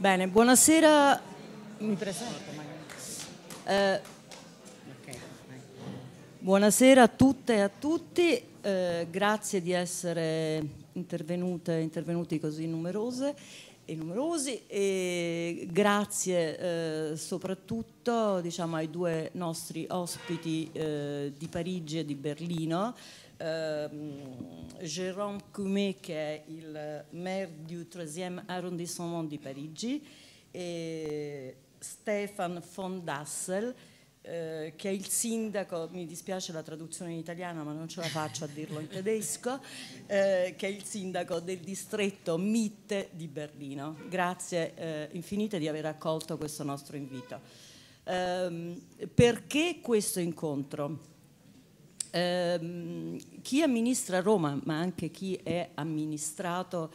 Bene, buonasera. Mi presento. Eh, buonasera a tutte e a tutti, eh, grazie di essere intervenute, intervenuti così numerose e numerosi e grazie eh, soprattutto diciamo, ai due nostri ospiti eh, di Parigi e di Berlino Ehm, Jérôme Coumet, che è il maire du 13e arrondissement di Parigi, e Stefan von Dassel, eh, che è il sindaco, mi dispiace la traduzione in italiano ma non ce la faccio a dirlo in tedesco, eh, che è il sindaco del distretto Mitte di Berlino. Grazie eh, infinite di aver accolto questo nostro invito. Ehm, perché questo incontro? eh, chi amministra Roma, ma anche chi è amministrato,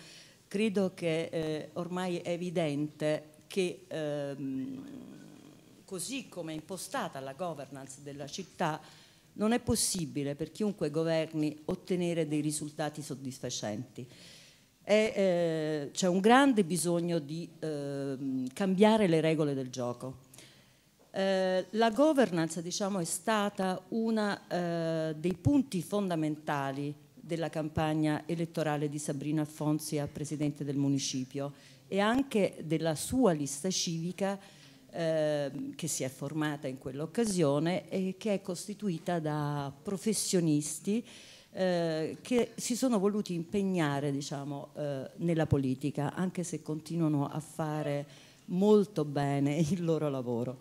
credo che eh, ormai è evidente che ehm, così come è impostata la governance della città, non è possibile per chiunque governi ottenere dei risultati soddisfacenti. Eh, c'è un grande bisogno di eh, cambiare le regole del gioco. Eh, la governance diciamo, è stata uno eh, dei punti fondamentali della campagna elettorale di Sabrina Fonsi a presidente del municipio e anche della sua lista civica eh, che si è formata in quell'occasione e che è costituita da professionisti eh, che si sono voluti impegnare diciamo, eh, nella politica, anche se continuano a fare molto bene il loro lavoro.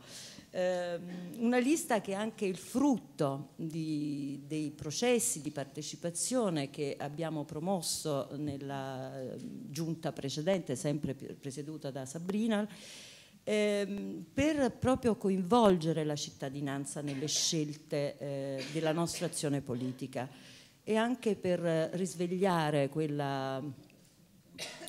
Ehm, una lista che è anche il frutto di, dei processi di partecipazione che abbiamo promosso nella giunta precedente, sempre presieduta da Sabrina, ehm, per proprio coinvolgere la cittadinanza nelle scelte eh, della nostra azione politica e anche per risvegliare quella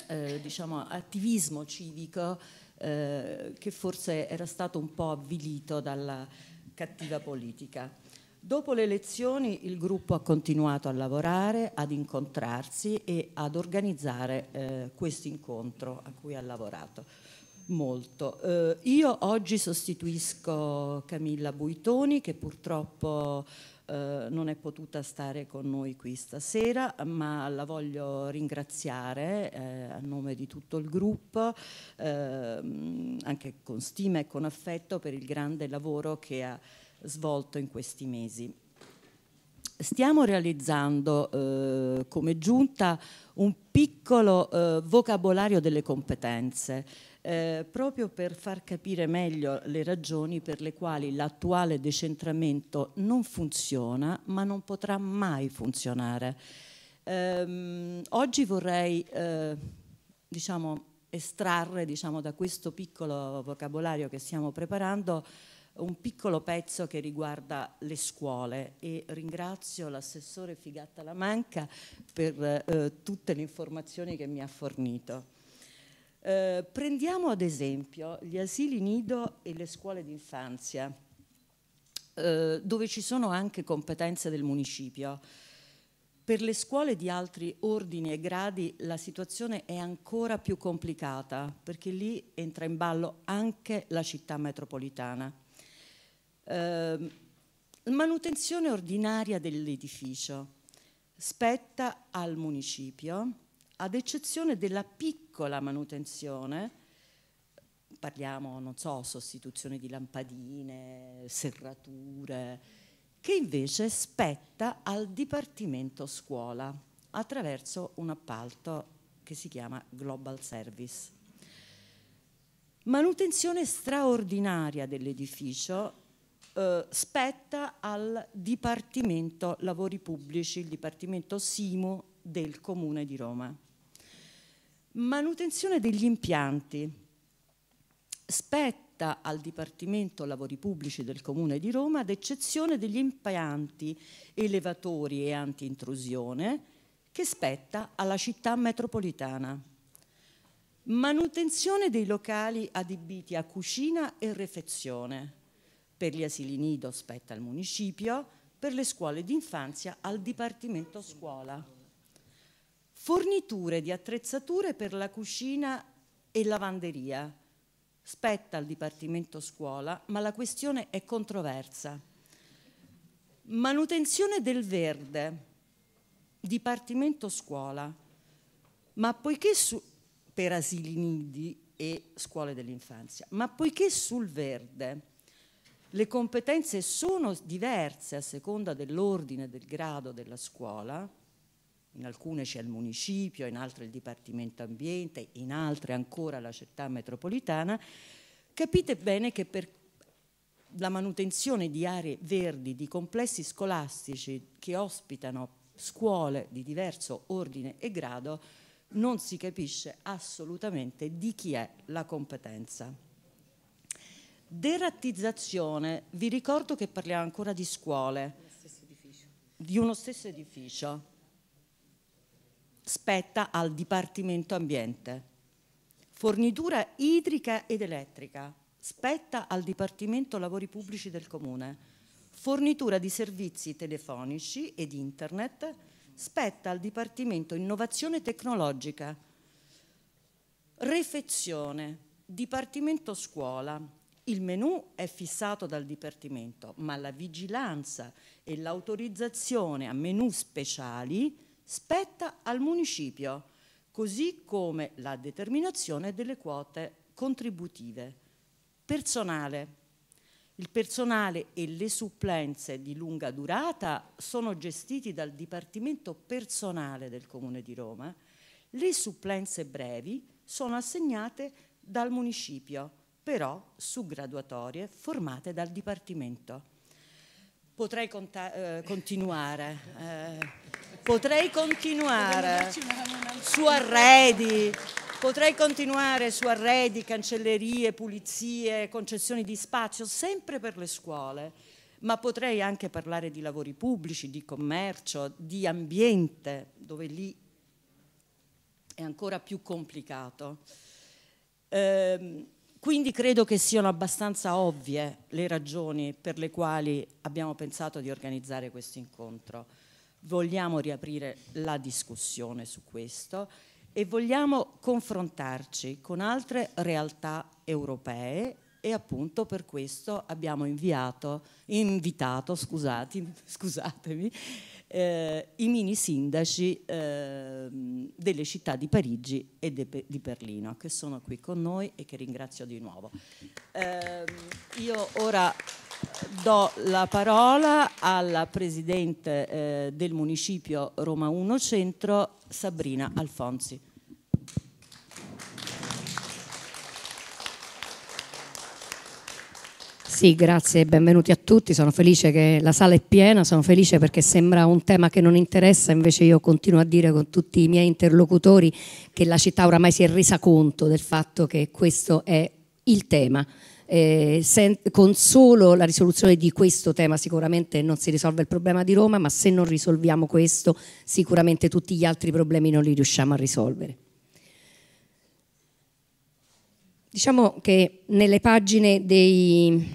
eh, diciamo, attivismo civico eh, che forse era stato un po' avvilito dalla cattiva politica. Dopo le elezioni il gruppo ha continuato a lavorare, ad incontrarsi e ad organizzare eh, questo incontro a cui ha lavorato molto. Eh, io oggi sostituisco Camilla Buitoni che purtroppo eh, non è potuta stare con noi qui stasera, ma la voglio ringraziare eh, a nome di tutto il gruppo, ehm, anche con stima e con affetto per il grande lavoro che ha svolto in questi mesi stiamo realizzando eh, come giunta un piccolo eh, vocabolario delle competenze eh, proprio per far capire meglio le ragioni per le quali l'attuale decentramento non funziona ma non potrà mai funzionare. Ehm, oggi vorrei eh, diciamo, estrarre diciamo, da questo piccolo vocabolario che stiamo preparando un piccolo pezzo che riguarda le scuole e ringrazio l'assessore Figatta Lamanca per eh, tutte le informazioni che mi ha fornito. Eh, prendiamo ad esempio gli asili nido e le scuole d'infanzia, eh, dove ci sono anche competenze del municipio. Per le scuole di altri ordini e gradi la situazione è ancora più complicata perché lì entra in ballo anche la città metropolitana. Eh, manutenzione ordinaria dell'edificio spetta al municipio, ad eccezione della piccola piccola manutenzione, parliamo, non so, sostituzione di lampadine, serrature, che invece spetta al Dipartimento Scuola attraverso un appalto che si chiama Global Service. Manutenzione straordinaria dell'edificio eh, spetta al Dipartimento Lavori Pubblici, il Dipartimento SIMU del Comune di Roma. Manutenzione degli impianti. Spetta al Dipartimento Lavori Pubblici del Comune di Roma, ad eccezione degli impianti elevatori e antiintrusione, che spetta alla città metropolitana. Manutenzione dei locali adibiti a cucina e refezione. Per gli asili nido spetta al municipio, per le scuole d'infanzia al Dipartimento Scuola forniture di attrezzature per la cucina e lavanderia. Spetta al Dipartimento Scuola, ma la questione è controversa. Manutenzione del verde, Dipartimento Scuola, ma poiché su, per asili nidi e scuole dell'infanzia, ma poiché sul verde le competenze sono diverse a seconda dell'ordine, del grado della scuola, in alcune c'è il municipio, in altre il Dipartimento Ambiente, in altre ancora la città metropolitana, capite bene che per la manutenzione di aree verdi, di complessi scolastici che ospitano scuole di diverso ordine e grado, non si capisce assolutamente di chi è la competenza. Derattizzazione, vi ricordo che parliamo ancora di scuole, di uno stesso edificio spetta al Dipartimento Ambiente. Fornitura idrica ed elettrica spetta al Dipartimento Lavori Pubblici del Comune. Fornitura di servizi telefonici ed internet spetta al Dipartimento Innovazione Tecnologica. Refezione, Dipartimento Scuola. Il menù è fissato dal Dipartimento, ma la vigilanza e l'autorizzazione a menù speciali spetta al municipio, così come la determinazione delle quote contributive. Personale. Il personale e le supplenze di lunga durata sono gestiti dal Dipartimento Personale del Comune di Roma. Le supplenze brevi sono assegnate dal municipio, però su graduatorie formate dal Dipartimento. Potrei eh, continuare. Eh. Potrei continuare su arredi, potrei continuare su arredi, cancellerie, pulizie, concessioni di spazio, sempre per le scuole, ma potrei anche parlare di lavori pubblici, di commercio, di ambiente, dove lì è ancora più complicato. Ehm, quindi credo che siano abbastanza ovvie le ragioni per le quali abbiamo pensato di organizzare questo incontro vogliamo riaprire la discussione su questo e vogliamo confrontarci con altre realtà europee e appunto per questo abbiamo inviato, invitato scusati, scusatemi, eh, i mini sindaci eh, delle città di Parigi e de, di Berlino che sono qui con noi e che ringrazio di nuovo. Eh, io ora do la parola alla Presidente eh, del Municipio Roma 1 Centro, Sabrina Alfonsi. Sì, grazie e benvenuti a tutti. Sono felice che la sala è piena, sono felice perché sembra un tema che non interessa, invece io continuo a dire con tutti i miei interlocutori che la città oramai si è resa conto del fatto che questo è il tema eh, con solo la risoluzione di questo tema sicuramente non si risolve il problema di Roma, ma se non risolviamo questo sicuramente tutti gli altri problemi non li riusciamo a risolvere. Diciamo che nelle pagine dei,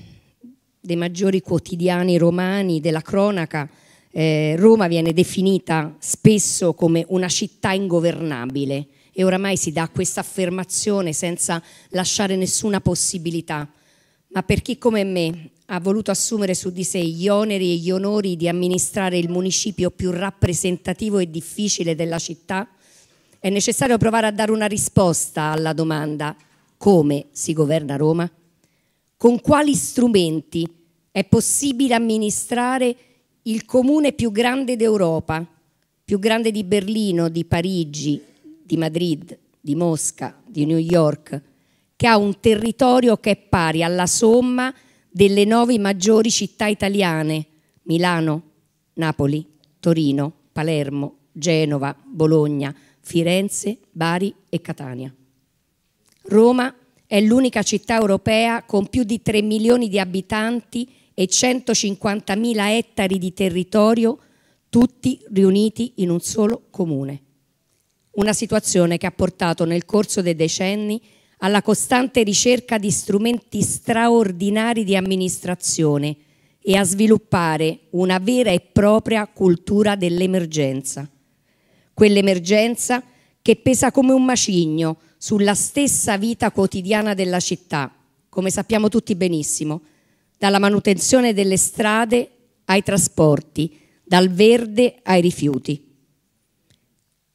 dei maggiori quotidiani romani, della cronaca, eh, Roma viene definita spesso come una città ingovernabile e oramai si dà questa affermazione senza lasciare nessuna possibilità ma per chi come me ha voluto assumere su di sé gli oneri e gli onori di amministrare il municipio più rappresentativo e difficile della città, è necessario provare a dare una risposta alla domanda come si governa Roma? Con quali strumenti è possibile amministrare il comune più grande d'Europa, più grande di Berlino, di Parigi, di Madrid, di Mosca, di New York? che ha un territorio che è pari alla somma delle nove maggiori città italiane, Milano, Napoli, Torino, Palermo, Genova, Bologna, Firenze, Bari e Catania. Roma è l'unica città europea con più di 3 milioni di abitanti e 150.000 ettari di territorio, tutti riuniti in un solo comune. Una situazione che ha portato nel corso dei decenni alla costante ricerca di strumenti straordinari di amministrazione e a sviluppare una vera e propria cultura dell'emergenza. Quell'emergenza che pesa come un macigno sulla stessa vita quotidiana della città, come sappiamo tutti benissimo, dalla manutenzione delle strade ai trasporti, dal verde ai rifiuti.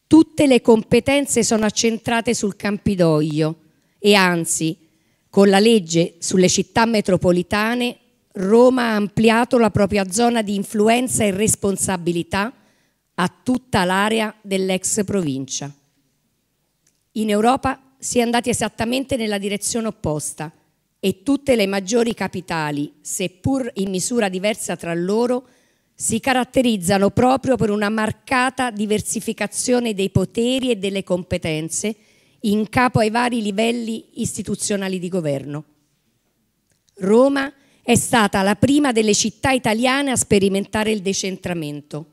Tutte le competenze sono accentrate sul Campidoglio, e anzi, con la legge sulle città metropolitane, Roma ha ampliato la propria zona di influenza e responsabilità a tutta l'area dell'ex provincia. In Europa si è andati esattamente nella direzione opposta e tutte le maggiori capitali, seppur in misura diversa tra loro, si caratterizzano proprio per una marcata diversificazione dei poteri e delle competenze in capo ai vari livelli istituzionali di governo. Roma è stata la prima delle città italiane a sperimentare il decentramento.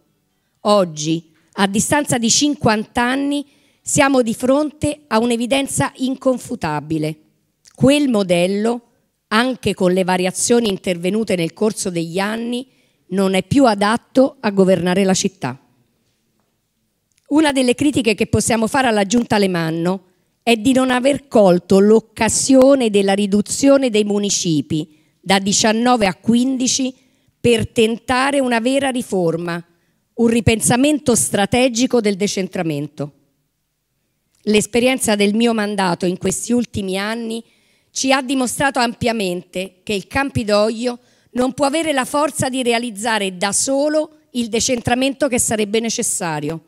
Oggi, a distanza di 50 anni, siamo di fronte a un'evidenza inconfutabile. Quel modello, anche con le variazioni intervenute nel corso degli anni, non è più adatto a governare la città. Una delle critiche che possiamo fare alla Giunta Alemanno è è di non aver colto l'occasione della riduzione dei municipi da 19 a 15 per tentare una vera riforma, un ripensamento strategico del decentramento. L'esperienza del mio mandato in questi ultimi anni ci ha dimostrato ampiamente che il Campidoglio non può avere la forza di realizzare da solo il decentramento che sarebbe necessario.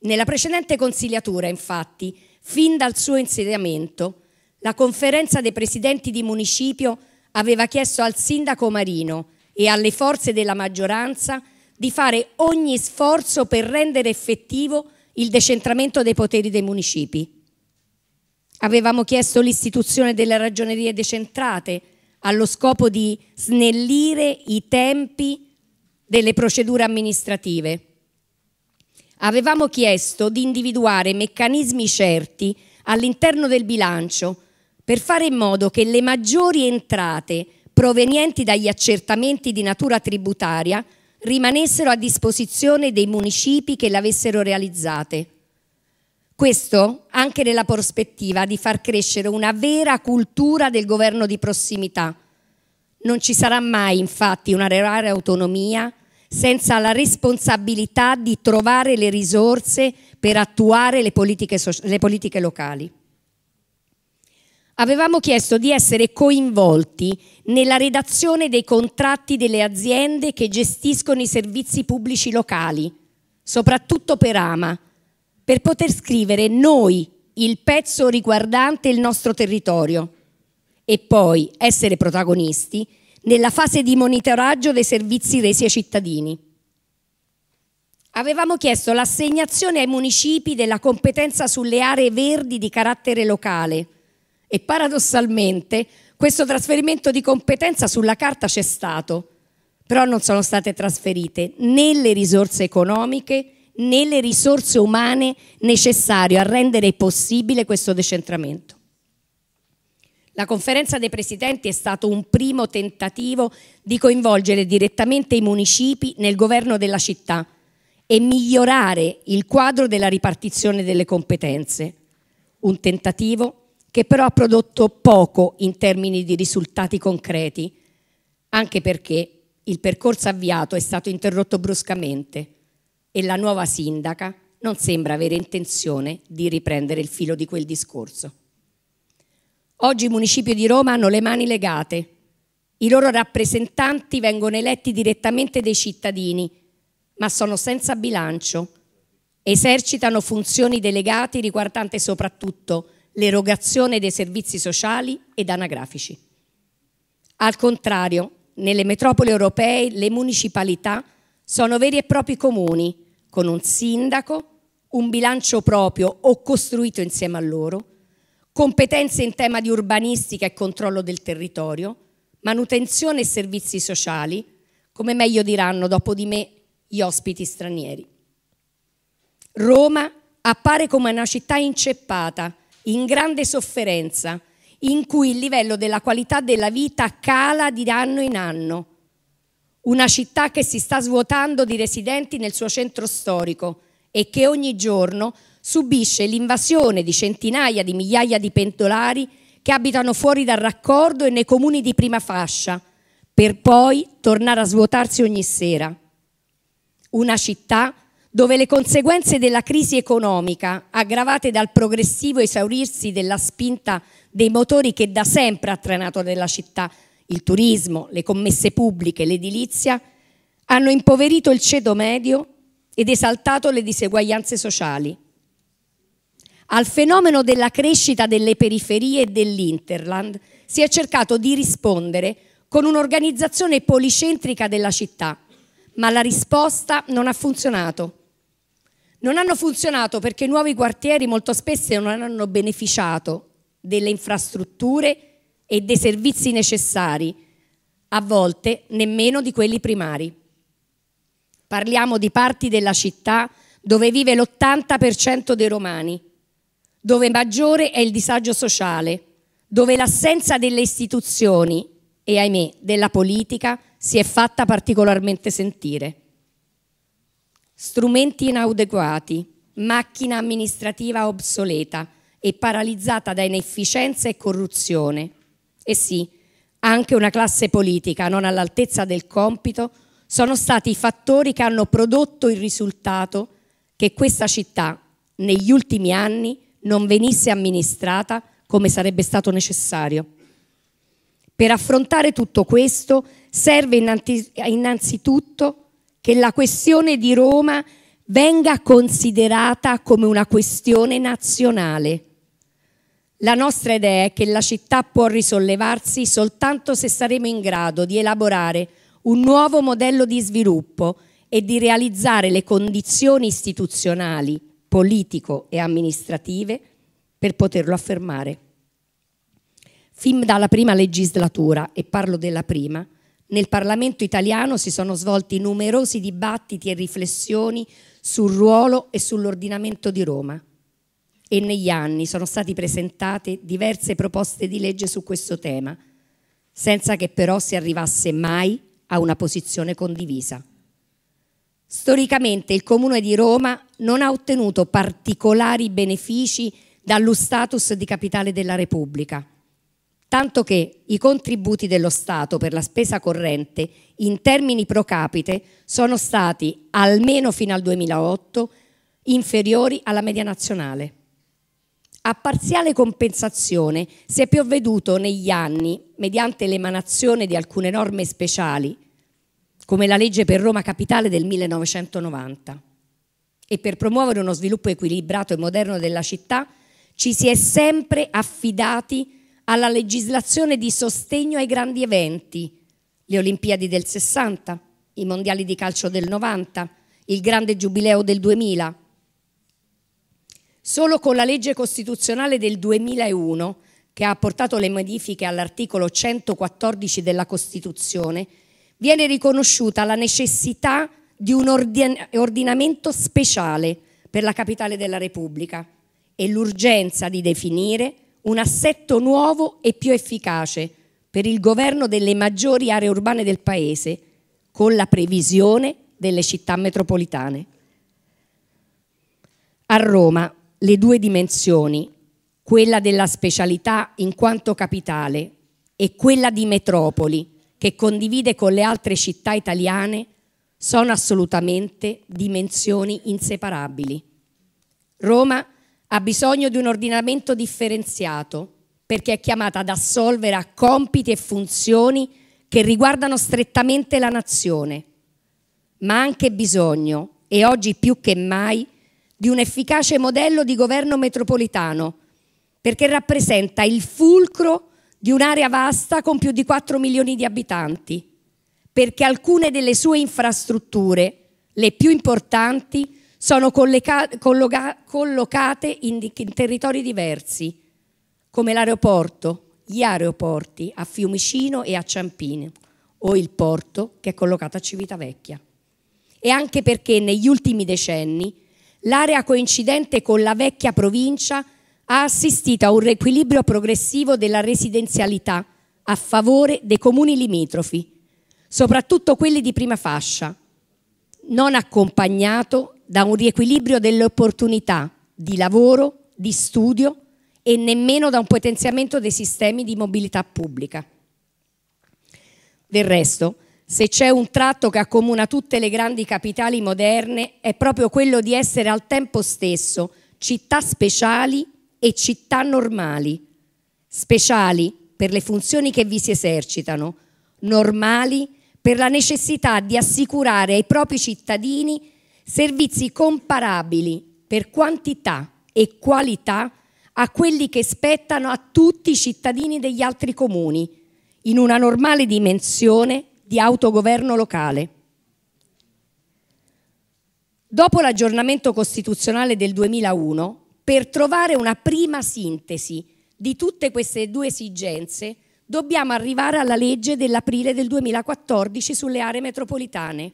Nella precedente consigliatura, infatti, Fin dal suo insediamento, la conferenza dei presidenti di municipio aveva chiesto al sindaco Marino e alle forze della maggioranza di fare ogni sforzo per rendere effettivo il decentramento dei poteri dei municipi. Avevamo chiesto l'istituzione delle ragionerie decentrate allo scopo di snellire i tempi delle procedure amministrative. Avevamo chiesto di individuare meccanismi certi all'interno del bilancio per fare in modo che le maggiori entrate provenienti dagli accertamenti di natura tributaria rimanessero a disposizione dei municipi che l'avessero realizzate. Questo anche nella prospettiva di far crescere una vera cultura del governo di prossimità. Non ci sarà mai infatti una reale autonomia senza la responsabilità di trovare le risorse per attuare le politiche, le politiche locali. Avevamo chiesto di essere coinvolti nella redazione dei contratti delle aziende che gestiscono i servizi pubblici locali, soprattutto per Ama, per poter scrivere noi il pezzo riguardante il nostro territorio e poi essere protagonisti nella fase di monitoraggio dei servizi resi ai cittadini. Avevamo chiesto l'assegnazione ai municipi della competenza sulle aree verdi di carattere locale e paradossalmente questo trasferimento di competenza sulla carta c'è stato, però non sono state trasferite né le risorse economiche né le risorse umane necessarie a rendere possibile questo decentramento. La conferenza dei presidenti è stato un primo tentativo di coinvolgere direttamente i municipi nel governo della città e migliorare il quadro della ripartizione delle competenze. Un tentativo che però ha prodotto poco in termini di risultati concreti, anche perché il percorso avviato è stato interrotto bruscamente e la nuova sindaca non sembra avere intenzione di riprendere il filo di quel discorso. Oggi i municipi di Roma hanno le mani legate. I loro rappresentanti vengono eletti direttamente dai cittadini, ma sono senza bilancio. Esercitano funzioni delegati riguardanti soprattutto l'erogazione dei servizi sociali ed anagrafici. Al contrario, nelle metropoli europee le municipalità sono veri e propri comuni, con un sindaco, un bilancio proprio o costruito insieme a loro, competenze in tema di urbanistica e controllo del territorio, manutenzione e servizi sociali, come meglio diranno dopo di me gli ospiti stranieri. Roma appare come una città inceppata, in grande sofferenza, in cui il livello della qualità della vita cala di anno in anno. Una città che si sta svuotando di residenti nel suo centro storico e che ogni giorno subisce l'invasione di centinaia di migliaia di pendolari che abitano fuori dal raccordo e nei comuni di prima fascia, per poi tornare a svuotarsi ogni sera. Una città dove le conseguenze della crisi economica, aggravate dal progressivo esaurirsi della spinta dei motori che da sempre ha trainato nella città, il turismo, le commesse pubbliche, l'edilizia, hanno impoverito il ceto medio ed esaltato le diseguaglianze sociali. Al fenomeno della crescita delle periferie e dell'Interland si è cercato di rispondere con un'organizzazione policentrica della città, ma la risposta non ha funzionato. Non hanno funzionato perché i nuovi quartieri molto spesso non hanno beneficiato delle infrastrutture e dei servizi necessari, a volte nemmeno di quelli primari. Parliamo di parti della città dove vive l'80% dei romani dove maggiore è il disagio sociale, dove l'assenza delle istituzioni e ahimè della politica si è fatta particolarmente sentire. Strumenti inadeguati, macchina amministrativa obsoleta e paralizzata da inefficienza e corruzione. E sì, anche una classe politica non all'altezza del compito sono stati i fattori che hanno prodotto il risultato che questa città negli ultimi anni non venisse amministrata come sarebbe stato necessario. Per affrontare tutto questo serve innanzitutto che la questione di Roma venga considerata come una questione nazionale. La nostra idea è che la città può risollevarsi soltanto se saremo in grado di elaborare un nuovo modello di sviluppo e di realizzare le condizioni istituzionali politico e amministrative per poterlo affermare. Fin dalla prima legislatura, e parlo della prima, nel Parlamento italiano si sono svolti numerosi dibattiti e riflessioni sul ruolo e sull'ordinamento di Roma e negli anni sono state presentate diverse proposte di legge su questo tema, senza che però si arrivasse mai a una posizione condivisa. Storicamente il Comune di Roma non ha ottenuto particolari benefici dallo status di capitale della Repubblica, tanto che i contributi dello Stato per la spesa corrente in termini pro capite sono stati, almeno fino al 2008, inferiori alla media nazionale. A parziale compensazione si è provveduto negli anni, mediante l'emanazione di alcune norme speciali, come la legge per Roma Capitale del 1990. E per promuovere uno sviluppo equilibrato e moderno della città ci si è sempre affidati alla legislazione di sostegno ai grandi eventi, le Olimpiadi del 60, i Mondiali di calcio del 90, il Grande Giubileo del 2000. Solo con la legge costituzionale del 2001, che ha apportato le modifiche all'articolo 114 della Costituzione, viene riconosciuta la necessità di un ordin ordinamento speciale per la capitale della Repubblica e l'urgenza di definire un assetto nuovo e più efficace per il governo delle maggiori aree urbane del Paese, con la previsione delle città metropolitane. A Roma le due dimensioni, quella della specialità in quanto capitale e quella di metropoli, che condivide con le altre città italiane sono assolutamente dimensioni inseparabili. Roma ha bisogno di un ordinamento differenziato perché è chiamata ad assolvere a compiti e funzioni che riguardano strettamente la nazione, ma ha anche bisogno, e oggi più che mai, di un efficace modello di governo metropolitano perché rappresenta il fulcro di di un'area vasta con più di 4 milioni di abitanti, perché alcune delle sue infrastrutture, le più importanti, sono collocate in territori diversi, come l'aeroporto, gli aeroporti a Fiumicino e a Ciampino, o il porto che è collocato a Civitavecchia. E anche perché negli ultimi decenni l'area coincidente con la vecchia provincia ha assistito a un riequilibrio progressivo della residenzialità a favore dei comuni limitrofi, soprattutto quelli di prima fascia, non accompagnato da un riequilibrio delle opportunità di lavoro, di studio e nemmeno da un potenziamento dei sistemi di mobilità pubblica. Del resto, se c'è un tratto che accomuna tutte le grandi capitali moderne è proprio quello di essere al tempo stesso città speciali e città normali, speciali per le funzioni che vi si esercitano, normali per la necessità di assicurare ai propri cittadini servizi comparabili per quantità e qualità a quelli che spettano a tutti i cittadini degli altri comuni, in una normale dimensione di autogoverno locale. Dopo l'aggiornamento costituzionale del 2001, per trovare una prima sintesi di tutte queste due esigenze dobbiamo arrivare alla legge dell'aprile del 2014 sulle aree metropolitane,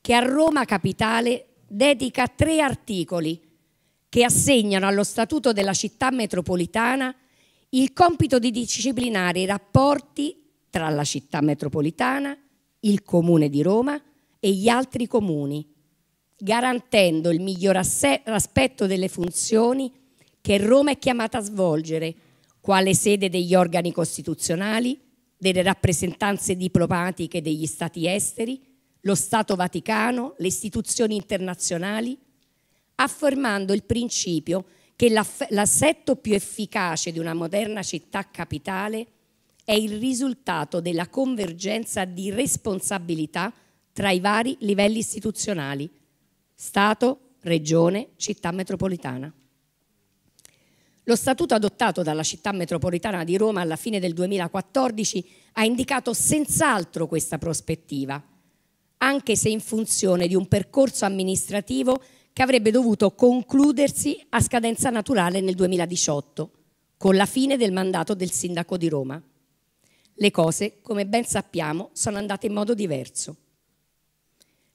che a Roma Capitale dedica tre articoli che assegnano allo Statuto della città metropolitana il compito di disciplinare i rapporti tra la città metropolitana, il Comune di Roma e gli altri comuni garantendo il miglior aspetto delle funzioni che Roma è chiamata a svolgere, quale sede degli organi costituzionali, delle rappresentanze diplomatiche degli stati esteri, lo Stato Vaticano, le istituzioni internazionali, affermando il principio che l'assetto più efficace di una moderna città capitale è il risultato della convergenza di responsabilità tra i vari livelli istituzionali Stato, Regione, Città metropolitana. Lo statuto adottato dalla città metropolitana di Roma alla fine del 2014 ha indicato senz'altro questa prospettiva, anche se in funzione di un percorso amministrativo che avrebbe dovuto concludersi a scadenza naturale nel 2018, con la fine del mandato del sindaco di Roma. Le cose, come ben sappiamo, sono andate in modo diverso.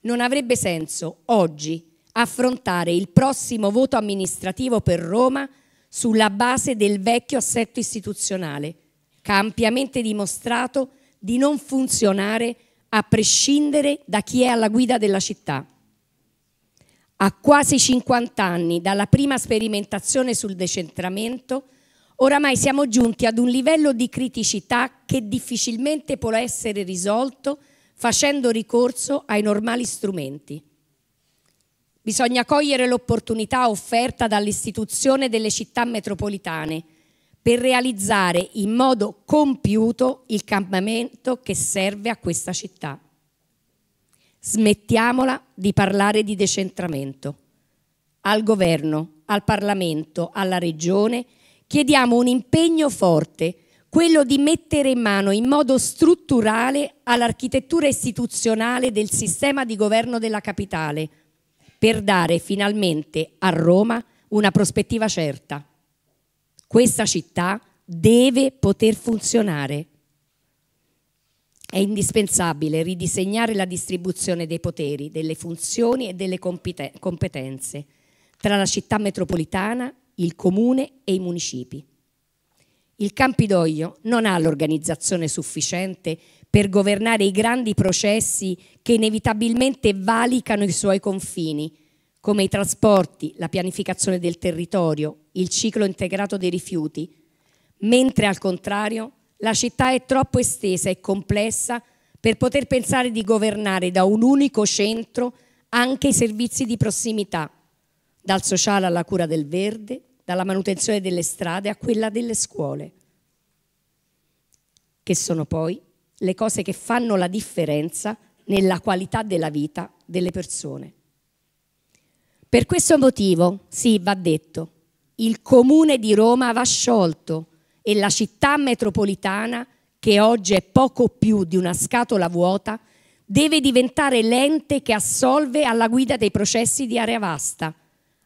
Non avrebbe senso oggi affrontare il prossimo voto amministrativo per Roma sulla base del vecchio assetto istituzionale, che ha ampiamente dimostrato di non funzionare a prescindere da chi è alla guida della città. A quasi 50 anni dalla prima sperimentazione sul decentramento, oramai siamo giunti ad un livello di criticità che difficilmente può essere risolto facendo ricorso ai normali strumenti. Bisogna cogliere l'opportunità offerta dall'istituzione delle città metropolitane per realizzare in modo compiuto il cambiamento che serve a questa città. Smettiamola di parlare di decentramento. Al governo, al Parlamento, alla Regione chiediamo un impegno forte quello di mettere in mano in modo strutturale all'architettura istituzionale del sistema di governo della capitale, per dare finalmente a Roma una prospettiva certa. Questa città deve poter funzionare. È indispensabile ridisegnare la distribuzione dei poteri, delle funzioni e delle competenze tra la città metropolitana, il comune e i municipi. Il Campidoglio non ha l'organizzazione sufficiente per governare i grandi processi che inevitabilmente valicano i suoi confini, come i trasporti, la pianificazione del territorio, il ciclo integrato dei rifiuti, mentre al contrario la città è troppo estesa e complessa per poter pensare di governare da un unico centro anche i servizi di prossimità, dal sociale alla cura del verde, dalla manutenzione delle strade a quella delle scuole, che sono poi le cose che fanno la differenza nella qualità della vita delle persone. Per questo motivo, sì, va detto, il comune di Roma va sciolto e la città metropolitana, che oggi è poco più di una scatola vuota, deve diventare l'ente che assolve alla guida dei processi di area vasta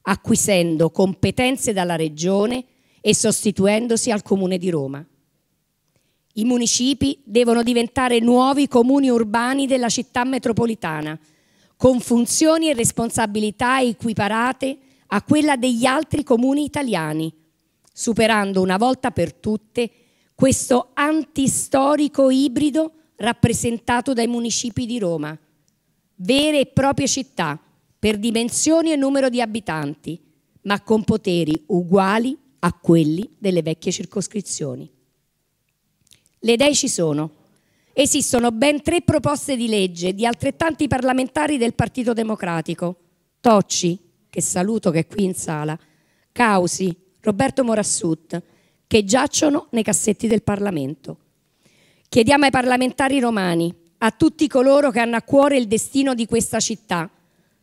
acquisendo competenze dalla Regione e sostituendosi al Comune di Roma. I municipi devono diventare nuovi comuni urbani della città metropolitana, con funzioni e responsabilità equiparate a quella degli altri comuni italiani, superando una volta per tutte questo antistorico ibrido rappresentato dai municipi di Roma, vere e proprie città, per dimensioni e numero di abitanti, ma con poteri uguali a quelli delle vecchie circoscrizioni. Le idee ci sono. Esistono ben tre proposte di legge di altrettanti parlamentari del Partito Democratico. Tocci, che saluto che è qui in sala, Causi, Roberto Morassut, che giacciono nei cassetti del Parlamento. Chiediamo ai parlamentari romani, a tutti coloro che hanno a cuore il destino di questa città,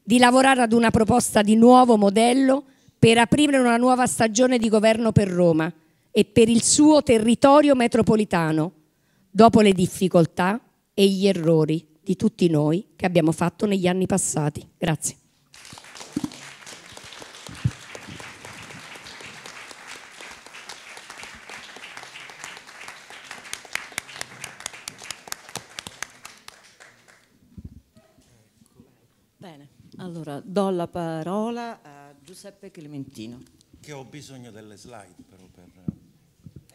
di lavorare ad una proposta di nuovo modello per aprire una nuova stagione di governo per Roma e per il suo territorio metropolitano, dopo le difficoltà e gli errori di tutti noi che abbiamo fatto negli anni passati. Grazie. Allora, do la parola a Giuseppe Clementino. Che ho bisogno delle slide però per...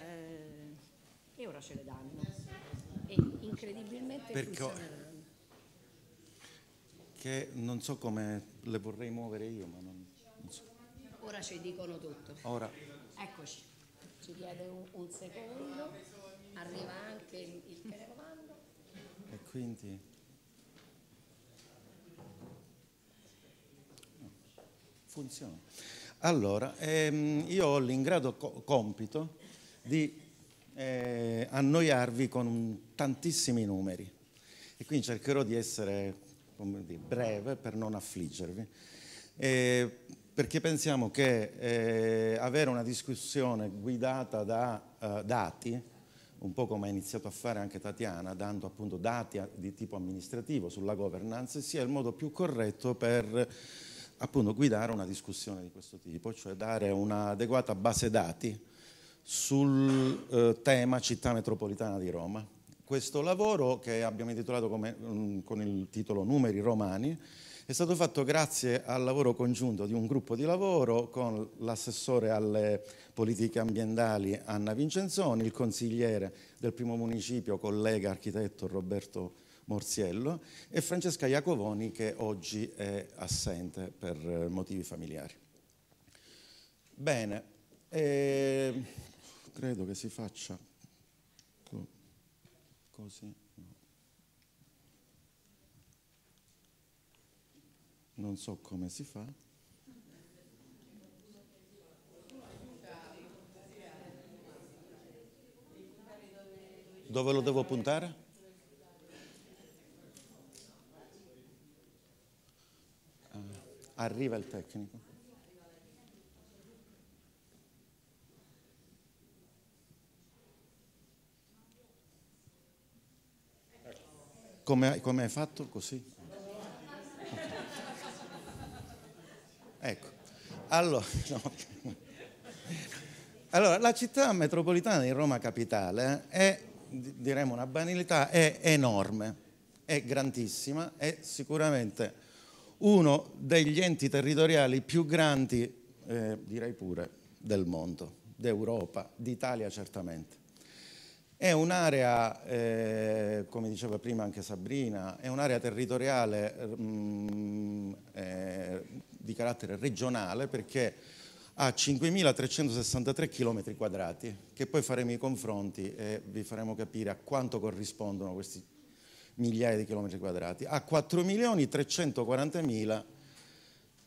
Eh, e ora ce le danno. E incredibilmente... Perché... Che non so come le vorrei muovere io, ma non, non so. Ora ci dicono tutto. Ora. Eccoci, ci chiede un, un secondo, arriva anche il telecomando. E quindi... Funziona. Allora, ehm, io ho l'ingrato co compito di eh, annoiarvi con tantissimi numeri e quindi cercherò di essere dire, breve per non affliggervi. Eh, perché pensiamo che eh, avere una discussione guidata da eh, dati, un po' come ha iniziato a fare anche Tatiana, dando appunto dati di tipo amministrativo sulla governance, sia il modo più corretto per appunto guidare una discussione di questo tipo, cioè dare un'adeguata base dati sul eh, tema città metropolitana di Roma. Questo lavoro, che abbiamo intitolato come, mm, con il titolo Numeri Romani, è stato fatto grazie al lavoro congiunto di un gruppo di lavoro con l'assessore alle politiche ambientali Anna Vincenzoni, il consigliere del primo municipio, collega architetto Roberto Morsiello e Francesca Iacovoni che oggi è assente per eh, motivi familiari. Bene, eh, credo che si faccia co così. Non so come si fa. Dove lo devo puntare? arriva il tecnico. Come, come hai fatto? Così. Okay. Ecco, allora, no. allora, la città metropolitana di Roma Capitale è, diremmo una banalità, è enorme, è grandissima, è sicuramente uno degli enti territoriali più grandi, eh, direi pure, del mondo, d'Europa, d'Italia certamente. È un'area, eh, come diceva prima anche Sabrina, è un'area territoriale mh, mm, eh, di carattere regionale perché ha 5.363 km quadrati, che poi faremo i confronti e vi faremo capire a quanto corrispondono questi migliaia di chilometri quadrati, ha 4 milioni 340 mila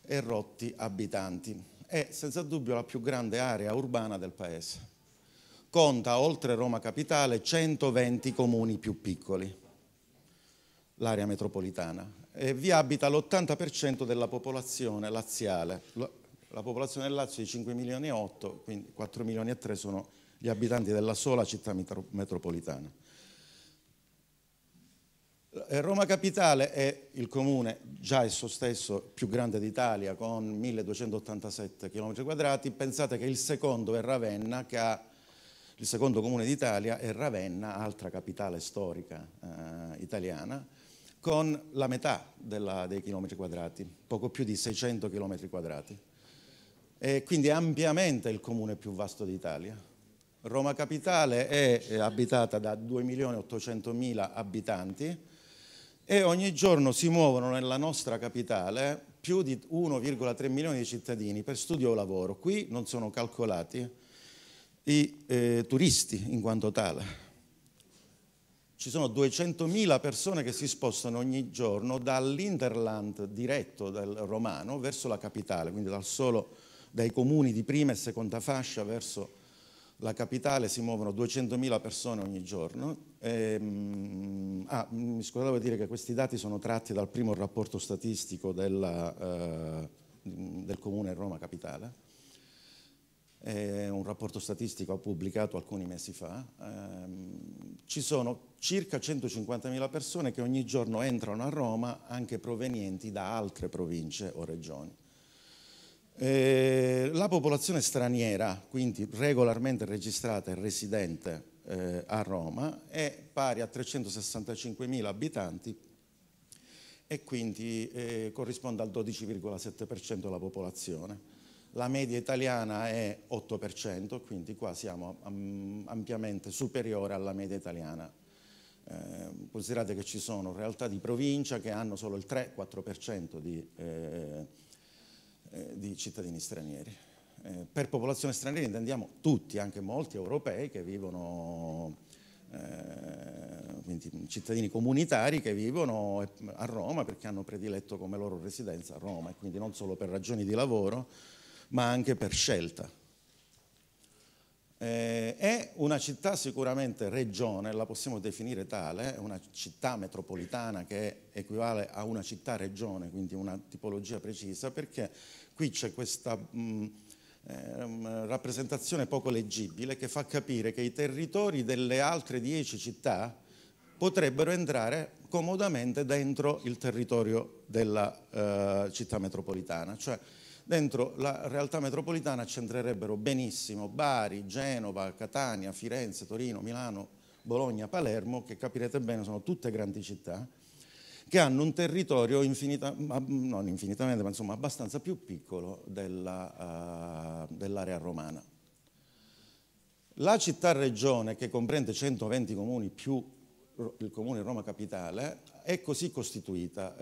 e abitanti. È senza dubbio la più grande area urbana del paese. Conta, oltre Roma Capitale, 120 comuni più piccoli, l'area metropolitana. E vi abita l'80% della popolazione laziale. La popolazione del Lazio è di 5 milioni e 8, quindi 4 milioni e 3 sono gli abitanti della sola città metropolitana. Eh, Roma Capitale è il comune già esso stesso più grande d'Italia con 1287 km 2 pensate che il secondo è Ravenna che ha il secondo comune d'Italia è Ravenna, altra capitale storica eh, italiana, con la metà della, dei chilometri quadrati, poco più di 600 km2, E quindi è ampiamente il comune più vasto d'Italia. Roma Capitale è abitata da 2.800.000 abitanti, e ogni giorno si muovono nella nostra capitale più di 1,3 milioni di cittadini per studio o lavoro. Qui non sono calcolati i eh, turisti in quanto tale. Ci sono 200.000 persone che si spostano ogni giorno dall'Interland diretto del Romano verso la capitale, quindi dal solo, dai comuni di prima e seconda fascia verso la capitale si muovono 200.000 persone ogni giorno Ehm, ah, mi scordavo di dire che questi dati sono tratti dal primo rapporto statistico della, eh, del comune Roma Capitale, è un rapporto statistico pubblicato alcuni mesi fa, ehm, ci sono circa 150.000 persone che ogni giorno entrano a Roma anche provenienti da altre province o regioni. Eh, la popolazione straniera, quindi regolarmente registrata e residente eh, a Roma, è pari a 365.000 abitanti e quindi eh, corrisponde al 12,7% della popolazione. La media italiana è 8%, quindi qua siamo ampiamente superiore alla media italiana. Eh, considerate che ci sono realtà di provincia che hanno solo il 3-4% di, eh, eh, di cittadini stranieri. Eh, per popolazione straniera intendiamo tutti, anche molti europei che vivono, eh, quindi cittadini comunitari che vivono eh, a Roma perché hanno prediletto come loro residenza a Roma e quindi non solo per ragioni di lavoro ma anche per scelta. Eh, è una città sicuramente regione, la possiamo definire tale, è una città metropolitana che equivale a una città regione, quindi una tipologia precisa, perché qui c'è questa... Mh, eh, ehm, rappresentazione poco leggibile che fa capire che i territori delle altre dieci città potrebbero entrare comodamente dentro il territorio della eh, città metropolitana, cioè dentro la realtà metropolitana c'entrerebbero benissimo Bari, Genova, Catania, Firenze, Torino, Milano, Bologna, Palermo, che capirete bene sono tutte grandi città, che hanno un territorio infinita, mm, non infinitamente, ma insomma abbastanza più piccolo della, uh, dell'area romana. La città-regione, che comprende 120 comuni più il comune Roma Capitale, è così costituita.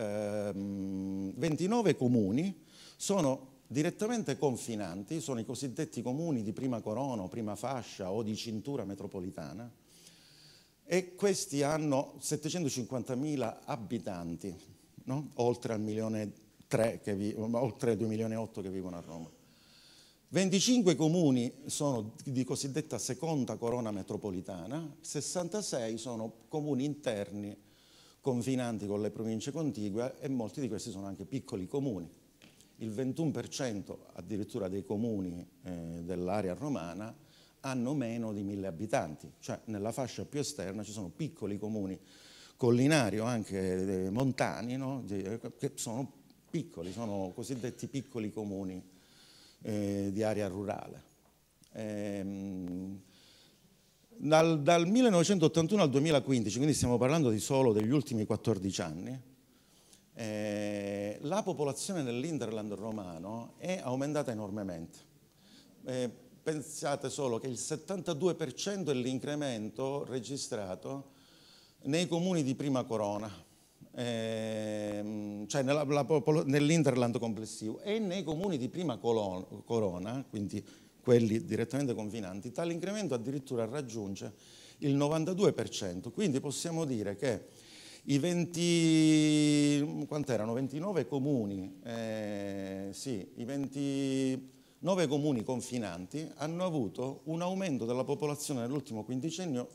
Ehm, 29 comuni sono direttamente confinanti, sono i cosiddetti comuni di prima corona prima fascia o di cintura metropolitana, e questi hanno 750.000 abitanti, no? oltre al milione 3 che vi, oltre ai 2 milioni e 8 che vivono a Roma. 25 comuni sono di cosiddetta seconda corona metropolitana, 66 sono comuni interni confinanti con le province contigue e molti di questi sono anche piccoli comuni. Il 21% addirittura dei comuni eh, dell'area romana hanno meno di mille abitanti, cioè nella fascia più esterna ci sono piccoli comuni collinari o anche eh, montani no? Eh, che sono piccoli, sono cosiddetti piccoli comuni eh, di area rurale. Ehm, dal, dal, 1981 al 2015, quindi stiamo parlando di solo degli ultimi 14 anni, eh, la popolazione dell'Interland romano è aumentata enormemente. Eh, Pensate solo che il 72% è l'incremento registrato nei comuni di prima corona, ehm, cioè nell'Interland complessivo e nei comuni di prima corona, quindi quelli direttamente confinanti, tale incremento addirittura raggiunge il 92%, quindi possiamo dire che i 20, 29 comuni, eh, sì, i 20, nove comuni confinanti hanno avuto un aumento della popolazione nell'ultimo quindicennio,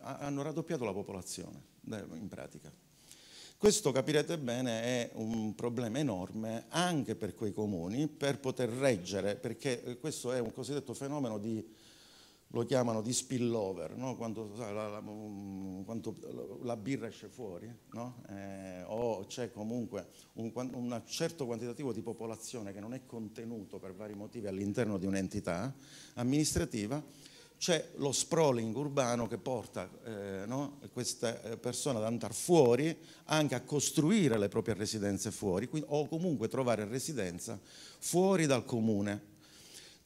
hanno raddoppiato la popolazione eh, in pratica. Questo capirete bene è un problema enorme anche per quei comuni per poter reggere, perché eh, questo è un cosiddetto fenomeno di lo chiamano di spillover, no? quando, la, la, mm, quando, la, birra esce fuori, no? eh, o c'è comunque un, un, certo quantitativo di popolazione che non è contenuto per vari motivi all'interno di un'entità amministrativa, c'è lo sprawling urbano che porta eh, no? questa eh, persona ad andare fuori anche a costruire le proprie residenze fuori, quindi, o comunque trovare residenza fuori dal comune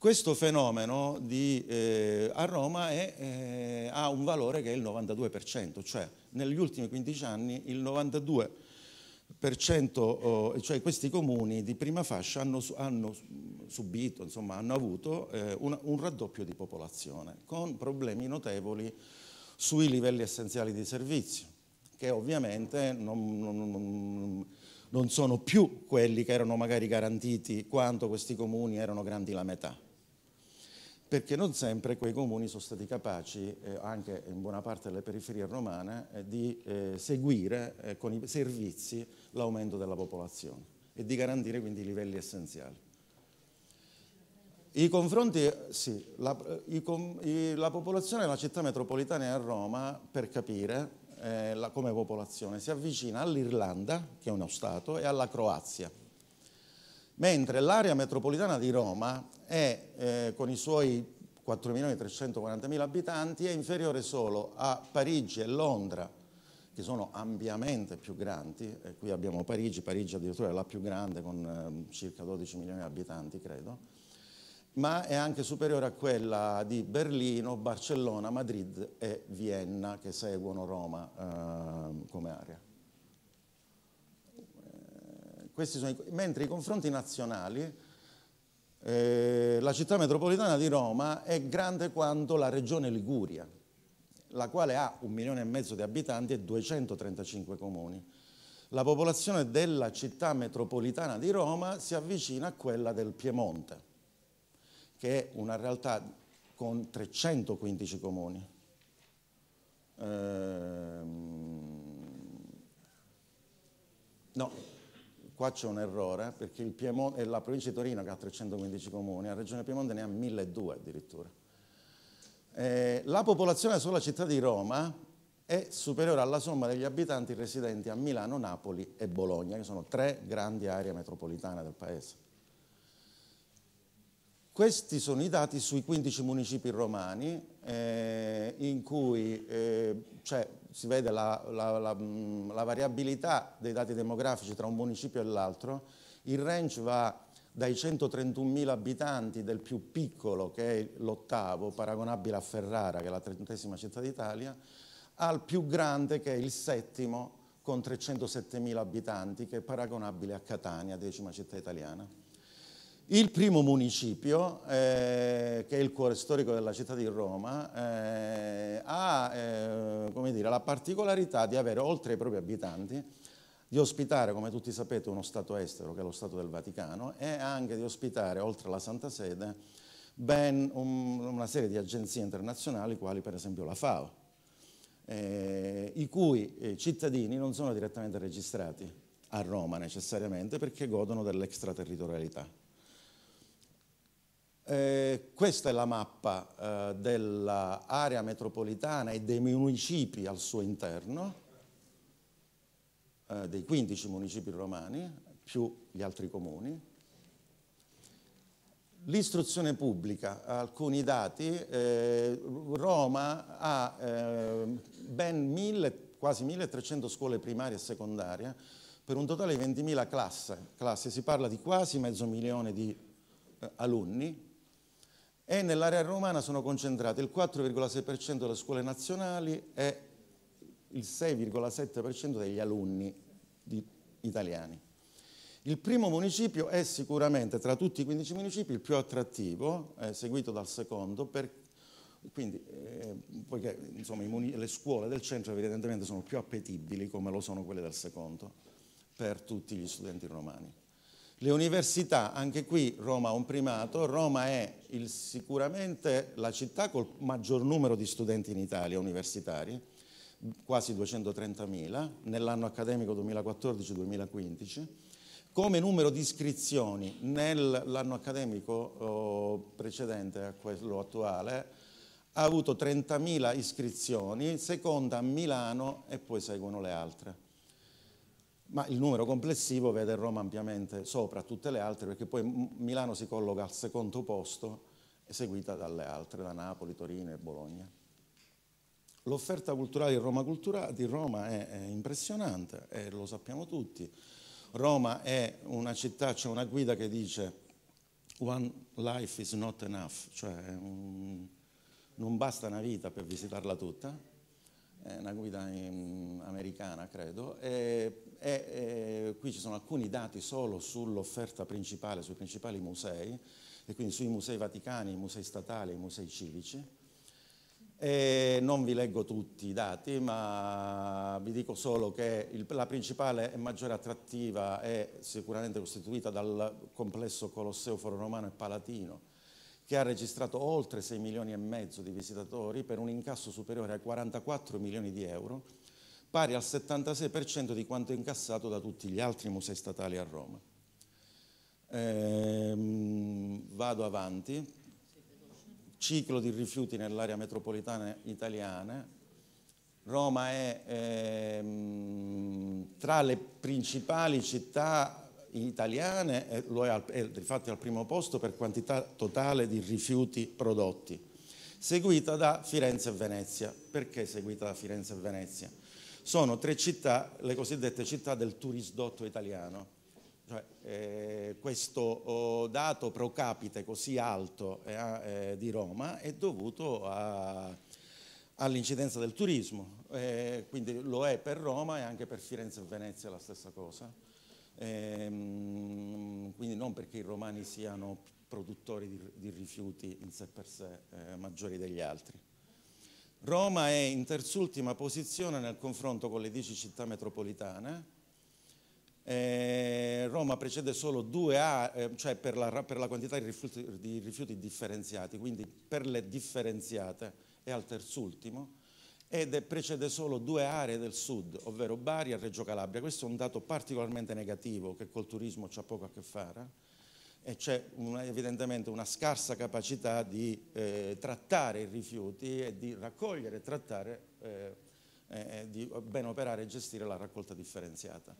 questo fenomeno di, eh, a Roma è, eh, ha un valore che è il 92%, cioè negli ultimi 15 anni il 92%, cioè questi comuni di prima fascia hanno, hanno subito, insomma hanno avuto eh, un, un raddoppio di popolazione con problemi notevoli sui livelli essenziali di servizio, che ovviamente non, non, non non sono più quelli che erano magari garantiti quando questi comuni erano grandi la metà perché non sempre quei comuni sono stati capaci, eh, anche in buona parte delle periferie romane, eh, di eh, seguire eh, con i servizi l'aumento della popolazione e di garantire quindi i livelli essenziali. I confronti, eh, sì, la, eh, i, i, la popolazione della città metropolitana a Roma, per capire, la, come popolazione, si avvicina all'Irlanda, che è uno Stato, e alla Croazia mentre l'area metropolitana di Roma è, eh, con i suoi 4.340.000 abitanti, è inferiore solo a Parigi e Londra, che sono ampiamente più grandi, e qui abbiamo Parigi, Parigi addirittura è la più grande con eh, circa 12 milioni di abitanti, credo, ma è anche superiore a quella di Berlino, Barcellona, Madrid e Vienna, che seguono Roma eh, come area. I, mentre i confronti nazionali, eh, la città metropolitana di Roma è grande quanto la regione Liguria, la quale ha un milione e mezzo di abitanti e 235 comuni. La popolazione della città metropolitana di Roma si avvicina a quella del Piemonte, che è una realtà con 315 comuni. Ehm... No, qua c'è un errore, perché Piemonte, la provincia di Torino che ha 315 comuni, la regione Piemonte ne ha 1200 addirittura. Eh, la popolazione sulla città di Roma è superiore alla somma degli abitanti residenti a Milano, Napoli e Bologna, che sono tre grandi aree metropolitane del paese. Questi sono i dati sui 15 municipi romani eh, in cui eh, c'è si vede la, la, la, mm, la variabilità dei dati demografici tra un municipio e l'altro, il range va dai 131.000 abitanti del più piccolo, che è l'ottavo, paragonabile a Ferrara, che è la trentesima città d'Italia, al più grande, che è il settimo, con 307.000 abitanti, che è paragonabile a Catania, decima città italiana. Il primo municipio, eh, che è il cuore storico della città di Roma, eh, ha eh, dire, la particolarità di avere, oltre ai propri abitanti, di ospitare, come tutti sapete, uno Stato estero, che è lo Stato del Vaticano, e anche di ospitare, oltre alla Santa Sede, ben un, una serie di agenzie internazionali, quali per esempio la FAO, eh, i cui eh, cittadini non sono direttamente registrati a Roma necessariamente perché godono dell'extraterritorialità. Eh, questa è la mappa eh, dell'area metropolitana e dei municipi al suo interno, eh, dei 15 municipi romani, più gli altri comuni. L'istruzione pubblica, alcuni dati, eh, Roma ha eh, ben mille, quasi 1300 scuole primarie e secondarie per un totale di 20.000 classi, si parla di quasi mezzo milione di alunni, e nell'area romana sono concentrate il 4,6% delle scuole nazionali e il 6,7% degli alunni italiani. Il primo municipio è sicuramente tra tutti i 15 municipi il più attrattivo, eh, seguito dal secondo, per, quindi, eh, poiché insomma, le scuole del centro evidentemente sono più appetibili come lo sono quelle del secondo per tutti gli studenti romani. Le università, anche qui Roma ha un primato, Roma è il, sicuramente la città col maggior numero di studenti in Italia universitari, quasi 230.000, nell'anno accademico 2014-2015, come numero di iscrizioni nell'anno accademico oh, precedente a quello attuale ha avuto 30.000 iscrizioni, seconda a Milano e poi seguono le altre ma il numero complessivo vede Roma ampiamente sopra tutte le altre perché poi Milano si colloca al secondo posto seguita dalle altre, da Napoli, Torino e Bologna. L'offerta culturale di Roma, cultura, di Roma è, è, impressionante e lo sappiamo tutti. Roma è una città, c'è una guida che dice one life is not enough, cioè um, non basta una vita per visitarla tutta, è una guida in, americana, credo, e, e, qui ci sono alcuni dati solo sull'offerta principale, sui principali musei, e quindi sui musei vaticani, i musei statali, i musei civici. E non vi leggo tutti i dati, ma vi dico solo che il, la principale e maggiore attrattiva è sicuramente costituita dal complesso Colosseo Foro Romano e Palatino, che ha registrato oltre 6 milioni e mezzo di visitatori per un incasso superiore a 44 milioni di euro, pari al 76% di quanto incassato da tutti gli altri musei statali a Roma. Ehm, vado avanti. Ciclo di rifiuti nell'area metropolitana italiana. Roma è ehm, tra le principali città italiane, e lo è, è infatti al primo posto per quantità totale di rifiuti prodotti, seguita da Firenze e Venezia. Perché seguita da Firenze e Venezia? sono tre città, le cosiddette città del turisdotto italiano. Cioè, eh, questo oh, dato pro capite così alto eh, eh, di Roma è dovuto all'incidenza del turismo, eh, quindi lo è per Roma e anche per Firenze e Venezia la stessa cosa. Ehm, quindi non perché i romani siano produttori di, di rifiuti in sé per sé eh, maggiori degli altri. Roma è in terzultima posizione nel confronto con le 10 città metropolitane, eh, Roma precede solo due A, eh, cioè per la, per la, quantità di rifiuti, di rifiuti differenziati, quindi per le differenziate è al terzultimo, ed è, precede solo due aree del sud, ovvero Bari e Reggio Calabria. Questo è un dato particolarmente negativo che col turismo c'ha poco a che fare e c'è una, evidentemente una scarsa capacità di eh, trattare i rifiuti e di raccogliere e trattare, eh, eh, di ben operare e gestire la raccolta differenziata.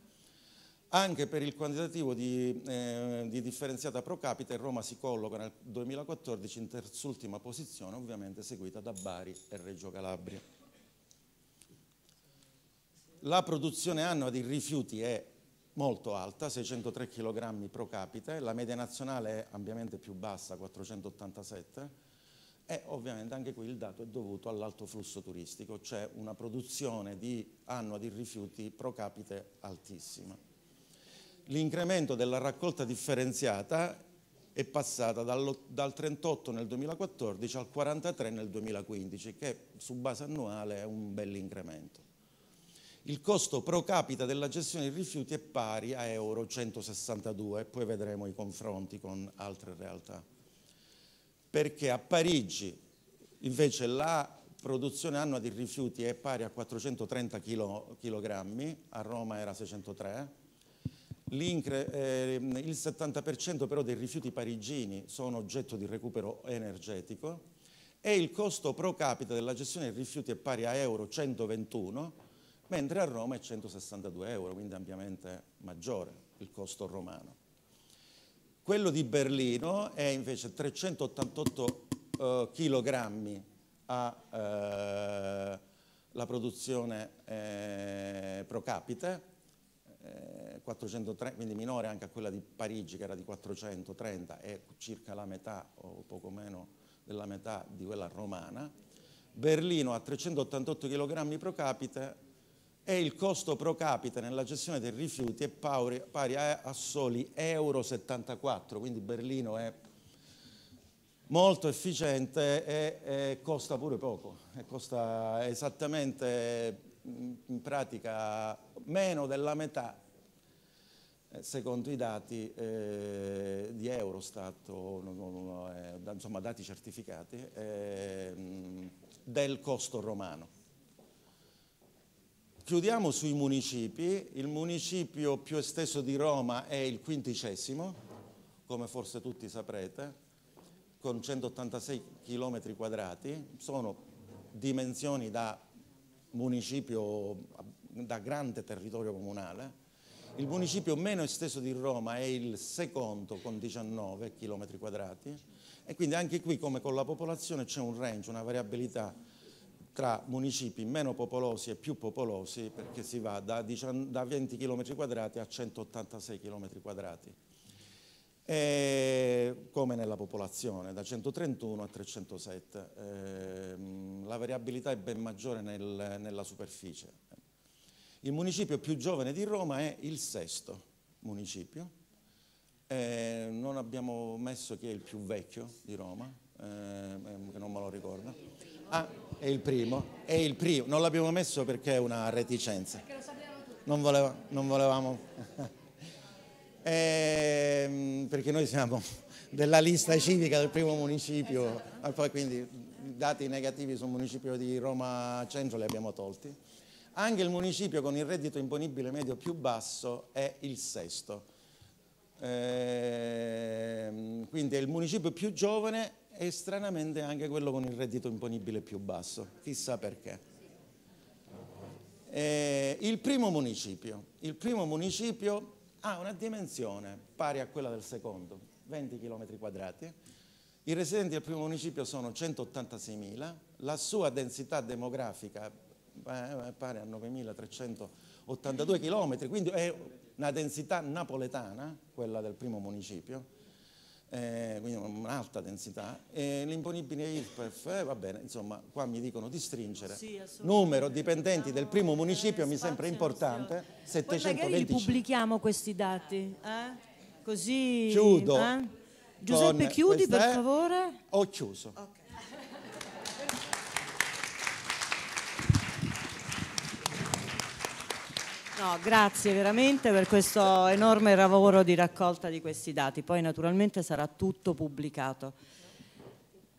Anche per il quantitativo di, eh, di differenziata pro capita, Roma si colloca nel 2014 in terz'ultima posizione, ovviamente seguita da Bari e Reggio Calabria. La produzione annua di rifiuti è molto alta, 603 kg pro capite, la media nazionale è ampiamente più bassa, 487, e ovviamente anche qui il dato è dovuto all'alto flusso turistico, cioè una produzione di, annua di rifiuti pro capite altissima. L'incremento della raccolta differenziata è passata dal, dal 38 nel 2014 al 43 nel 2015, che su base annuale è un bell'incremento. Il costo pro capita della gestione dei rifiuti è pari a euro 162, poi vedremo i confronti con altre realtà. Perché a Parigi invece la produzione annua di rifiuti è pari a 430 kg, a Roma era 603 eh, il 70% però dei rifiuti parigini sono oggetto di recupero energetico e il costo pro capita della gestione dei rifiuti è pari a euro 121 mentre a Roma è 162 euro, quindi ampiamente maggiore il costo romano. Quello di Berlino è invece 388 eh, chilogrammi alla eh, produzione eh, pro capite, 403, eh, quindi minore anche a quella di Parigi che era di 430 è circa la metà o poco meno della metà di quella romana. Berlino a 388 kg pro capite e il costo pro capite nella gestione dei rifiuti è pari a soli Euro 74, quindi Berlino è molto efficiente e, e costa pure poco, e costa esattamente in pratica meno della metà eh, secondo i dati eh, di Eurostat, o, no, no, no, eh, insomma dati certificati, eh, del costo romano. Chiudiamo sui municipi, il municipio più esteso di Roma è il quindicesimo, come forse tutti saprete, con 186 km quadrati, sono dimensioni da municipio, da grande territorio comunale. Il municipio meno esteso di Roma è il secondo con 19 km quadrati e quindi anche qui come con la popolazione c'è un range, una variabilità tra municipi meno popolosi e più popolosi perché si va da, 20 km quadrati a 186 km quadrati come nella popolazione da 131 a 307 ehm, la variabilità è ben maggiore nel, nella superficie il municipio più giovane di Roma è il sesto municipio non abbiamo messo chi è il più vecchio di Roma ehm, che non me lo ricordo Ah, è il primo. È il primo. Non l'abbiamo messo perché è una reticenza. Perché lo sapevamo tutti. Non, voleva, non volevamo. e, ehm, perché noi siamo della lista civica del primo municipio. Esatto. Poi quindi i dati negativi sul municipio di Roma Centro li abbiamo tolti. Anche il municipio con il reddito imponibile medio più basso è il sesto. Eh, quindi è il municipio più giovane e stranamente anche quello con il reddito imponibile più basso, chissà perché. Eh, il, primo municipio, il primo municipio ha una dimensione pari a quella del secondo, 20 km quadrati, i residenti del primo municipio sono 186.000, la sua densità demografica eh, è pari a 9.382 km, quindi è una densità napoletana, quella del primo municipio, eh, quindi un'alta densità, e l'imponibile IRPEF, eh, va bene, insomma, qua mi dicono di stringere. Sì, Numero dipendenti del primo eh, municipio mi sembra importante, 725. Poi magari pubblichiamo questi dati, eh? così... Chiudo. Eh? Giuseppe chiudi per favore. Ho chiuso. Okay. No, grazie veramente per questo enorme lavoro di raccolta di questi dati, poi naturalmente sarà tutto pubblicato.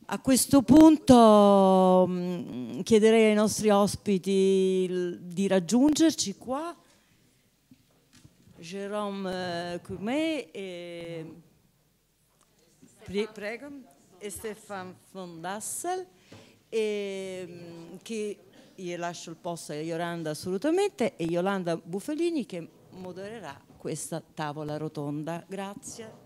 A questo punto mm, chiederei ai nostri ospiti di raggiungerci qua, Jérôme eh, Courmet e, Pre prego, e Stefan von Dassel, e, mm, che io lascio il posto a Yolanda assolutamente e Yolanda Bufelini che modererà questa tavola rotonda. Grazie.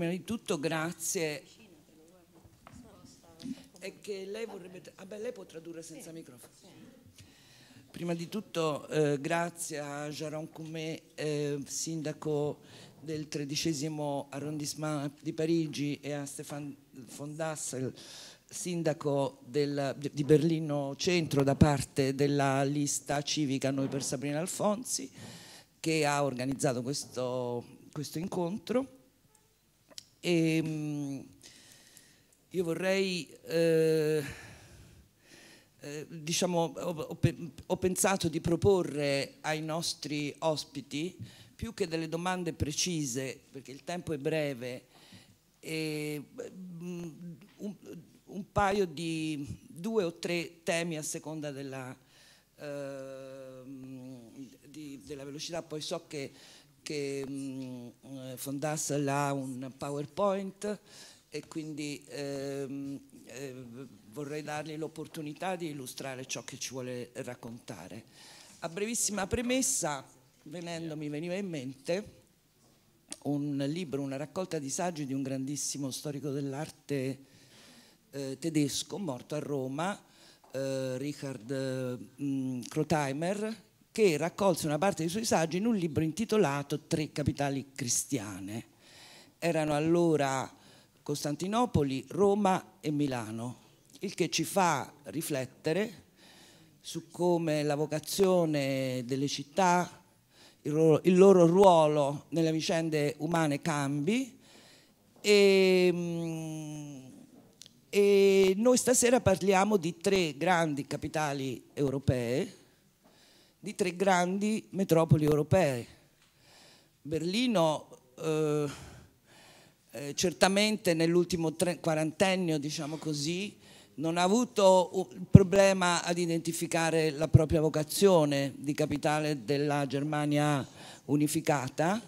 prima di tutto grazie. È che lei vorrebbe... Ah beh, lei può tradurre senza microfono. Prima di tutto eh, grazie a Jaron Coumé, eh, sindaco del tredicesimo arrondissement di Parigi e a Stefan von Dassel, sindaco del, di Berlino Centro da parte della lista civica Noi per Sabrina Alfonsi che ha organizzato questo, questo incontro e, ehm, io vorrei, eh, eh diciamo, ho, ho pensato di proporre ai nostri ospiti, più che delle domande precise, perché il tempo è breve, e, um, un, paio di due o tre temi a seconda della, eh, di, della velocità, poi so che che mh, mm, eh, fondasse là un PowerPoint e quindi ehm, eh, vorrei dargli l'opportunità di illustrare ciò che ci vuole raccontare. A brevissima premessa, venendo mi veniva in mente un libro, una raccolta di saggi di un grandissimo storico dell'arte eh, tedesco morto a Roma, eh, Richard mh, mm, Krotheimer, che raccolse una parte dei suoi saggi in un libro intitolato Tre capitali cristiane. Erano allora Costantinopoli, Roma e Milano, il che ci fa riflettere su come la vocazione delle città, il loro, il loro ruolo nelle vicende umane cambi e, mm, e noi stasera parliamo di tre grandi capitali europee di tre grandi metropoli europee. Berlino eh, eh, certamente nell'ultimo quarantennio, diciamo così, non ha avuto il problema ad identificare la propria vocazione di capitale della Germania unificata.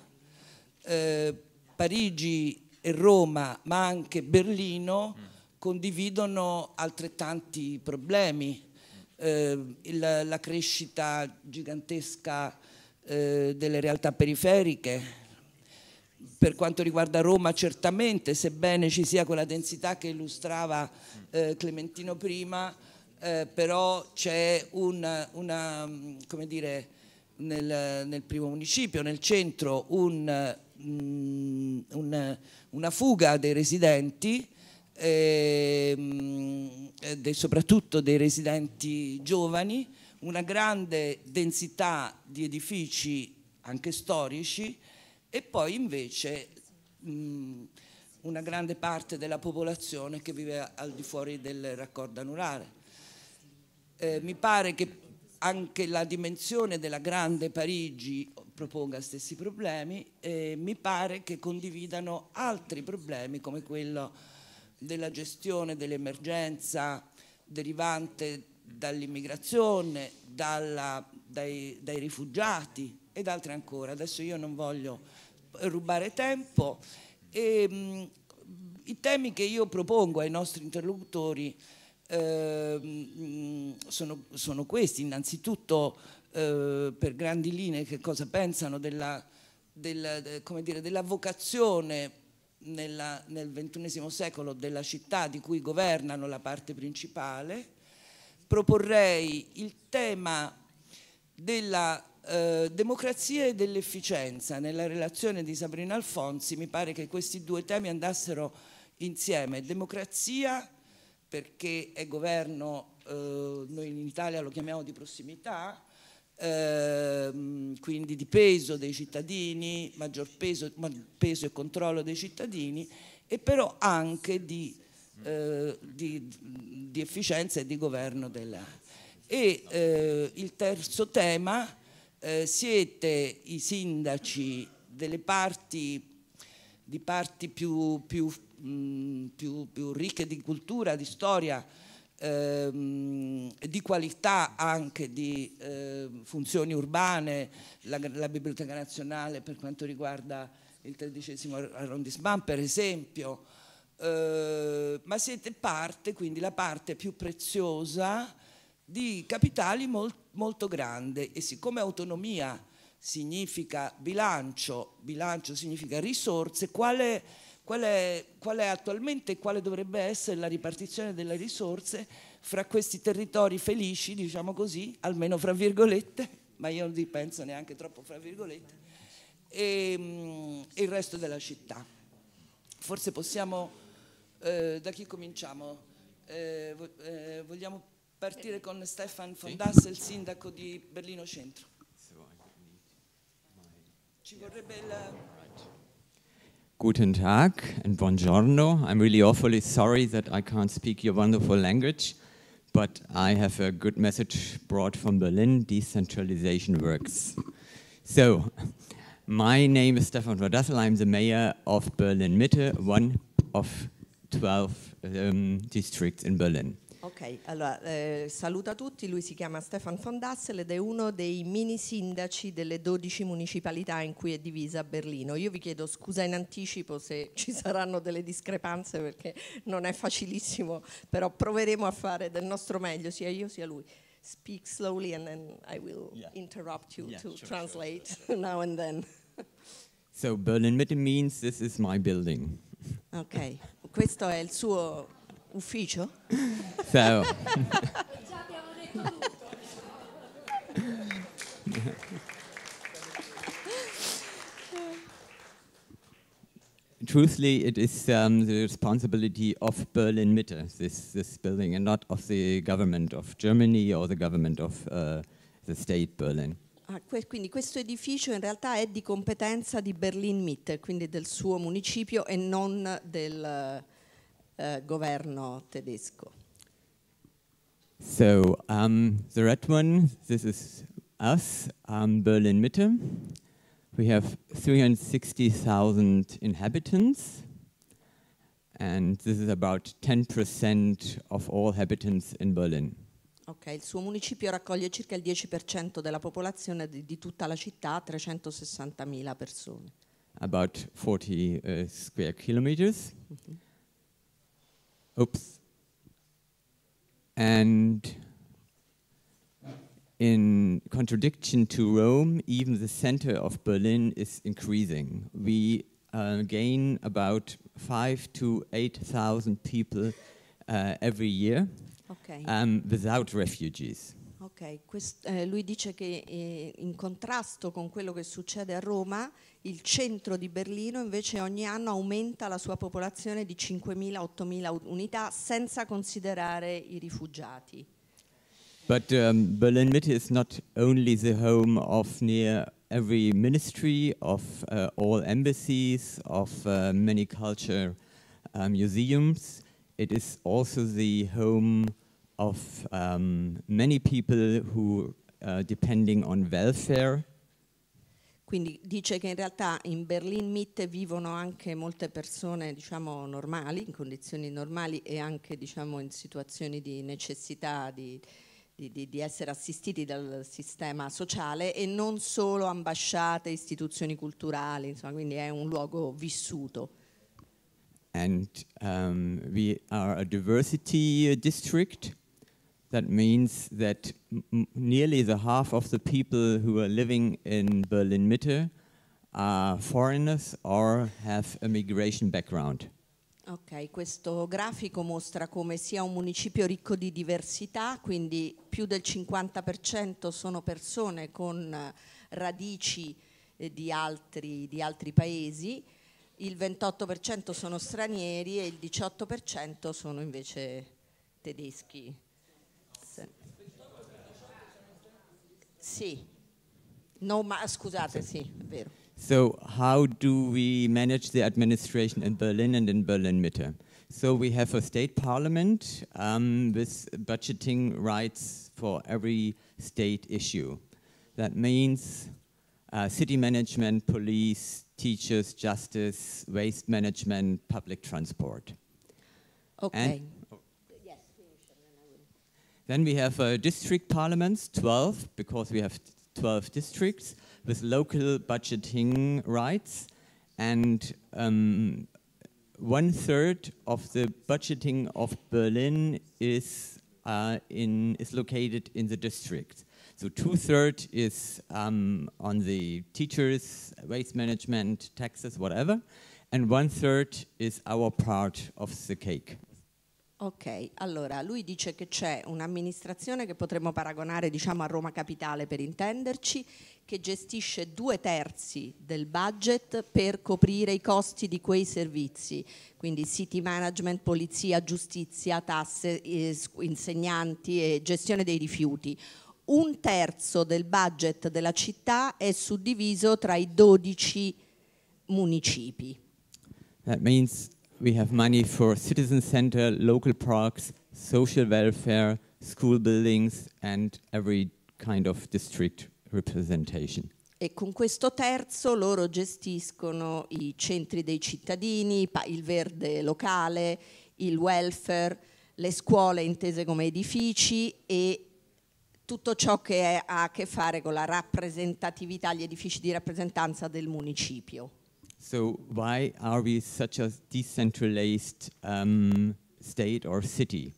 Eh, Parigi e Roma, ma anche Berlino, mm. condividono altrettanti problemi eh, il, la crescita gigantesca eh, delle realtà periferiche. Per quanto riguarda Roma, certamente, sebbene ci sia quella densità che illustrava eh, Clementino prima, eh, però c'è una, una, come dire, nel, nel, primo municipio, nel centro, un, mh, mm, una, una fuga dei residenti Ehm, eh, de, soprattutto dei residenti giovani, una grande densità di edifici anche storici e poi invece mh, una grande parte della popolazione che vive al di fuori del raccordo anulare. Eh, mi pare che anche la dimensione della grande Parigi proponga stessi problemi e mi pare che condividano altri problemi come quello della gestione dell'emergenza derivante dall'immigrazione, dai, dai rifugiati ed altre ancora. Adesso io non voglio rubare tempo. E, ehm, mh, I temi che io propongo ai nostri interlocutori eh, sono, sono, questi, innanzitutto eh, per grandi linee che cosa pensano della, del, de, dire, della vocazione nella, nel XXI secolo della città di cui governano la parte principale, proporrei il tema della eh, democrazia e dell'efficienza. Nella relazione di Sabrina Alfonsi mi pare che questi due temi andassero insieme, democrazia perché è governo, eh, noi in Italia lo chiamiamo di prossimità, Ehm, quindi di peso dei cittadini, maggior peso, peso, e controllo dei cittadini e però anche di, eh, di, di efficienza e di governo della... E eh, il terzo tema, eh, siete i sindaci delle parti, di parti più, più, mh, mm, più, più ricche di cultura, di storia, ehm, di qualità anche di eh, funzioni urbane, la, la, Biblioteca Nazionale per quanto riguarda il tredicesimo arrondissement per esempio, eh, ma siete parte, quindi la parte più preziosa di capitali molt, molto grande e siccome autonomia significa bilancio, bilancio significa risorse, quale Qual è, qual è attualmente e quale dovrebbe essere la ripartizione delle risorse fra questi territori felici, diciamo così, almeno fra virgolette, ma io non penso neanche troppo fra virgolette, e, e mm, il resto della città. Forse possiamo, eh, da chi cominciamo? Eh, eh, vogliamo partire con Stefan von Dass, il sindaco di Berlino Centro. Ci vorrebbe la... Guten Tag and buongiorno. I'm really awfully sorry that I can't speak your wonderful language, but I have a good message brought from Berlin, decentralization works. So, my name is Stefan Rodassel. I'm the mayor of Berlin Mitte, one of 12 um, districts in Berlin. Ok, allora eh, saluta tutti, lui si chiama Stefan von Dassel ed è uno dei mini sindaci delle 12 municipalità in cui è divisa Berlino. Io vi chiedo scusa in anticipo se ci saranno delle discrepanze perché non è facilissimo, però proveremo a fare del nostro meglio, sia io sia lui. Speak slowly and then I will yeah. interrupt you yeah, to sure, translate sure, sure, now and then. so Berlin Mitte means this is my building. Ok, questo è il suo Ufficio? Ciao. Truthfully, it is um, the responsibility of Berlin Mitte, this, this building, and not of the government of Germany or the government of uh, the state Berlin. Ah, que quindi questo edificio in realtà è di competenza di Berlin Mitte, quindi del suo municipio e non del, uh, governo tedesco. So, um, the red one, this is us, um, Berlin Mitte. We have 360,000 inhabitants, and this is about 10% of all inhabitants in Berlin. Ok, il suo municipio raccoglie circa il 10% della popolazione di, di, tutta la città, 360.000 persone. About 40 uh, eh, square kilometers. Mm -hmm. Oops. And in contradiction to Rome, even the center of Berlin is increasing. We uh, gain about five to 8,000 people uh, every year okay. um, without refugees. Ok, Quest, eh, lui dice che eh, in contrasto con quello che succede a Roma, il centro di Berlino invece ogni anno aumenta la sua popolazione di 5.000-8.000 unità senza considerare i rifugiati. But um, Berlin Mitte is not only the home of near every ministry, of uh, all embassies, of uh, many culture uh, museums, it is also the home of um, many people who uh, depending on welfare. Quindi dice che in realtà in Berlin Mitte vivono anche molte persone, diciamo, normali, in condizioni normali e anche, diciamo, in situazioni di necessità di, di, di, essere assistiti dal sistema sociale e non solo ambasciate, istituzioni culturali, insomma, quindi è un luogo vissuto. And um, we are a diversity district. That means that nearly the half of the people who are living in Berlin Mitte are foreigners or have a migration background. Ok, questo grafico mostra come sia un municipio ricco di diversità, quindi più del 50% sono persone con eh, radici eh, di, altri, di altri paesi, il 28% sono stranieri e il 18% sono invece tedeschi. Sì. No, ma scusate, sì, è vero. So how do we manage the administration in Berlin and in Berlin Mitte? So we have a state parliament um, with budgeting rights for every state issue. That means uh, city management, police, teachers, justice, waste management, public transport. Okay. And then we have uh, district parliaments, 12, because we have 12 districts with local budgeting rights. And um, one third of the budgeting of Berlin is, uh, in, is located in the district. So two thirds is um, on the teachers, waste management, taxes, whatever. And one third is our part of the cake. Ok, allora lui dice che c'è un'amministrazione che potremmo paragonare diciamo, a Roma Capitale per intenderci, che gestisce due terzi del budget per coprire i costi di quei servizi, quindi city management, polizia, giustizia, tasse, eh, insegnanti e gestione dei rifiuti. Un terzo del budget della città è suddiviso tra i 12 municipi. That means we have money for citizen center, local parks, social welfare, school buildings and every kind of district representation. E con questo terzo loro gestiscono i centri dei cittadini, il verde locale, il welfare, le scuole intese come edifici e tutto ciò che ha a che fare con la rappresentatività, gli edifici di rappresentanza del municipio. So why are we such a decentralized um, state or city?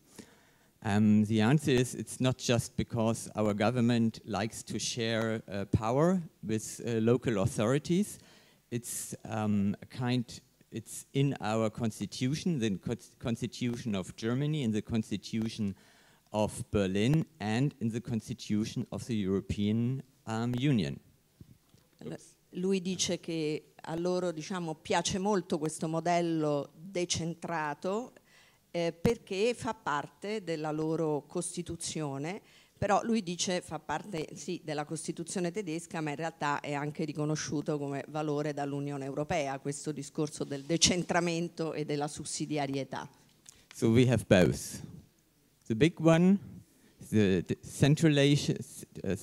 Um, the answer is it's not just because our government likes to share uh, power with uh, local authorities. It's um, a kind, it's in our constitution, the constitution of Germany, in the constitution of Berlin, and in the constitution of the European um, Union. Oops. Lui dice che a loro diciamo, piace molto questo modello decentrato eh, perché fa parte della loro Costituzione, però lui dice fa parte sì della Costituzione tedesca ma in realtà è anche riconosciuto come valore dall'Unione Europea questo discorso del decentramento e della sussidiarietà. So we have both. The big one, the centralized, uh,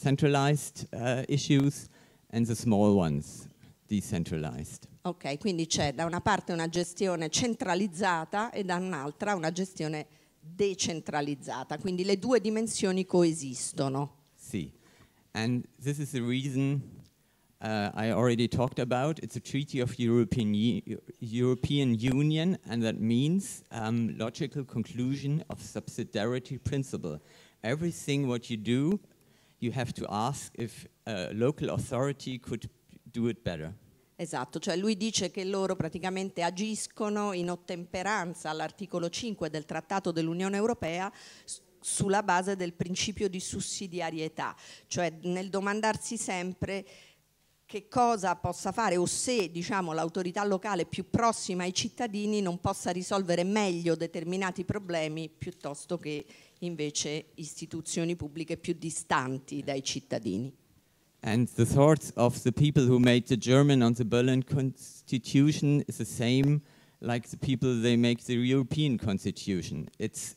centralized uh, issues and the small ones. decentralized. Ok, quindi c'è da una parte una gestione centralizzata e da un'altra una gestione decentralizzata, quindi le due dimensioni coesistono. Sì, and this is the reason uh, I already talked about. It's a treaty of European, European Union and that means um, logical conclusion of subsidiarity principle. Everything what you do, you have to ask if a local authority could do it better. Esatto, cioè lui dice che loro praticamente agiscono in ottemperanza all'articolo 5 del Trattato dell'Unione Europea sulla base del principio di sussidiarietà, cioè nel domandarsi sempre che cosa possa fare o se diciamo, l'autorità locale più prossima ai cittadini non possa risolvere meglio determinati problemi piuttosto che invece istituzioni pubbliche più distanti dai cittadini. And the thoughts of the people who made the German on the Berlin Constitution is the same like the people they make the European Constitution. It's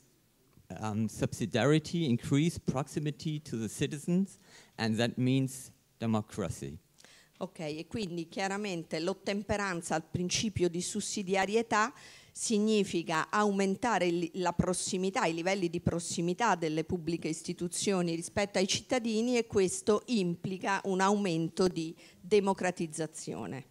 um, subsidiarity, increased proximity to the citizens, and that means democracy. Ok, e quindi chiaramente l'ottemperanza al principio di sussidiarietà significa aumentare la prossimità, i livelli di prossimità delle pubbliche istituzioni rispetto ai cittadini e questo implica un aumento di democratizzazione.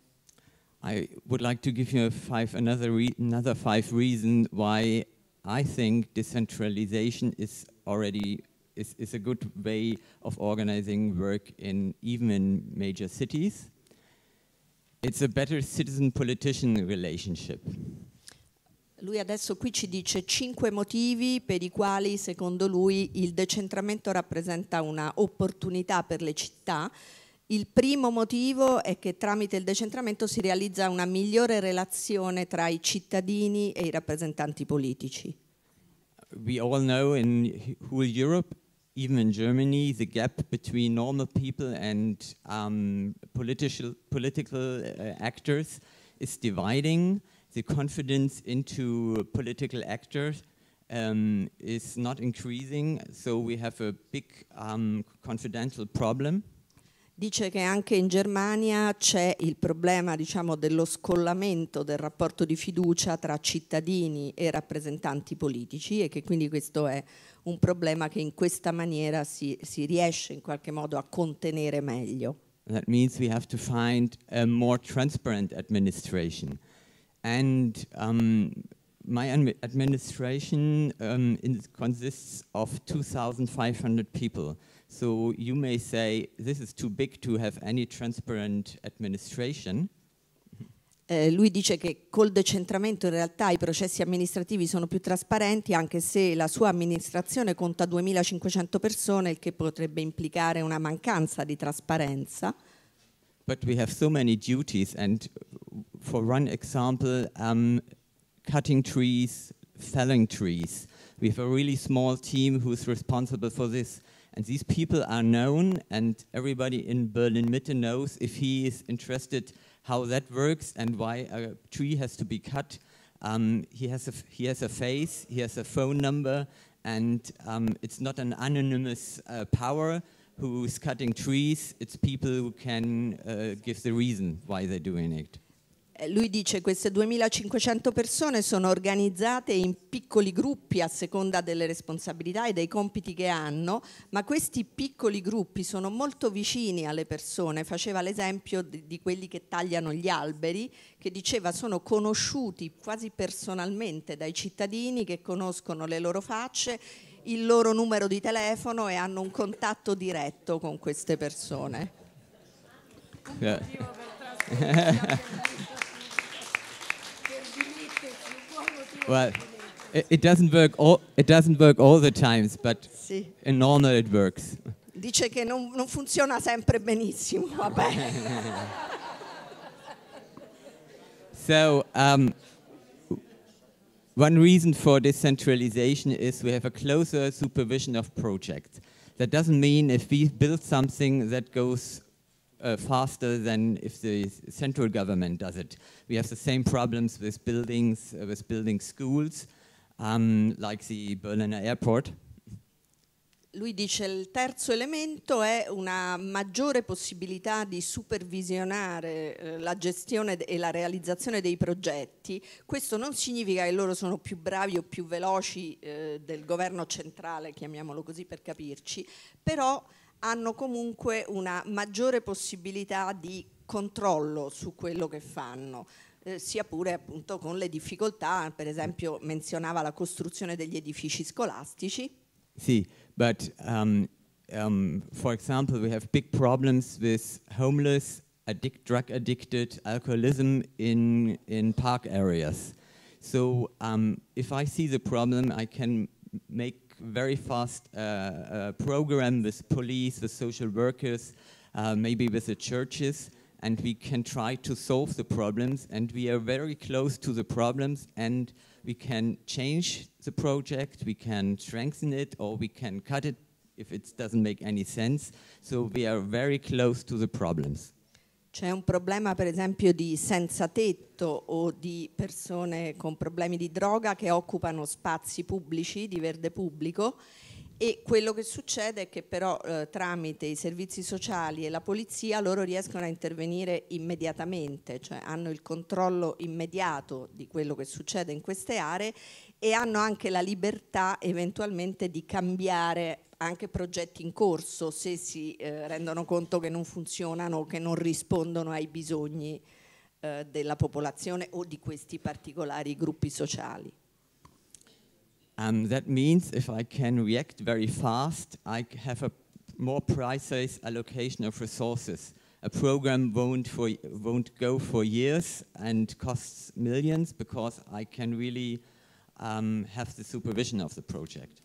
I would like to give you five, another, re another five reasons why I think decentralization is already is, is a good way of organizing work in even in major cities. It's a better citizen-politician relationship. Lui adesso qui ci dice cinque motivi per i quali secondo lui il decentramento rappresenta una opportunità per le città. Il primo motivo è che tramite il decentramento si realizza una migliore relazione tra i cittadini e i rappresentanti politici. We all know in whole Europe, even in Germany, the gap between normal people and um, political, political uh, actors is dividing the confidence into political actors um, is not increasing, so we have a big um, confidential problem. Dice che anche in Germania c'è il problema diciamo, dello scollamento del rapporto di fiducia tra cittadini e rappresentanti politici e che quindi questo è un problema che in questa maniera si, si riesce in qualche modo a contenere meglio. That means we have to find a more transparent administration. And um, my administration um, consists of 2,500 people. So you may say, this is too big to have any transparent administration. Eh, lui dice che col decentramento in realtà i processi amministrativi sono più trasparenti anche se la sua amministrazione conta 2500 persone, il che potrebbe implicare una mancanza di trasparenza. But we have so many duties and for one example, um, cutting trees, felling trees. We have a really small team who's responsible for this. And these people are known, and everybody in Berlin Mitte knows if he is interested how that works and why a tree has to be cut. Um, he, has a, he has a face, he has a phone number, and um, it's not an anonymous uh, power who's cutting trees, it's people who can uh, give the reason why they're doing it. Eh, lui dice che queste 2500 persone sono organizzate in piccoli gruppi a seconda delle responsabilità e dei compiti che hanno, ma questi piccoli gruppi sono molto vicini alle persone. Faceva l'esempio di, quelli che tagliano gli alberi, che diceva sono conosciuti quasi personalmente dai cittadini che conoscono le loro facce il loro numero di telefono e hanno un contatto diretto con queste persone. Well, it, it, doesn't work all, it doesn't work all the times, but sì. in normal it works. Dice che non, non funziona sempre benissimo, vabbè. so, um, one reason for decentralization is we have a closer supervision of projects. That doesn't mean if we build something that goes uh, faster than if the central government does it. We have the same problems with buildings, uh, with building schools, um, like the Berlin airport. Lui dice il terzo elemento è una maggiore possibilità di supervisionare eh, la gestione e la realizzazione dei progetti. Questo non significa che loro sono più bravi o più veloci eh, del governo centrale, chiamiamolo così per capirci, però hanno comunque una maggiore possibilità di controllo su quello che fanno. Eh, sia pure appunto con le difficoltà, per esempio menzionava la costruzione degli edifici scolastici. Sì, but um, um, for example we have big problems with homeless, addict, drug addicted, alcoholism in, in park areas. So um, if I see the problem I can make very fast uh, uh, program with police, with social workers, uh, maybe with the churches, and we can try to solve the problems. And we are very close to the problems, and we can change the project, we can strengthen it, or we can cut it if it doesn't make any sense. So we are very close to the problems. C'è un problema per esempio di senza tetto o di persone con problemi di droga che occupano spazi pubblici di verde pubblico e quello che succede è che però eh, tramite i servizi sociali e la polizia loro riescono a intervenire immediatamente, cioè hanno il controllo immediato di quello che succede in queste aree e hanno anche la libertà eventualmente di cambiare anche progetti in corso se si eh, rendono conto che non funzionano o che non rispondono ai bisogni eh, della popolazione o di questi particolari gruppi sociali. Um, that means if I can react very fast, I have a more precise allocation of resources. A program won't, for, won't go for years and costs millions because I can really um, have the supervision of the project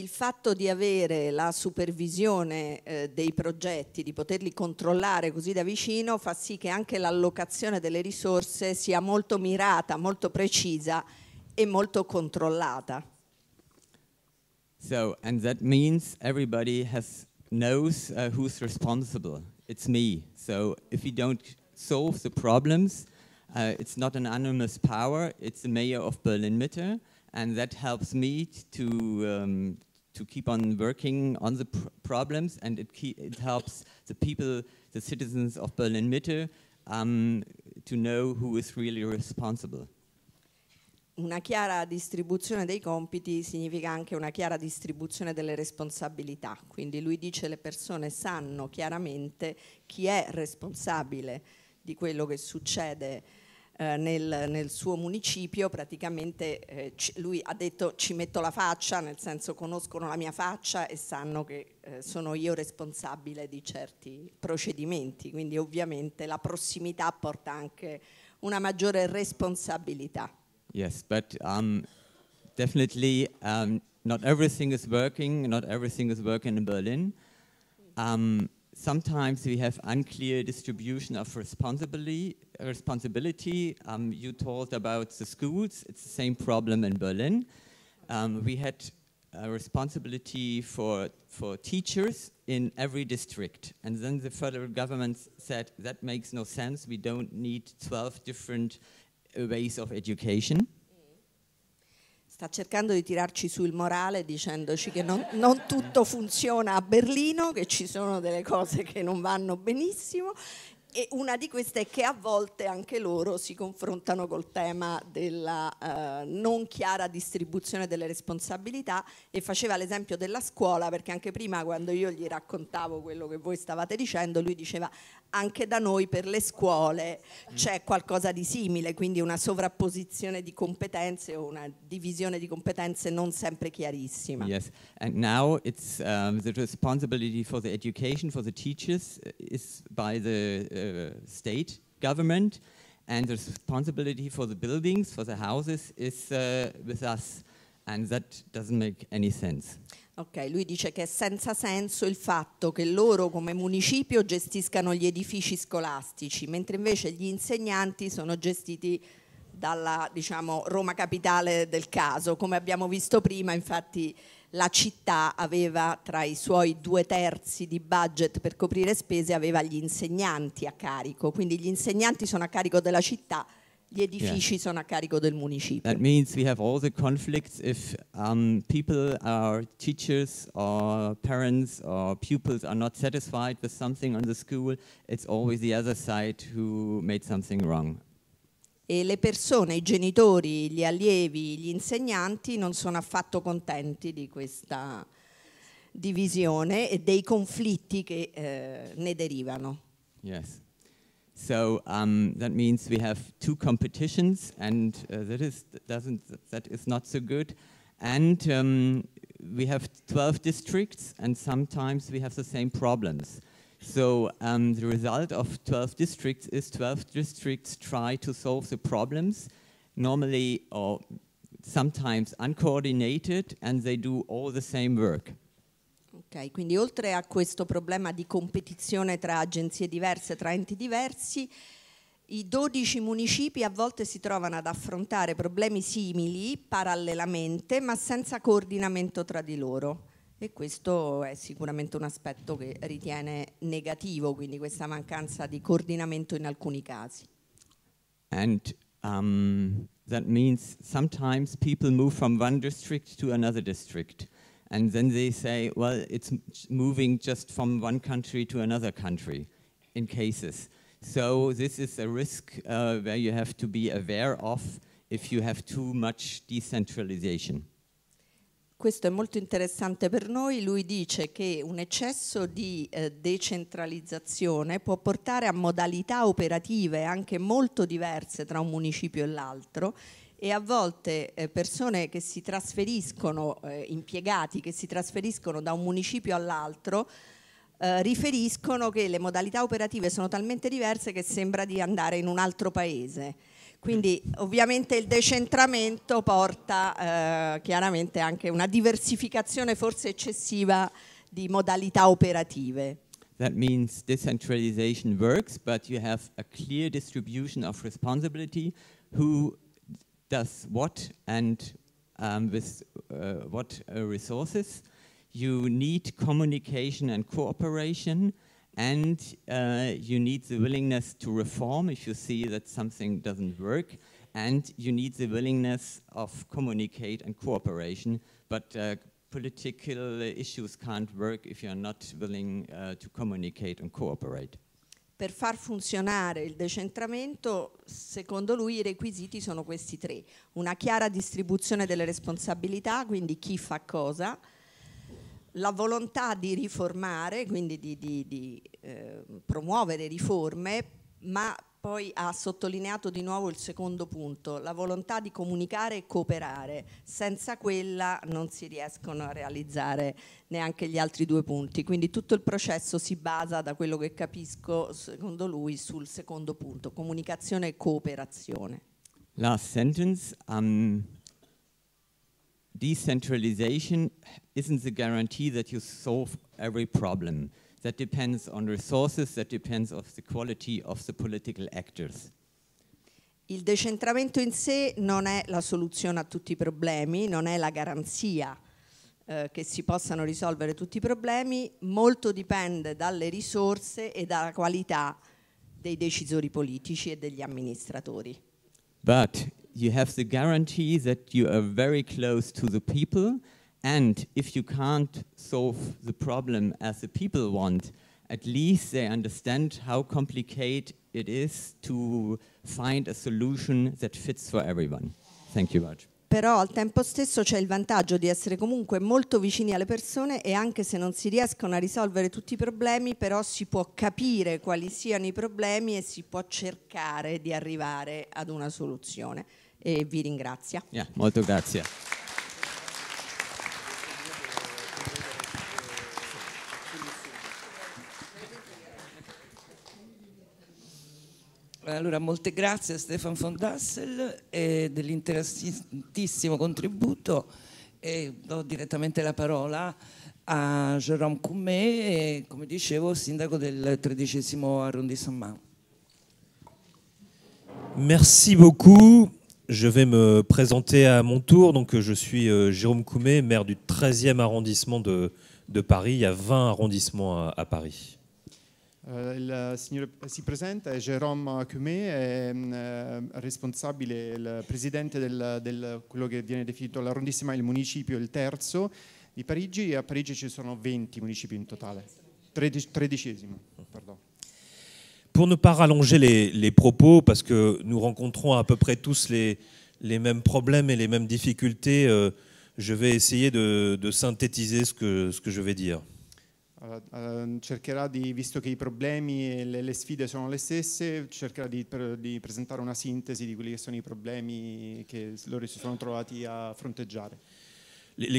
il fatto di avere la supervisione eh, dei progetti, di poterli controllare così da vicino, fa sì che anche l'allocazione delle risorse sia molto mirata, molto precisa e molto controllata. So, and that means everybody has, knows uh, who's responsible. It's me. So, if you don't solve the problems, uh, it's not an anonymous power, it's the mayor of Berlin-Mitte and that helps me to um, to keep on working on the pr problems, and it it helps the people, the citizens of Berlin Mitte, um, to know who is really responsible. Una chiara distribuzione dei compiti significa anche una chiara distribuzione delle responsabilità, quindi lui dice le persone sanno chiaramente chi è responsabile di quello che succede eh, nel, nel, suo municipio, praticamente eh, lui ha detto ci metto la faccia, nel senso conoscono la mia faccia e sanno che eh, sono io responsabile di certi procedimenti, quindi ovviamente la prossimità porta anche una maggiore responsabilità. Yes, but um, definitely um, not everything is working, not everything is working in Berlin. Um, sometimes we have unclear distribution of responsibility. responsibility. Um, you talked about the schools. It's the same problem in Berlin. Um, we had a responsibility for, for teachers in every district. And then the federal government said, that makes no sense. We don't need 12 different ways of education. sta cercando di tirarci su il morale dicendoci che non, non, tutto funziona a Berlino, che ci sono delle cose che non vanno benissimo e una di queste è che a volte anche loro si confrontano col tema della eh, non chiara distribuzione delle responsabilità e faceva l'esempio della scuola perché anche prima quando io gli raccontavo quello che voi stavate dicendo lui diceva anche da noi per le scuole c'è qualcosa di simile, quindi una sovrapposizione di competenze o una divisione di competenze non sempre chiarissima. Yes, and now it's um, the responsibility for the education for the teachers uh, is by the uh, state government and the responsibility for the buildings, for the houses is uh, with us and that doesn't make any sense. Ok, lui dice che è senza senso il fatto che loro come municipio gestiscano gli edifici scolastici, mentre invece gli insegnanti sono gestiti dalla diciamo, Roma capitale del caso. Come abbiamo visto prima, infatti la città aveva tra i suoi due terzi di budget per coprire spese, aveva gli insegnanti a carico, quindi gli insegnanti sono a carico della città gli edifici yeah. sono a carico del municipio. That means we have all the conflicts if um, people, our teachers or parents or pupils are not satisfied with something on the school, it's always the other side who made something wrong. E le persone, i genitori, gli allievi, gli insegnanti non sono affatto contenti di questa divisione e dei conflitti che eh, ne derivano. Yes. So um, that means we have two competitions, and uh, that is doesn't that is not so good. And um, we have 12 districts, and sometimes we have the same problems. So um, the result of 12 districts is 12 districts try to solve the problems, normally or sometimes uncoordinated, and they do all the same work. quindi oltre a questo problema di competizione tra agenzie diverse, tra enti diversi, i 12 municipi a volte si trovano ad affrontare problemi simili parallelamente ma senza coordinamento tra di loro e questo è sicuramente un aspetto che ritiene negativo, quindi questa mancanza di coordinamento in alcuni casi. And um, that means sometimes people move from one district to another district. And then they say, well, it's moving just from one country to another country in cases. So this is a risk uh, where you have to be aware of if you have too much decentralization. Questo è molto interessante per noi, lui dice che un eccesso di eh, decentralizzazione può portare a modalità operative anche molto diverse tra un municipio e l'altro e a volte eh, persone che si trasferiscono, eh, impiegati che si trasferiscono da un municipio all'altro, eh, riferiscono che le modalità operative sono talmente diverse che sembra di andare in un altro paese. Quindi ovviamente il decentramento porta eh, chiaramente anche una diversificazione forse eccessiva di modalità operative. That means decentralization works, but you have a clear distribution of responsibility who does what and um, with uh, what uh, resources. You need communication and cooperation, and uh, you need the willingness to reform if you see that something doesn't work, and you need the willingness of communicate and cooperation, but uh, political issues can't work if you're not willing uh, to communicate and cooperate. per far funzionare il decentramento, secondo lui i requisiti sono questi tre. Una chiara distribuzione delle responsabilità, quindi chi fa cosa, la volontà di riformare, quindi di, di, di eh, promuovere riforme, ma poi ha sottolineato di nuovo il secondo punto, la volontà di comunicare e cooperare. Senza quella non si riescono a realizzare neanche gli altri due punti. Quindi tutto il processo si basa, da quello che capisco, secondo lui, sul secondo punto, comunicazione e cooperazione. Last sentence. Um, decentralization isn't the guarantee that you solve every problem that depends on resources, that depends on the quality of the political actors. Il decentramento in sé non è la soluzione a tutti i problemi, non è la garanzia eh, che si possano risolvere tutti i problemi, molto dipende dalle risorse e dalla qualità dei decisori politici e degli amministratori. But you have the guarantee that you are very close to the people And if you can't solve the problem as the people want, at least they understand how complicated it is to find a solution that fits for everyone. Thank you much. Però al tempo stesso c'è il vantaggio di essere comunque molto vicini alle persone e anche se non si riescono a risolvere tutti i problemi, però si può capire quali siano i problemi e si può cercare di arrivare ad una soluzione. E vi ringrazio. Yeah, molto grazie. Alors, molte grazie a Stefan von Dassel de dell'interessantissimo contributo e do direttamente la parole à Jérôme Coumé, e, come dicevo, sindaco del tredicesimo arrondissement. Merci beaucoup. Je vais me présenter à mon tour. Donc, je suis euh, Jérôme Coumé, maire du 13e arrondissement de, Paris. Il y a 20 arrondissements à Paris. Euh, la signore si presenta è Jérôme Cumé, è eh, responsabile, il presidente del quello che viene definito il municipio, il terzo di Parigi e a Parigi ci sono 20 municipi in totale, Pour ne pas rallonger les, les, propos, parce que nous rencontrons à peu près tous les, les mêmes problèmes et les mêmes difficultés, euh, je vais essayer de, de synthétiser ce que, ce que je vais dire. Les,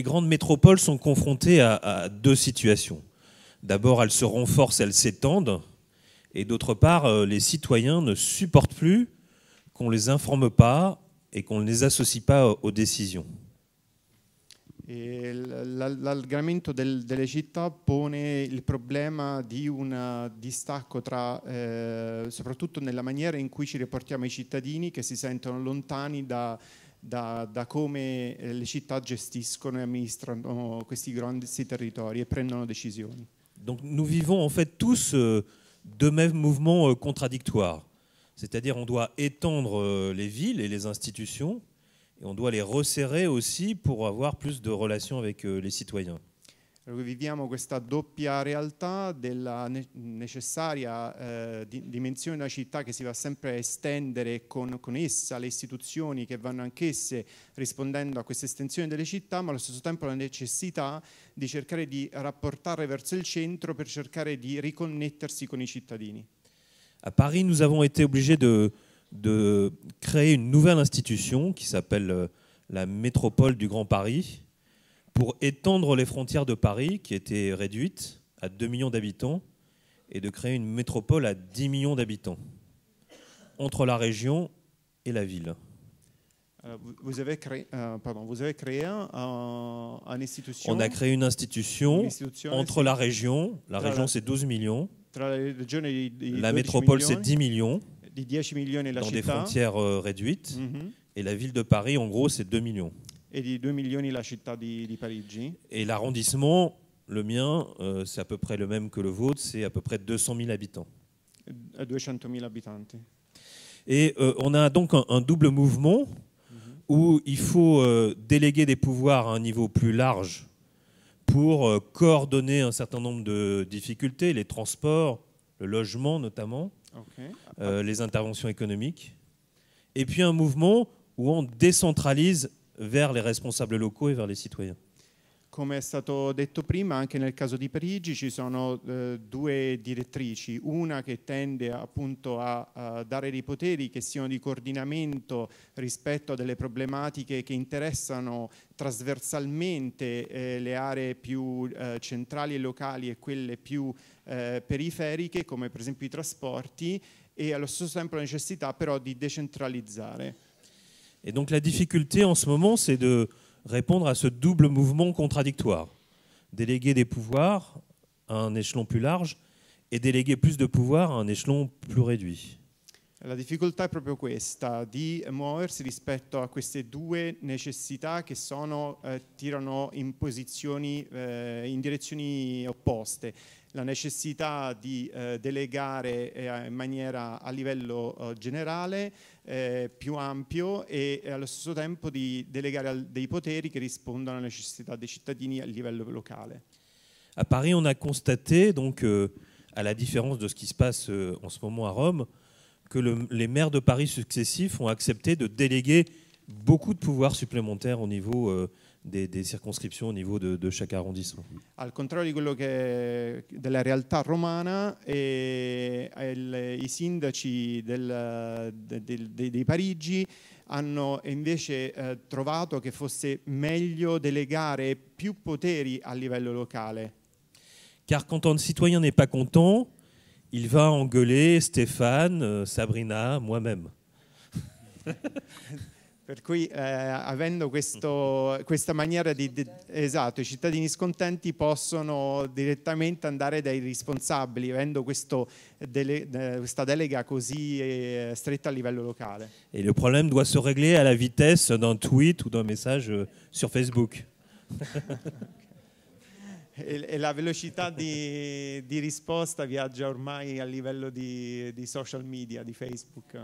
grandes métropoles sont confrontées à, à deux situations. D'abord, elles se renforcent, elles s'étendent, et d'autre part, euh, les citoyens ne supportent plus qu'on ne les informe pas et qu'on ne les associe pas euh, aux décisions. L'allargamento del, delle città pone il problema di un distacco tra, eh, soprattutto nella maniera in cui ci riportiamo ai cittadini che si sentono lontani da, da, da come eh, le città gestiscono e amministrano questi grandi territori e prendono decisioni. Donc nous vivons en fait tous euh, deux mêmes mouvements euh, C'est-à-dire on doit étendre euh, les villes et les institutions et on doit les resserrer aussi pour avoir plus de relations avec euh, les citoyens. viviamo questa doppia realtà della necessaria eh, dimensione della città che si va sempre a estendere con, con, essa, le istituzioni che vanno anch'esse rispondendo a questa estensione delle città, ma allo stesso tempo la necessità di cercare di rapportare verso il centro per cercare di riconnettersi con i cittadini. A Paris, nous avons été obligés de, de créer une nouvelle institution qui s'appelle euh, la métropole du Grand Paris pour étendre les frontières de Paris qui étaient réduites à 2 millions d'habitants et de créer une métropole à 10 millions d'habitants entre la région et la ville. Vous avez créé, euh, pardon, vous avez créé institution. On a créé une institution, entre la région. La région, c'est 12 millions. la métropole, c'est 10 millions dans des frontières euh, réduites. Mm-hmm. Et la ville de Paris, en gros, c'est 2 millions. Et 2 la Et l'arrondissement, le mien, euh, c'est à peu près le même que le vôtre, c'est à peu près 200 000 habitants. 200 euh, habitants. Et on a donc un, double mouvement mm-hmm. où il faut déléguer des pouvoirs à un niveau plus large pour coordonner un certain nombre de difficultés, les transports, le logement notamment. Ok. euh, les interventions économiques, et puis un mouvement où on décentralise vers les responsables locaux et vers les citoyens. Come è stato detto prima, anche nel caso di Parigi ci sono eh, due direttrici, una che tende appunto a, a, dare dei poteri che siano di coordinamento rispetto a delle problematiche che interessano trasversalmente eh, le aree più eh, centrali e locali e quelle più eh, periferiche, come per esempio i trasporti, et allo stesso tempo la necessità però di décentralizzare. Et donc la difficulté en ce moment, c'est de répondre à ce double mouvement contradictoire. Déléguer des pouvoirs à un échelon plus large et déléguer plus de pouvoirs à un échelon plus réduit. La difficoltà è proprio questa, di muoversi rispetto a queste due necessità che sono, eh, tirano in posizioni, eh, in direzioni opposte la necessità di eh, delegare eh, in maniera a livello eh, generale, eh, più ampio e eh, allo stesso tempo di delegare al, dei poteri che rispondano alle necessità dei cittadini a livello locale. A Paris, on a constaté, donc, euh, à la différence de ce qui se passe euh, en ce moment à Rome, que le, les maires de Paris successifs ont accepté de déléguer beaucoup de pouvoirs supplémentaires au niveau euh, des, circonscriptions au niveau de, chaque arrondissement. Al contrario di quello che della realtà romana, e, e i sindaci del, de, dei Parigi hanno invece eh, trovato che fosse meglio delegare più poteri a livello locale. Car quand un citoyen n'est pas content, il va engueuler Stéphane, euh, Sabrina, moi-même. Per cui eh, avendo questo, questa maniera di, di, Esatto, i cittadini scontenti possono direttamente andare dai responsabili, avendo questo, dele, eh, questa delega così eh, stretta a livello locale. E il problema deve essere régler alla vitesse di un tweet o di un messaggio euh, su Facebook. Et e la vélocité de di, risposta viaggia ormai a livello di, social media, di Facebook. Eh.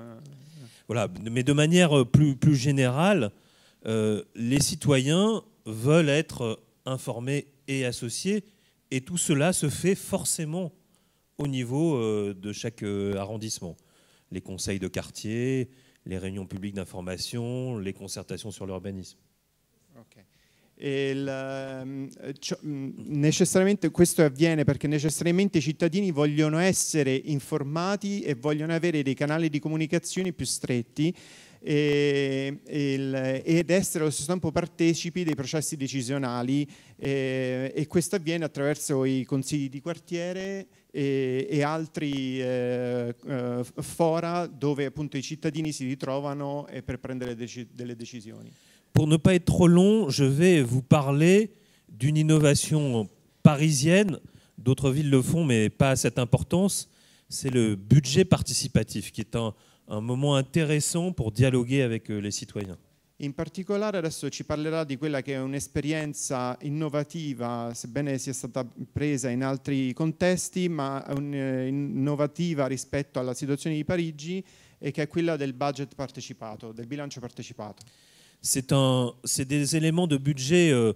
Voilà, mais de manière plus, plus générale, euh, les citoyens veulent être informés et associés, et tout cela se fait forcément au niveau euh, de chaque euh, arrondissement. Les conseils de quartier, les réunions publiques d'information, les concertations sur l'urbanisme. Il, cioè, necessariamente questo avviene perché necessariamente i cittadini vogliono essere informati e vogliono avere dei canali di comunicazione più stretti e, e, ed essere allo stesso tempo partecipi dei processi decisionali e, e questo avviene attraverso i consigli di quartiere e, altri eh, eh, fora dove appunto i cittadini si ritrovano eh, per prendere dec delle decisioni. Pour ne pas être trop long, je vais vous parler d'une innovation parisienne. D'autres villes le font, mais pas à cette importance. C'est le budget participatif, qui est un, moment intéressant pour dialoguer avec euh, les citoyens. In particolare adesso ci parlerà di quella che è un'esperienza innovativa, sebbene sia stata presa in altri contesti, ma eh, innovativa rispetto alla situazione di Parigi e che è quella del budget partecipato, del bilancio partecipato c'est des éléments de budget euh,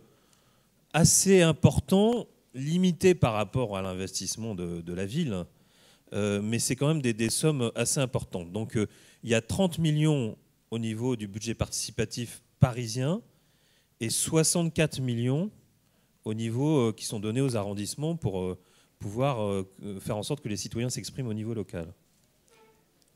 assez importants, limités par rapport à l'investissement de, la ville, hein. euh, mais c'est quand même des, sommes assez importantes. Donc euh, il y a 30 millions au niveau du budget participatif parisien et 64 millions au niveau qui sont donnés aux arrondissements pour pouvoir faire en sorte que les citoyens s'expriment au niveau local.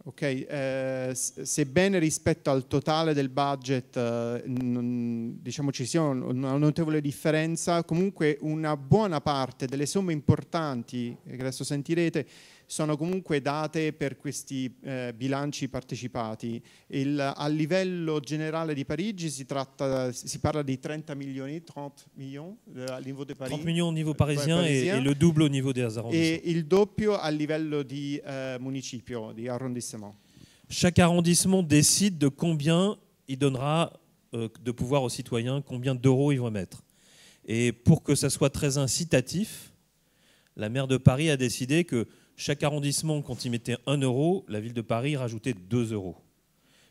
Ok, eh, sebbene rispetto al totale del budget eh, non, diciamo ci sia una notevole differenza, comunque una buona parte delle somme importanti che adesso sentirete sont comunque date per questi eh, bilans participatifs. partecipati. Il, a livello Paris, paris Parigi si, tratta, 30 30 millions, de 30 millions au niveau eh, parisien, et, le double au niveau des arrondissements. Et le double au niveau du eh, municipio, di arrondissement. Chaque arrondissement décide de combien il donnera euh, de pouvoir aux citoyens, combien d'euros ils vont mettre. Et pour que ça soit très incitatif, la maire de Paris a décidé que chaque arrondissement, quand il mettait 1 euro, la ville de Paris rajoutait 2 euros.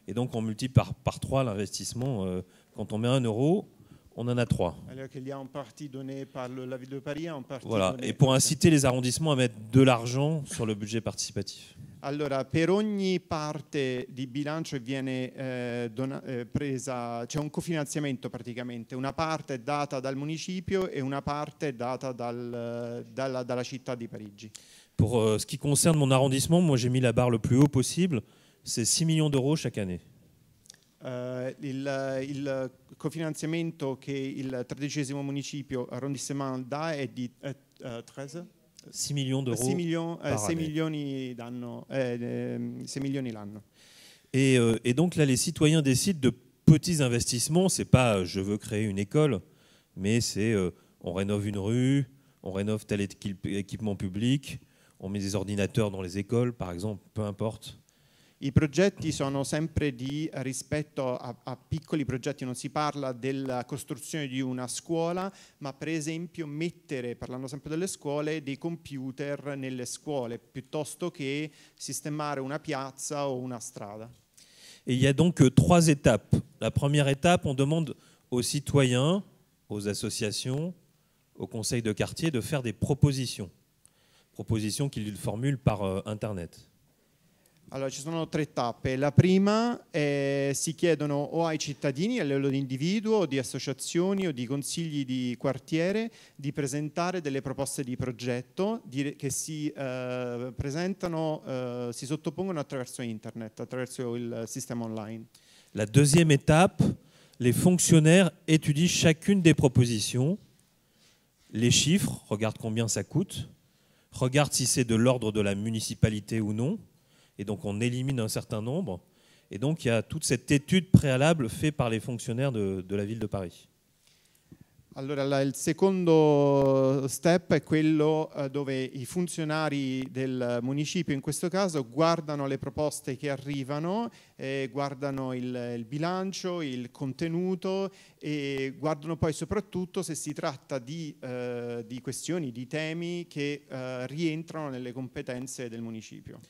Et donc on multiplie par, trois 3 l'investissement. Euh, quand on met 1 euro, on en a 3. Alors qu'il y a en partie donné par la ville de Paris, Voilà, et pour inciter les arrondissements à mettre de l'argent sur le budget participatif. Alors, per ogni parte di bilancio viene eh, eh, presa, c'è un cofinanziamento praticamente, una parte è data dal municipio e una parte è data dal, eh, dalla, dalla città di Parigi. Pour euh, ce qui concerne mon arrondissement, moi j'ai mis la barre le plus haut possible, c'est 6 millions d'euros chaque année. Le euh, il, que euh, cofinanziamento che il tredicesimo municipio arrondissement dà est de 13? 6 millions d'euros. 6, millions, eh, milioni d'anno, eh, ehm, milioni l'anno. Et, et, donc là, les citoyens décident de petits investissements. C'est pas je veux créer une école, mais c'est on rénove une rue, on rénove tel équipement public, on met des ordinateurs dans les écoles, par exemple, peu importe. I progetti sono sempre di, rispetto a, a, piccoli progetti, non si parla della costruzione di una scuola, ma per esempio mettere, parlando sempre delle scuole, dei computer nelle scuole, piuttosto che sistemare una piazza o una strada. Et il y a donc euh, trois étapes. La première étape, on demande aux citoyens, aux associations, aux conseils de quartier de faire des propositions. proposition qu'il formule par euh, Internet. Allora, ci sono tre tappe. La prima è, si chiedono o ai cittadini a livello di individuo, o di associazioni o di consigli di quartiere di presentare delle proposte di progetto di, che si eh, presentano, eh, si sottopongono attraverso internet, attraverso il sistema online. La deuxième étape, les fonctionnaires étudient chacune des propositions, les chiffres, regardent combien ça coûte, regarde si c'est de l'ordre de la municipalité ou non, et donc on élimine un certain nombre. Et donc il y a toute cette étude préalable faite par les fonctionnaires de, la ville de Paris. Allora, il secondo step è quello eh, dove i funzionari del municipio, in questo caso, guardano le proposte che arrivano, eh, guardano il, il, bilancio, il contenuto e guardano poi soprattutto se si tratta di, eh, di questioni, di temi che eh, rientrano nelle competenze del municipio.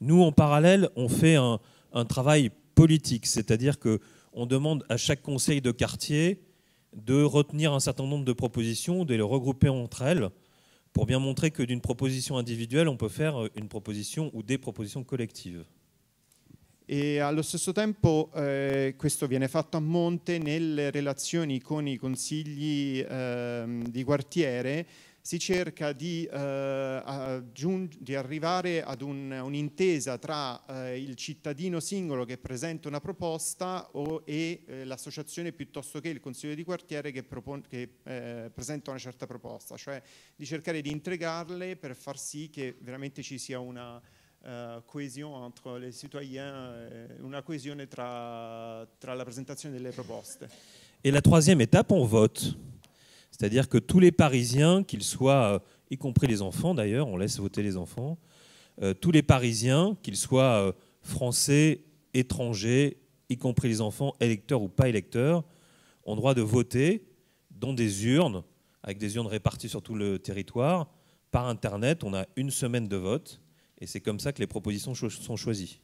Noi, in parallelo, on fait un, lavoro politico, politique, c'est-à-dire que on demande a chaque conseil de quartier de retenir un certain nombre de propositions, de les regrouper entre elles, pour bien montrer que d'une proposition individuelle, on peut faire euh, une proposition ou des propositions collectives. et allo stesso tempo eh, questo viene fatto a monte nelle relazioni con i consigli ehm, di quartiere si cerca di, eh, di arrivare ad un'intesa tra eh, il cittadino singolo che presenta una proposta o, e eh, l'associazione piuttosto che il consiglio di quartiere che, che eh, presenta una certa proposta, cioè di cercare di integrarle per far sì che veramente ci sia una eh, coesione tra les citoyens, eh, una coesione tra, tra la presentazione delle proposte. E la troisième étape, on vote. C'est-à-dire que tous les Parisiens, qu'ils soient, euh, y compris les enfants d'ailleurs, on laisse voter les enfants, euh, tous les Parisiens, qu'ils soient euh, français, étrangers, y compris les enfants, électeurs ou pas électeurs, ont droit de voter dans des urnes, avec des urnes réparties sur tout le territoire. Par Internet, on a une semaine de vote, et c'est comme ça que les propositions sont choisies.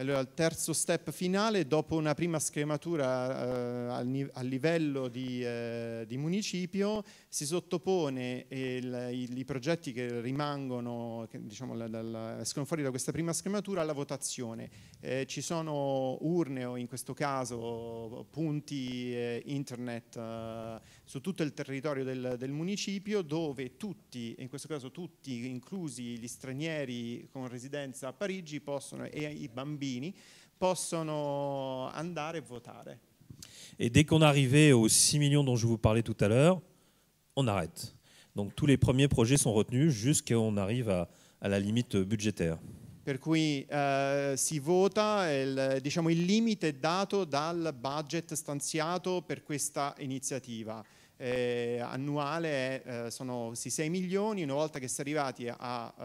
allora il terzo step finale, dopo una prima scrematura eh, a livello di, eh, di municipio, si sottopone eh, il, il, i progetti che rimangono, che, diciamo, la, la, la, escono fuori da questa prima scrematura alla votazione. Eh, ci sono urne o in questo caso punti eh, internet eh, su tutto il territorio del, del, municipio dove tutti, in questo caso tutti, inclusi gli stranieri con residenza a Parigi possono, e i bambini, possono andare e votare. Et dès qu'on arrivait aux 6 millions dont je vous parlais tout à l'heure, on arrête. Donc tous les premiers projets sont retenus jusqu'à on arrive à, à la limite budgétaire. Per cui eh, si vota il, eh, diciamo, il limite dato dal budget stanziato per questa iniziativa. Eh, annuale eh, sono 6 milioni, una volta che si è arrivati a, eh,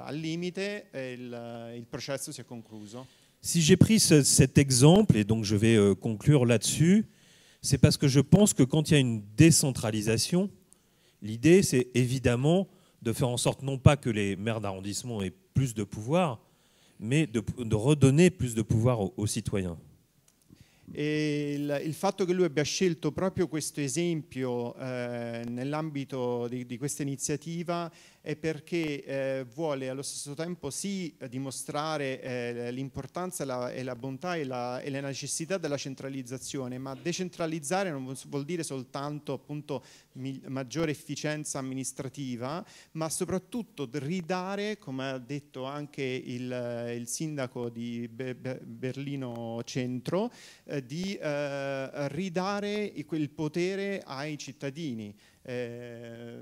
al limite il, il processo si è concluso. Si j'ai pris cet exemple, et donc je vais euh, conclure là-dessus, c'est parce que je pense que quand il y a une décentralisation, L'idée, c'est évidemment de faire en sorte non pas que les maires d'arrondissement aient plus de pouvoir, mais de, redonner plus de pouvoir aux, citoyens. Et il, il, que lui abbia scelto proprio questo esempio eh, nell'ambito di, di questa iniziativa è perché eh, vuole allo stesso tempo sì eh, dimostrare eh, l'importanza e, e la, bontà e la, e la, necessità della centralizzazione, ma decentralizzare non vuol dire soltanto appunto maggiore efficienza amministrativa, ma soprattutto ridare, come ha detto anche il, il sindaco di Be Be Berlino Centro, eh, di eh, ridare quel potere ai cittadini. Eh,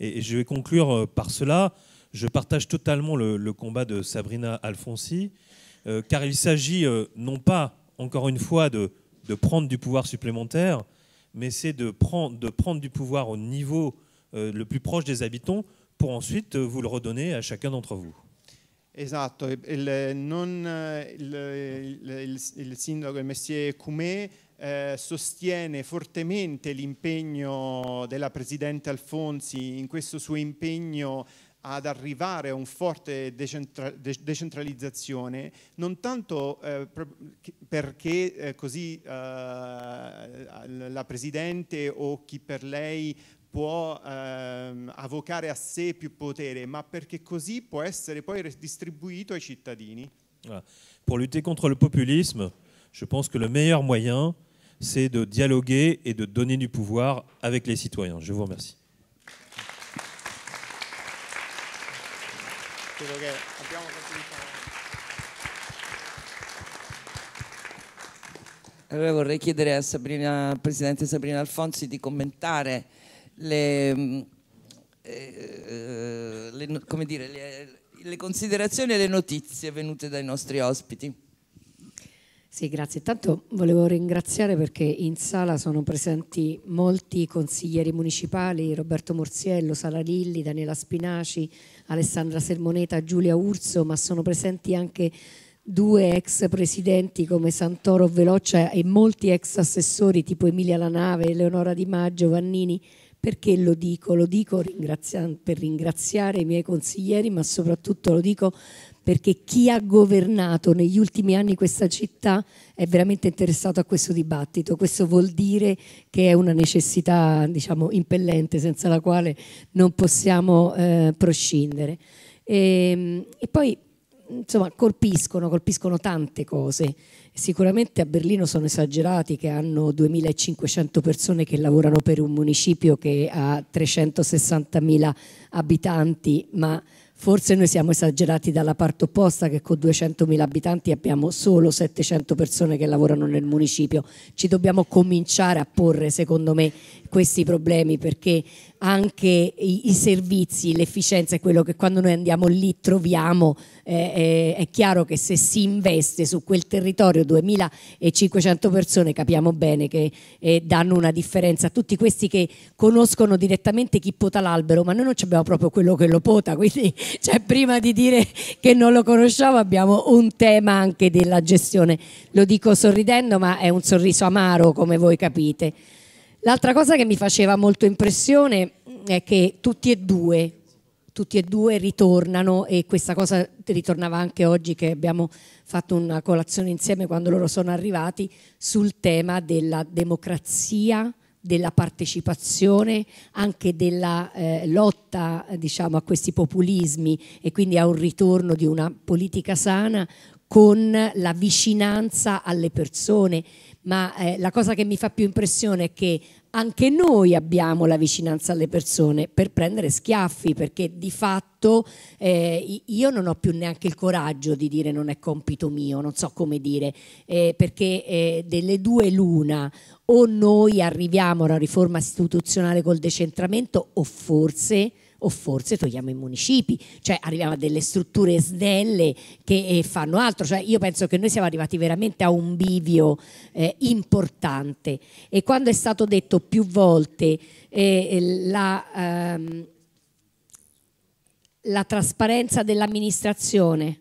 Et, je vais conclure par cela. Je partage totalement le, combat de Sabrina Alfonsi, car il s'agit non pas, encore une fois, de, prendre du pouvoir supplémentaire, mais c'est de prendre, de prendre du pouvoir au niveau le plus proche des habitants pour ensuite vous le redonner à chacun d'entre vous. Exact. Le non, le il, il, eh, sostiene fortemente l'impegno della Presidente Alfonsi in questo suo impegno ad arrivare a un forte decentra decentralizzazione, non tanto eh, perché eh, così eh, la Presidente o chi per lei può ehm, avocare a sé più potere, ma perché così può essere poi redistribuito ai cittadini. per lutter contro il populismo, je pense che le meilleur moyen c'est de dialoguer et de donner du pouvoir avec les citoyens. Je vous remercie. Allora vorrei chiedere a Sabrina, Presidente Sabrina Alfonsi di commentare le, mm, eh, et eh, dire, le, le considerazioni e le notizie venute dai nostri ospiti. Sì, grazie. Intanto volevo ringraziare perché in sala sono presenti molti consiglieri municipali, Roberto Morziello, Sara Lilli, Daniela Spinaci, Alessandra Sermoneta, Giulia Urso, ma sono presenti anche due ex presidenti come Santoro Veloce e molti ex assessori tipo Emilia Lanave, Eleonora Di Maggio, Vannini. Perché lo dico? Lo dico ringrazia per ringraziare i miei consiglieri, ma soprattutto lo dico perché chi ha governato negli ultimi anni questa città è veramente interessato a questo dibattito. Questo vuol dire che è una necessità diciamo, impellente senza la quale non possiamo eh, prescindere. E, ehm, e poi insomma, colpiscono, colpiscono tante cose. Sicuramente a Berlino sono esagerati che hanno 2500 persone che lavorano per un municipio che ha 360.000 abitanti, ma Forse noi siamo esagerati dalla parte opposta che con 200.000 abitanti abbiamo solo 700 persone che lavorano nel municipio. Ci dobbiamo cominciare a porre, secondo me, questi problemi perché anche i, i servizi, l'efficienza è quello che quando noi andiamo lì troviamo, eh, eh è chiaro che se si investe su quel territorio 2500 persone capiamo bene che eh, danno una differenza, tutti questi che conoscono direttamente chi pota l'albero ma noi non abbiamo proprio quello che lo pota, quindi cioè, prima di dire che non lo conosciamo abbiamo un tema anche della gestione, lo dico sorridendo ma è un sorriso amaro come voi capite. L'altra cosa che mi faceva molto impressione è che tutti e due, tutti e due ritornano e questa cosa ritornava anche oggi che abbiamo fatto una colazione insieme quando loro sono arrivati sul tema della democrazia, della partecipazione, anche della eh, lotta diciamo, a questi populismi e quindi a un ritorno di una politica sana con la vicinanza alle persone ma eh, la cosa che mi fa più impressione è che anche noi abbiamo la vicinanza alle persone per prendere schiaffi, perché di fatto eh, io non ho più neanche il coraggio di dire non è compito mio, non so come dire, eh, perché eh, delle due l'una o noi arriviamo a una riforma istituzionale col decentramento o forse o forse togliamo i municipi, cioè arriviamo a delle strutture snelle che eh, fanno altro, cioè io penso che noi siamo arrivati veramente a un bivio eh, importante e quando è stato detto più volte eh, eh la, ehm, la trasparenza dell'amministrazione,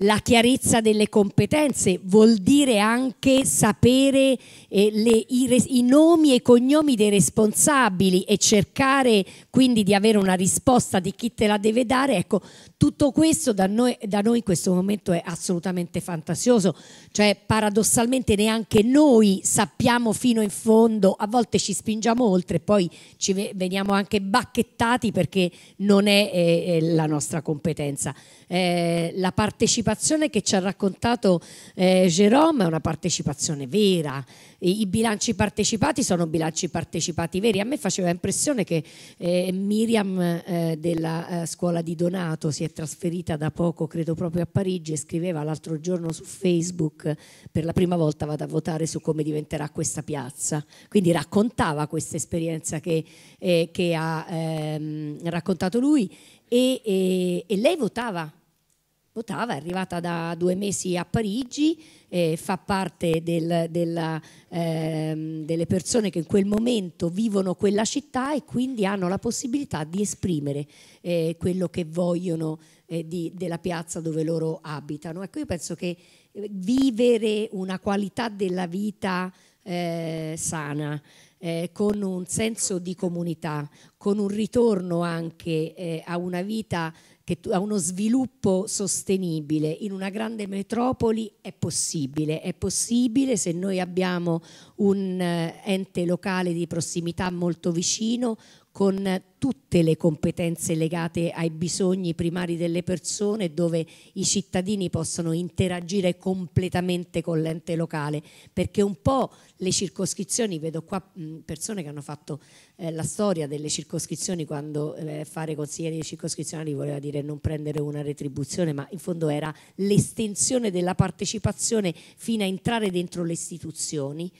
la chiarezza delle competenze vuol dire anche sapere eh, le, i, i nomi e i cognomi dei responsabili e cercare quindi di avere una risposta di chi te la deve dare. Ecco, tutto questo da noi, da noi in questo momento è assolutamente fantasioso, cioè paradossalmente neanche noi sappiamo fino in fondo, a volte ci spingiamo oltre e poi ci veniamo anche bacchettati perché non è eh, eh la nostra competenza eh, la partecipazione che ci ha raccontato eh, Jerome è una partecipazione vera, I, i bilanci partecipati sono bilanci partecipati veri, a me faceva impressione che eh, Miriam eh, della eh, scuola di Donato si è trasferita da poco, credo proprio a Parigi e scriveva l'altro giorno su Facebook per la prima volta vado a votare su come diventerà questa piazza, quindi raccontava questa esperienza che, eh, che ha ehm, raccontato lui e, e, e lei votava, votava, è arrivata da due mesi a Parigi, eh, fa parte del, della, eh, delle persone che in quel momento vivono quella città e quindi hanno la possibilità di esprimere eh, quello che vogliono eh, di, della piazza dove loro abitano. Ecco, io penso che eh, vivere una qualità della vita eh, sana, eh, con un senso di comunità, con un ritorno anche eh, a una vita che tu, a uno sviluppo sostenibile in una grande metropoli è possibile, è possibile se noi abbiamo un eh, ente locale di prossimità molto vicino con tutte le competenze legate ai bisogni primari delle persone, dove i cittadini possono interagire completamente con l'ente locale, perché un po' le circoscrizioni, vedo qua persone che hanno fatto eh, la storia delle circoscrizioni quando eh, fare consiglieri circoscrizionali voleva dire non prendere una retribuzione, ma in fondo era l'estensione della partecipazione fino a entrare dentro le istituzioni.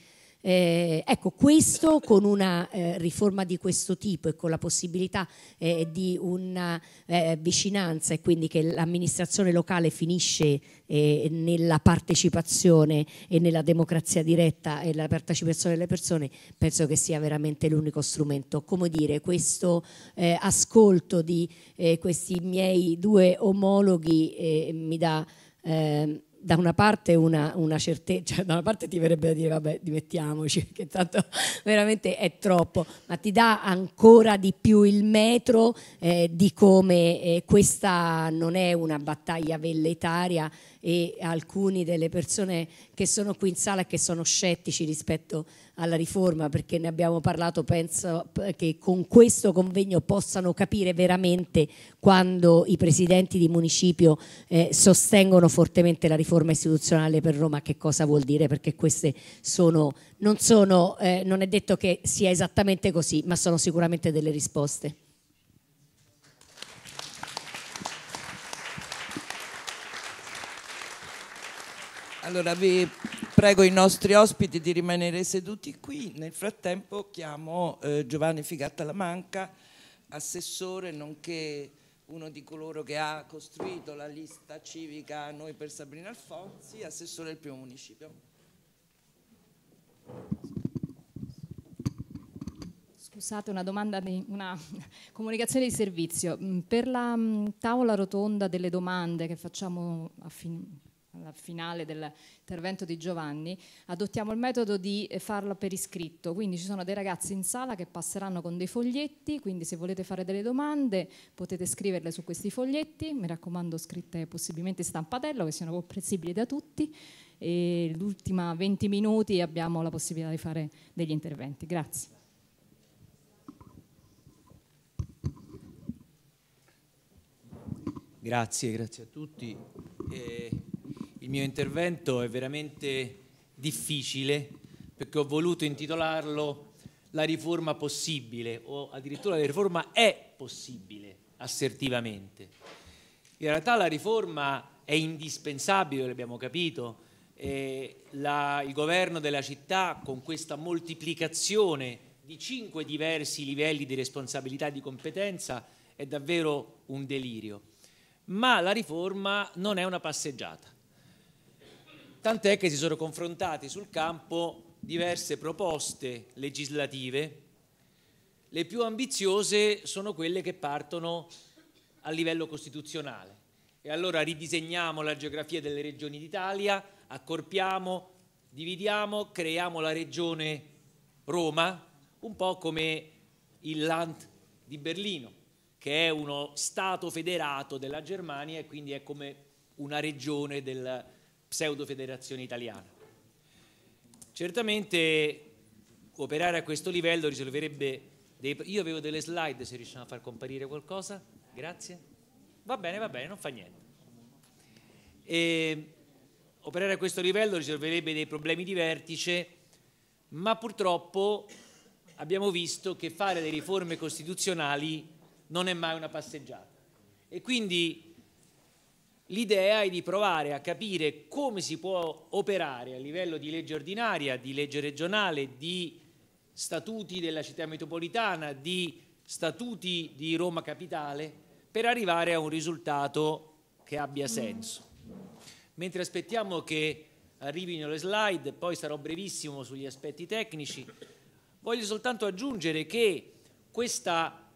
Eh, ecco, questo con una eh, riforma di questo tipo e con la possibilità eh, di una eh, vicinanza e quindi che l'amministrazione locale finisce eh, nella partecipazione e nella democrazia diretta e la partecipazione delle persone, penso che sia veramente l'unico strumento. Come dire, questo eh, ascolto di questi miei due omologhi mi dà... Eh, da una parte una, una certezza, cioè da una parte ti verrebbe da dire vabbè dimettiamoci, che tanto veramente è troppo, ma ti dà ancora di più il metro eh, di come eh, questa non è una battaglia velletaria e alcune delle persone che sono qui in sala e che sono scettici rispetto alla riforma, perché ne abbiamo parlato, penso che con questo convegno possano capire veramente quando i presidenti di municipio eh, sostengono fortemente la riforma istituzionale per Roma, che cosa vuol dire, perché queste sono, non, sono, eh, non è detto che sia esattamente così, ma sono sicuramente delle risposte. Allora vi prego i nostri ospiti di rimanere seduti qui. Nel frattempo chiamo eh, Giovanni Figatta Lamanca, assessore, nonché uno di coloro che ha costruito la lista civica Noi per Sabrina Alfonsi, assessore del primo municipio. Scusate, una domanda di una comunicazione di servizio. Mm, per la mm, tavola rotonda delle domande che facciamo a fine alla finale dell'intervento di Giovanni, adottiamo il metodo di eh, farlo per iscritto, quindi ci sono dei ragazzi in sala che passeranno con dei foglietti, quindi se volete fare delle domande potete scriverle su questi foglietti, mi raccomando scritte possibilmente in stampatello che siano comprensibili da tutti e l'ultima 20 minuti abbiamo la possibilità di fare degli interventi. Grazie. Grazie, grazie a tutti. Eh, il mio intervento è veramente difficile perché ho voluto intitolarlo La riforma possibile o addirittura la riforma è possibile assertivamente. In realtà la riforma è indispensabile, l'abbiamo capito, la, il governo della città con questa moltiplicazione di cinque diversi livelli di responsabilità e di competenza è davvero un delirio. Ma la riforma non è una passeggiata tant'è che si sono confrontati sul campo diverse proposte legislative. Le più ambiziose sono quelle che partono a livello costituzionale. E allora ridisegniamo la geografia delle regioni d'Italia, accorpiamo, dividiamo, creiamo la regione Roma, un po' come il Land di Berlino, che è uno Stato federato della Germania e quindi è come una regione del, pseudo-federazione italiana. Certamente operare a questo livello risolverebbe... Dei... Io avevo delle slide, se riusciamo a far comparire qualcosa, grazie. Va bene, va bene, non fa niente. E operare a questo livello risolverebbe dei problemi di vertice, ma purtroppo abbiamo visto che fare le riforme costituzionali non è mai una passeggiata. E quindi L'idea è di provare a capire come si può operare a livello di legge ordinaria, di legge regionale, di statuti della città metropolitana, di statuti di Roma Capitale, per arrivare a un risultato che abbia mm. senso. Mentre aspettiamo che arrivino le slide, poi sarò brevissimo sugli aspetti tecnici, voglio soltanto aggiungere che questa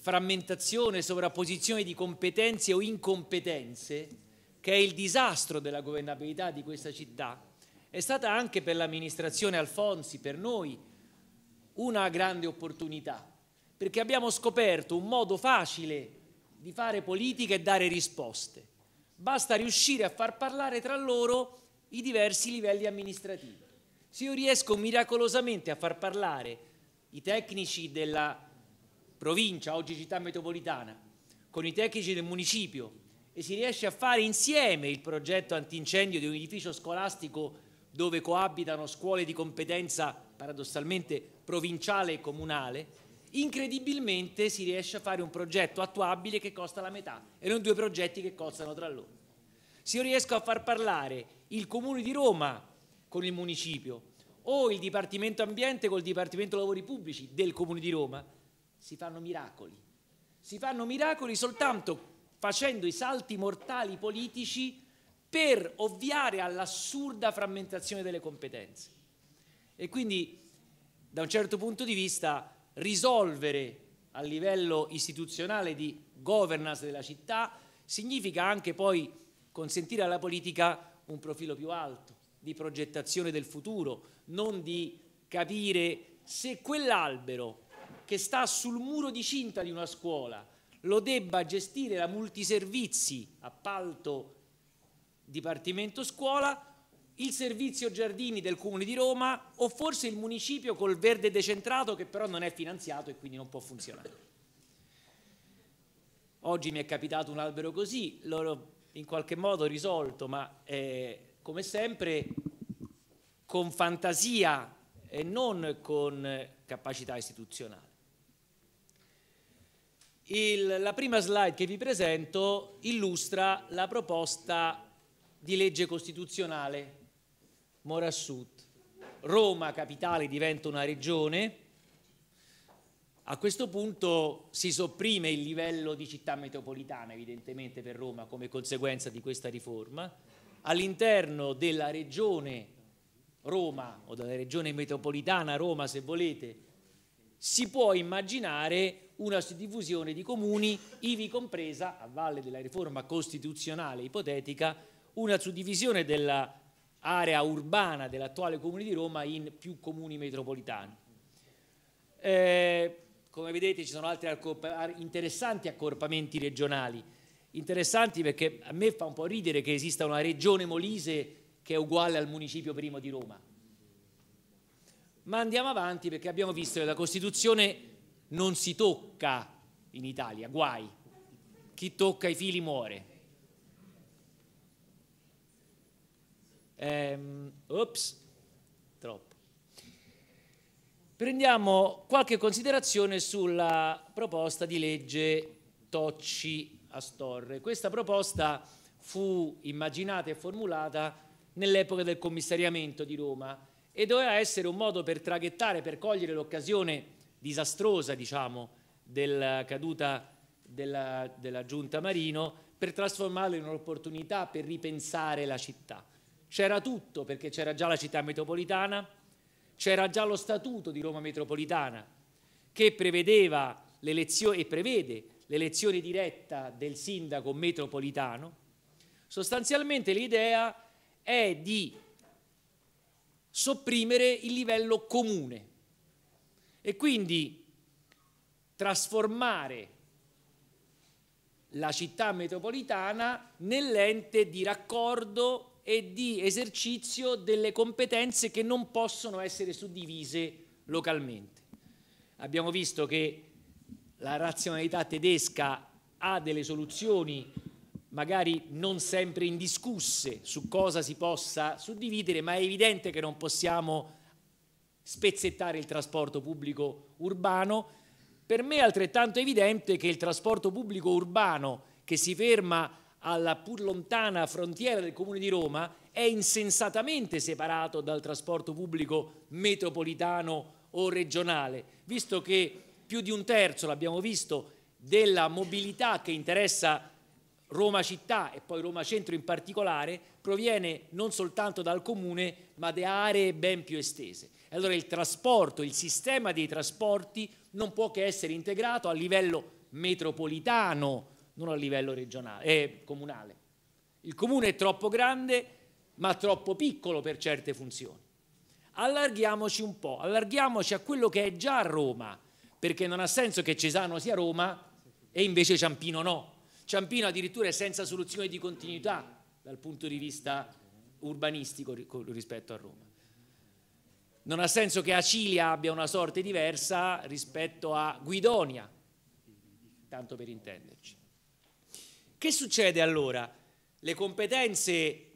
frammentazione, sovrapposizione di competenze o incompetenze, che è il disastro della governabilità di questa città, è stata anche per l'amministrazione Alfonsi, per noi, una grande opportunità, perché abbiamo scoperto un modo facile di fare politica e dare risposte. Basta riuscire a far parlare tra loro i diversi livelli amministrativi. Se io riesco miracolosamente a far parlare i tecnici della provincia, oggi città metropolitana, con i tecnici del municipio e si riesce a fare insieme il progetto antincendio di un edificio scolastico dove coabitano scuole di competenza paradossalmente provinciale e comunale, incredibilmente si riesce a fare un progetto attuabile che costa la metà e non due progetti che costano tra loro. Se io riesco a far parlare il Comune di Roma con il Municipio o il Dipartimento Ambiente col Dipartimento Lavori Pubblici del Comune di Roma, si fanno miracoli. Si fanno miracoli soltanto facendo i salti mortali politici per ovviare all'assurda frammentazione delle competenze. E quindi, da un certo punto di vista, risolvere a livello istituzionale di governance della città significa anche poi consentire alla politica un profilo più alto di progettazione del futuro, non di capire se quell'albero che sta sul muro di cinta di una scuola lo debba gestire la multiservizi, appalto Dipartimento Scuola, il servizio giardini del Comune di Roma o forse il municipio col verde decentrato che però non è finanziato e quindi non può funzionare. Oggi mi è capitato un albero così, l'ho in qualche modo risolto, ma eh, come sempre con fantasia e non con capacità istituzionale. Il, la prima slide che vi presento illustra la proposta di legge costituzionale Morassut. Roma capitale diventa una regione, a questo punto si sopprime il livello di città metropolitana evidentemente per Roma come conseguenza di questa riforma, all'interno della regione Roma o della regione metropolitana Roma se volete si può immaginare una diffusione di comuni, ivi compresa, a valle della riforma costituzionale ipotetica, una suddivisione dell'area urbana dell'attuale comune di Roma in più comuni metropolitani. Eh, come vedete ci sono altri accorpa interessanti accorpamenti regionali, interessanti perché a me fa un po' ridere che esista una regione Molise che è uguale al municipio primo di Roma. Ma andiamo avanti perché abbiamo visto che la Costituzione non si tocca in Italia, guai, chi tocca i fili muore. Ehm, ops, troppo. Prendiamo qualche considerazione sulla proposta di legge Tocci Astorre. Questa proposta fu immaginata e formulata nell'epoca del commissariamento di Roma e doveva essere un modo per traghettare, per cogliere l'occasione disastrosa diciamo, della caduta della, della giunta Marino per trasformarla in un'opportunità per ripensare la città. C'era tutto perché c'era già la città metropolitana, c'era già lo statuto di Roma metropolitana che prevedeva e prevede l'elezione diretta del sindaco metropolitano. Sostanzialmente l'idea è di sopprimere il livello comune, e quindi trasformare la città metropolitana nell'ente di raccordo e di esercizio delle competenze che non possono essere suddivise localmente. Abbiamo visto che la razionalità tedesca ha delle soluzioni magari non sempre indiscusse su cosa si possa suddividere, ma è evidente che non possiamo spezzettare il trasporto pubblico urbano. Per me è altrettanto evidente che il trasporto pubblico urbano che si ferma alla pur lontana frontiera del Comune di Roma è insensatamente separato dal trasporto pubblico metropolitano o regionale, visto che più di un terzo, l'abbiamo visto, della mobilità che interessa Roma città e poi Roma centro in particolare proviene non soltanto dal comune ma da aree ben più estese. E Allora il trasporto, il sistema dei trasporti non può che essere integrato a livello metropolitano, non a livello regionale, eh, comunale. Il comune è troppo grande ma troppo piccolo per certe funzioni. Allarghiamoci un po', allarghiamoci a quello che è già a Roma, perché non ha senso che Cesano sia Roma e invece Ciampino no. Ciampino addirittura è senza soluzione di continuità dal punto di vista urbanistico rispetto a Roma. Non ha senso che Acilia abbia una sorte diversa rispetto a Guidonia, tanto per intenderci. Che succede allora? Le competenze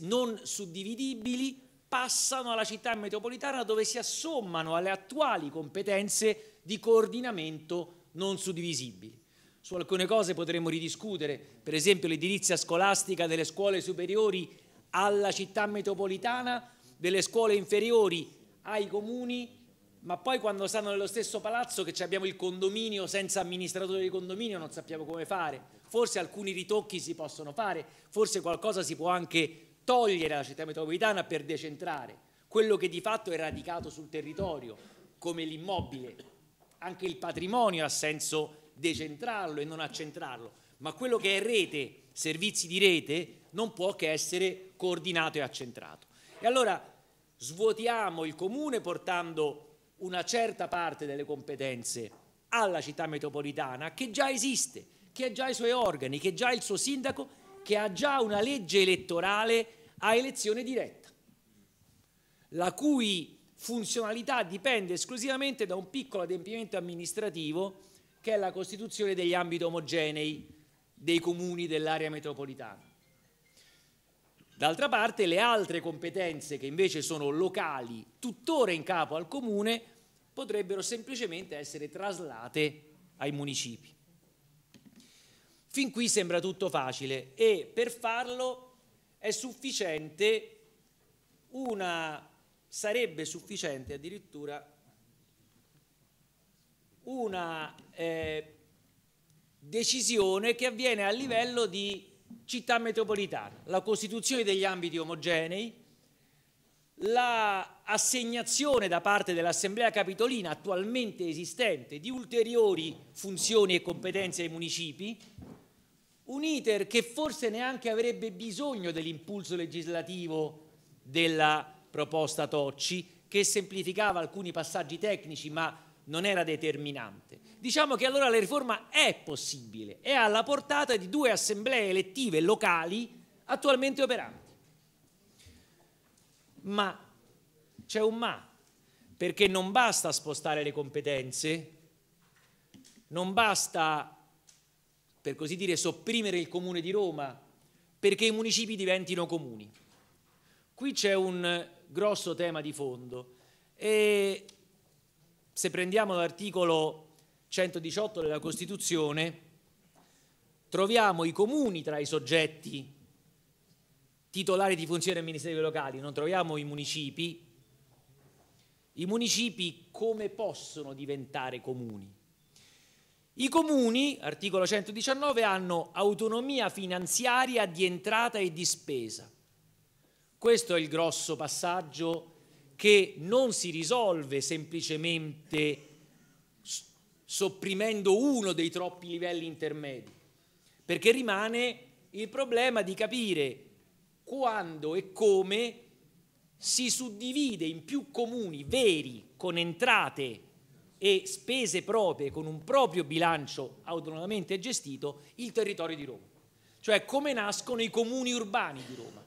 non suddividibili passano alla città metropolitana dove si assommano alle attuali competenze di coordinamento non suddivisibili. Su alcune cose potremmo ridiscutere, per esempio l'edilizia scolastica delle scuole superiori alla città metropolitana, delle scuole inferiori ai comuni, ma poi quando stanno nello stesso palazzo che abbiamo il condominio senza amministratore di condominio non sappiamo come fare, forse alcuni ritocchi si possono fare, forse qualcosa si può anche togliere alla città metropolitana per decentrare quello che di fatto è radicato sul territorio, come l'immobile, anche il patrimonio ha senso decentrarlo e non accentrarlo, ma quello che è rete, servizi di rete, non può che essere coordinato e accentrato. E allora svuotiamo il comune portando una certa parte delle competenze alla città metropolitana che già esiste, che ha già i suoi organi, che ha già il suo sindaco, che ha già una legge elettorale a elezione diretta, la cui funzionalità dipende esclusivamente da un piccolo adempimento amministrativo che è la costituzione degli ambiti omogenei dei comuni dell'area metropolitana. D'altra parte le altre competenze che invece sono locali, tuttora in capo al comune, potrebbero semplicemente essere traslate ai municipi. Fin qui sembra tutto facile e per farlo è sufficiente una, sarebbe sufficiente addirittura una eh, decisione che avviene a livello di città metropolitana, la costituzione degli ambiti omogenei, l'assegnazione la da parte dell'Assemblea Capitolina attualmente esistente di ulteriori funzioni e competenze ai municipi, un iter che forse neanche avrebbe bisogno dell'impulso legislativo della proposta Tocci, che semplificava alcuni passaggi tecnici ma non era determinante. Diciamo che allora la riforma è possibile, è alla portata di due assemblee elettive locali attualmente operanti. Ma c'è un ma, perché non basta spostare le competenze, non basta, per così dire, sopprimere il comune di Roma perché i municipi diventino comuni. Qui c'è un grosso tema di fondo e se prendiamo l'articolo 118 della Costituzione, troviamo i comuni tra i soggetti titolari di funzioni amministrative locali, non troviamo i municipi. I municipi come possono diventare comuni? I comuni, articolo 119, hanno autonomia finanziaria di entrata e di spesa. Questo è il grosso passaggio che non si risolve semplicemente sopprimendo uno dei troppi livelli intermedi, perché rimane il problema di capire quando e come si suddivide in più comuni veri con entrate e spese proprie con un proprio bilancio autonomamente gestito il territorio di Roma, cioè come nascono i comuni urbani di Roma.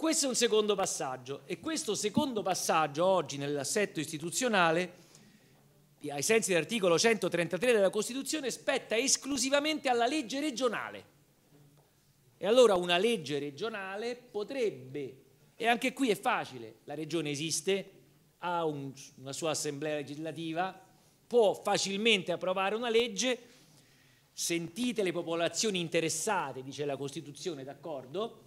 Questo è un secondo passaggio e questo secondo passaggio oggi nell'assetto istituzionale, ai sensi dell'articolo 133 della Costituzione, spetta esclusivamente alla legge regionale. E allora una legge regionale potrebbe, e anche qui è facile, la regione esiste, ha un, una sua assemblea legislativa, può facilmente approvare una legge, sentite le popolazioni interessate, dice la Costituzione, d'accordo?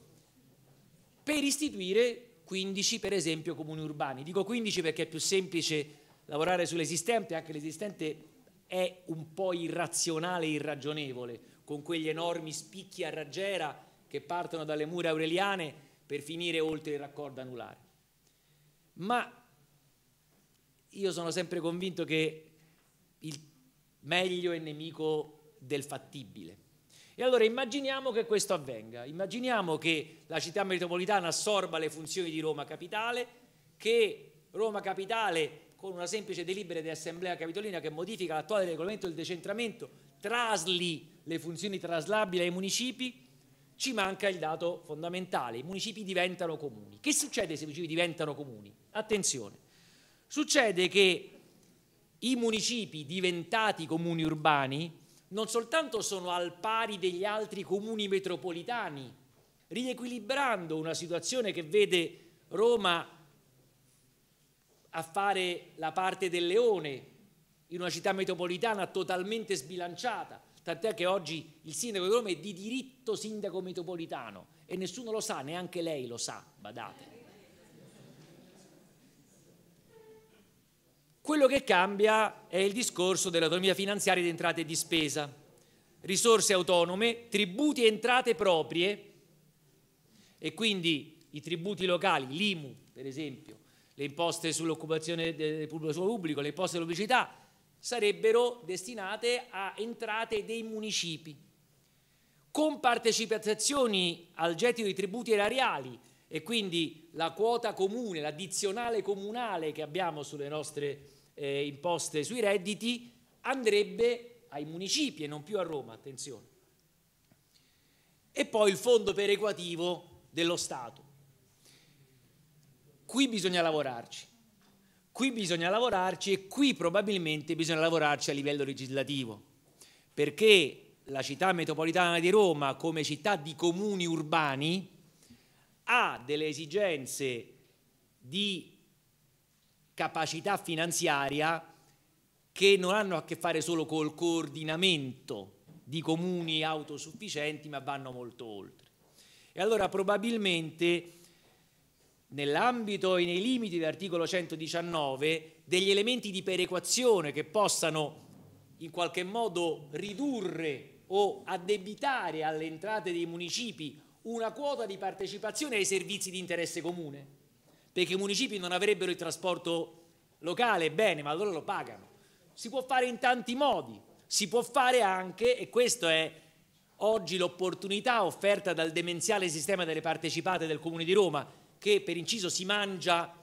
per istituire 15 per esempio comuni urbani. Dico 15 perché è più semplice lavorare sull'esistente, anche l'esistente è un po' irrazionale e irragionevole, con quegli enormi spicchi a raggiera che partono dalle mura aureliane per finire oltre il raccordo anulare. Ma io sono sempre convinto che il meglio è nemico del fattibile. E allora immaginiamo che questo avvenga, immaginiamo che la città metropolitana assorba le funzioni di Roma Capitale, che Roma Capitale con una semplice delibera di assemblea capitolina che modifica l'attuale regolamento del decentramento, trasli le funzioni traslabili ai municipi, ci manca il dato fondamentale, i municipi diventano comuni. Che succede se i municipi diventano comuni? Attenzione, succede che i municipi diventati comuni urbani, non soltanto sono al pari degli altri comuni metropolitani, riequilibrando una situazione che vede Roma a fare la parte del leone in una città metropolitana totalmente sbilanciata, tant'è che oggi il sindaco di Roma è di diritto sindaco metropolitano e nessuno lo sa, neanche lei lo sa, badate. Quello che cambia è il discorso dell'autonomia finanziaria di entrate e di spesa, risorse autonome, tributi e entrate proprie e quindi i tributi locali, l'IMU per esempio, le imposte sull'occupazione del pubblico, le imposte della pubblicità, sarebbero destinate a entrate dei municipi, con partecipazioni al gettito di tributi erariali e quindi la quota comune, l'addizionale comunale che abbiamo sulle nostre eh, imposte sui redditi andrebbe ai municipi e non più a Roma, attenzione. E poi il fondo perequativo dello Stato. Qui bisogna lavorarci, qui bisogna lavorarci e qui probabilmente bisogna lavorarci a livello legislativo, perché la città metropolitana di Roma come città di comuni urbani ha delle esigenze di capacità finanziaria che non hanno a che fare solo col coordinamento di comuni autosufficienti, ma vanno molto oltre. E allora probabilmente nell'ambito e nei limiti dell'articolo 119 degli elementi di perequazione che possano in qualche modo ridurre o addebitare alle entrate dei municipi una quota di partecipazione ai servizi di interesse comune, perché i municipi non avrebbero il trasporto locale, bene, ma allora lo pagano. Si può fare in tanti modi, si può fare anche, e questa è oggi l'opportunità offerta dal demenziale sistema delle partecipate del Comune di Roma, che per inciso si mangia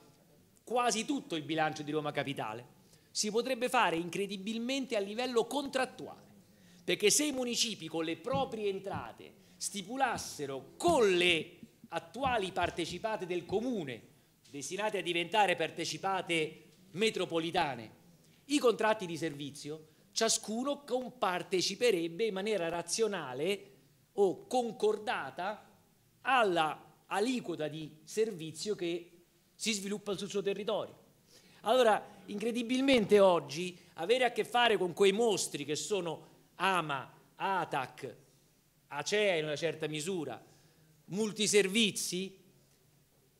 quasi tutto il bilancio di Roma Capitale, si potrebbe fare incredibilmente a livello contrattuale, perché se i municipi con le proprie entrate stipulassero con le attuali partecipate del comune, destinate a diventare partecipate metropolitane, i contratti di servizio, ciascuno comparteciperebbe in maniera razionale o concordata alla aliquota di servizio che si sviluppa sul suo territorio. Allora, incredibilmente oggi avere a che fare con quei mostri che sono AMA, ATAC, Acea in una certa misura, multiservizi,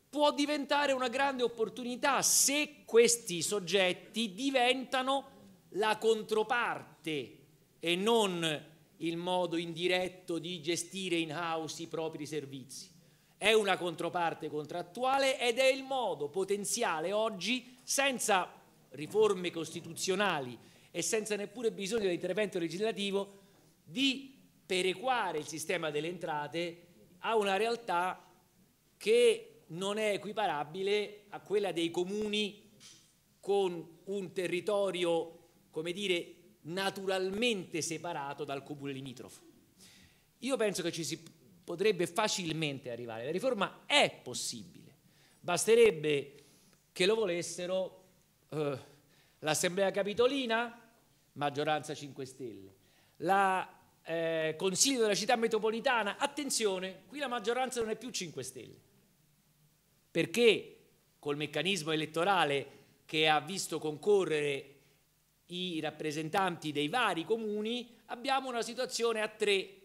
può diventare una grande opportunità se questi soggetti diventano la controparte e non il modo indiretto di gestire in house i propri servizi. È una controparte contrattuale ed è il modo potenziale oggi, senza riforme costituzionali e senza neppure bisogno di intervento legislativo, di perequare il sistema delle entrate a una realtà che non è equiparabile a quella dei comuni con un territorio, come dire, naturalmente separato dal comune limitrofo. Io penso che ci si potrebbe facilmente arrivare, la riforma è possibile, basterebbe che lo volessero eh, l'Assemblea Capitolina, maggioranza 5 Stelle, la eh, Consiglio della città metropolitana, attenzione, qui la maggioranza non è più 5 Stelle, perché col meccanismo elettorale che ha visto concorrere i rappresentanti dei vari comuni, abbiamo una situazione a tre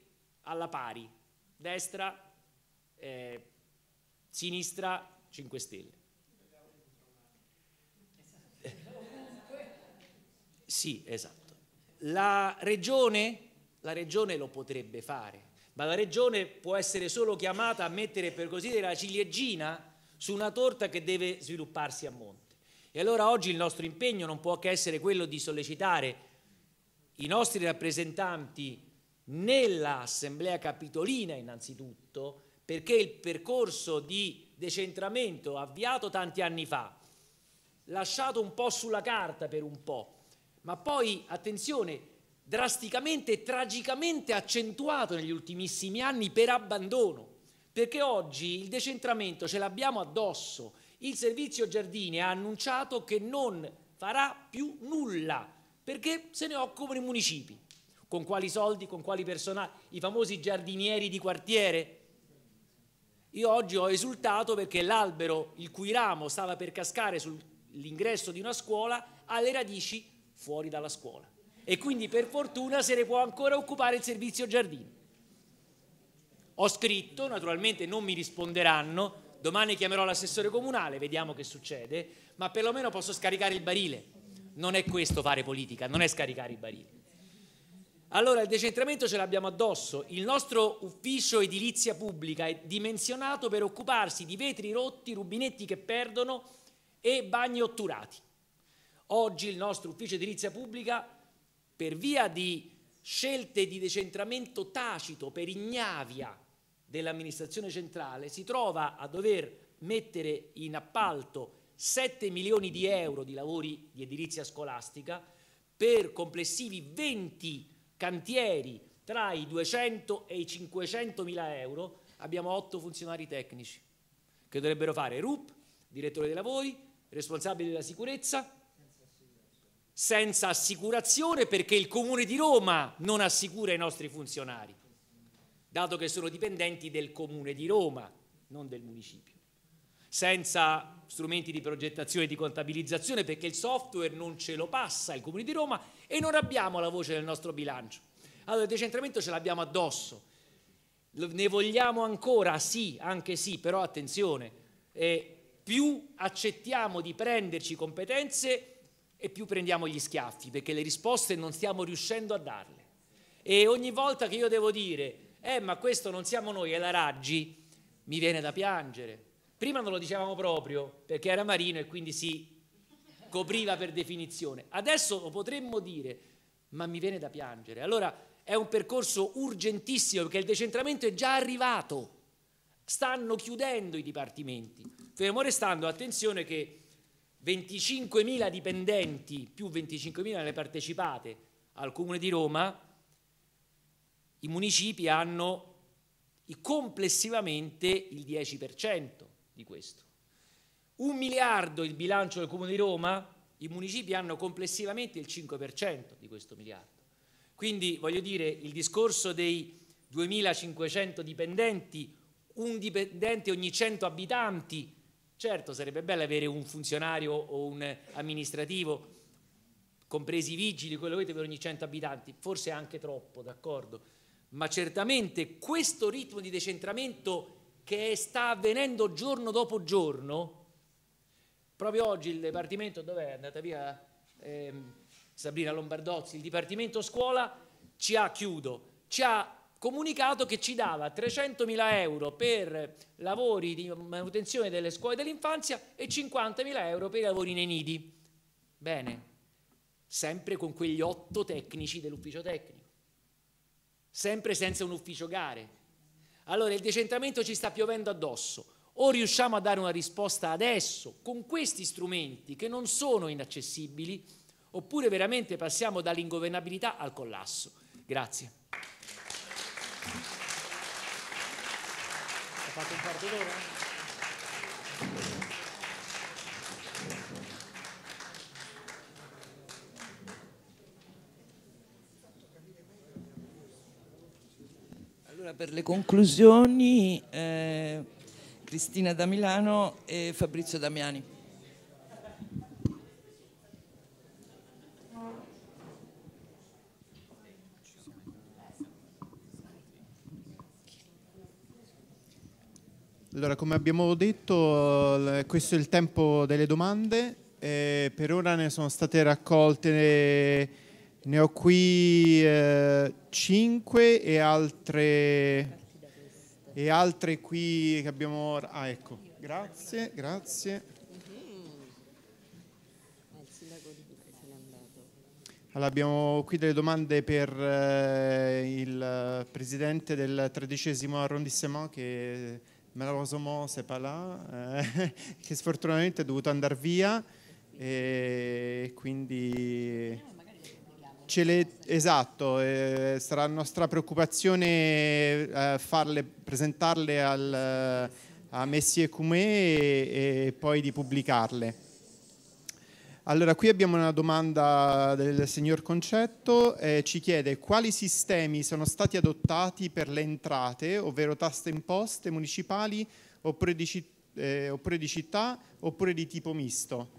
alla pari, destra, eh, sinistra, 5 Stelle. Sì, esatto. La regione la regione lo potrebbe fare, ma la regione può essere solo chiamata a mettere per così dire la ciliegina su una torta che deve svilupparsi a monte. E allora oggi il nostro impegno non può che essere quello di sollecitare i nostri rappresentanti nell'Assemblea Capitolina innanzitutto, perché il percorso di decentramento avviato tanti anni fa, lasciato un po' sulla carta per un po', ma poi attenzione, drasticamente e tragicamente accentuato negli ultimissimi anni per abbandono, perché oggi il decentramento ce l'abbiamo addosso. Il servizio giardini ha annunciato che non farà più nulla perché se ne occupano i municipi. Con quali soldi, con quali personali, i famosi giardinieri di quartiere? Io oggi ho esultato perché l'albero il cui ramo stava per cascare sull'ingresso di una scuola ha le radici fuori dalla scuola e quindi per fortuna se ne può ancora occupare il servizio giardino. Ho scritto, naturalmente non mi risponderanno, domani chiamerò l'assessore comunale, vediamo che succede, ma perlomeno posso scaricare il barile. Non è questo fare politica, non è scaricare il barile. Allora il decentramento ce l'abbiamo addosso, il nostro ufficio edilizia pubblica è dimensionato per occuparsi di vetri rotti, rubinetti che perdono e bagni otturati. Oggi il nostro ufficio edilizia pubblica per via di scelte di decentramento tacito per ignavia dell'amministrazione centrale, si trova a dover mettere in appalto 7 milioni di euro di lavori di edilizia scolastica per complessivi 20 cantieri tra i 200 e i 500 mila euro. Abbiamo 8 funzionari tecnici che dovrebbero fare RUP, direttore dei lavori, responsabile della sicurezza, senza assicurazione perché il Comune di Roma non assicura i nostri funzionari, dato che sono dipendenti del Comune di Roma, non del municipio. Senza strumenti di progettazione e di contabilizzazione perché il software non ce lo passa il Comune di Roma e non abbiamo la voce del nostro bilancio. Allora il decentramento ce l'abbiamo addosso. Ne vogliamo ancora? Sì, anche sì, però attenzione, eh, più accettiamo di prenderci competenze e più prendiamo gli schiaffi perché le risposte non stiamo riuscendo a darle. E ogni volta che io devo dire, eh ma questo non siamo noi, è la Raggi, mi viene da piangere. Prima non lo dicevamo proprio perché era marino e quindi si copriva per definizione. Adesso lo potremmo dire, ma mi viene da piangere. Allora è un percorso urgentissimo perché il decentramento è già arrivato. Stanno chiudendo i dipartimenti. Fermo restando, attenzione che 25.000 dipendenti più 25.000 nelle partecipate al Comune di Roma, i municipi hanno complessivamente il 10% di questo. Un miliardo il bilancio del Comune di Roma, i municipi hanno complessivamente il 5% di questo miliardo. Quindi voglio dire, il discorso dei 2.500 dipendenti, un dipendente ogni 100 abitanti, Certo, sarebbe bello avere un funzionario o un amministrativo, compresi i vigili, quello che avete per ogni 100 abitanti, forse anche troppo, d'accordo? Ma certamente questo ritmo di decentramento che sta avvenendo giorno dopo giorno, proprio oggi il Dipartimento, dov'è? È andata via eh, Sabrina Lombardozzi, il Dipartimento Scuola ci ha, chiudo, ci ha comunicato che ci dava 300.000 euro per lavori di manutenzione delle scuole dell'infanzia e 50.000 euro per i lavori nei nidi. Bene, sempre con quegli otto tecnici dell'ufficio tecnico, sempre senza un ufficio gare. Allora il decentramento ci sta piovendo addosso. O riusciamo a dare una risposta adesso con questi strumenti che non sono inaccessibili, oppure veramente passiamo dall'ingovernabilità al collasso. Grazie. fatto un quarto d'ora? Allora, per le conclusioni, eh, Cristina da Milano e Fabrizio Damiani. Allora, come abbiamo detto, questo è il tempo delle domande. Eh, per ora ne sono state raccolte, ne ho qui eh, 5 e altre, e altre qui che abbiamo... Ah, ecco, grazie, grazie. Allora, abbiamo qui delle domande per eh, il presidente del tredicesimo arrondissement che Malheureusement, c'est pas là, eh, che sfortunatamente è dovuto andare via e quindi ce le, esatto, eh, sarà nostra preoccupazione eh, farle, presentarle al, eh, a Messie e Cumé e, e poi di pubblicarle. Allora, qui abbiamo una domanda del signor Concetto, eh, ci chiede quali sistemi sono stati adottati per le entrate, ovvero tasse imposte municipali oppure di, citt eh, oppure di città oppure di tipo misto,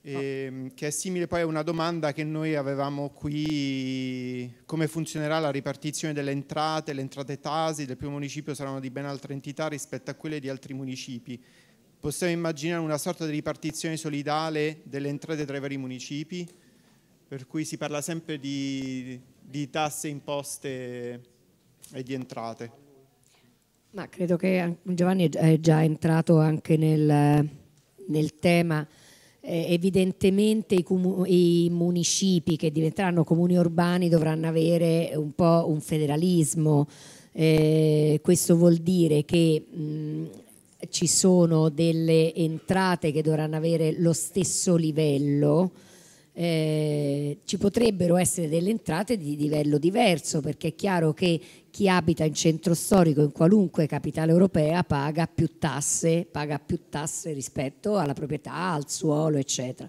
eh, che è simile poi a una domanda che noi avevamo qui, come funzionerà la ripartizione delle entrate, le entrate tasi del primo municipio saranno di ben altra entità rispetto a quelle di altri municipi possiamo immaginare una sorta di ripartizione solidale delle entrate tra i vari municipi, per cui si parla sempre di, di tasse imposte e di entrate. Ma credo che Giovanni è già entrato anche nel, nel tema. Eh, evidentemente i, i, municipi che diventeranno comuni urbani dovranno avere un po' un federalismo. Eh, questo vuol dire che mh, ci sono delle entrate che dovranno avere lo stesso livello, eh, ci potrebbero essere delle entrate di livello diverso perché è chiaro che chi abita in centro storico in qualunque capitale europea paga più tasse, paga più tasse rispetto alla proprietà, al suolo, eccetera.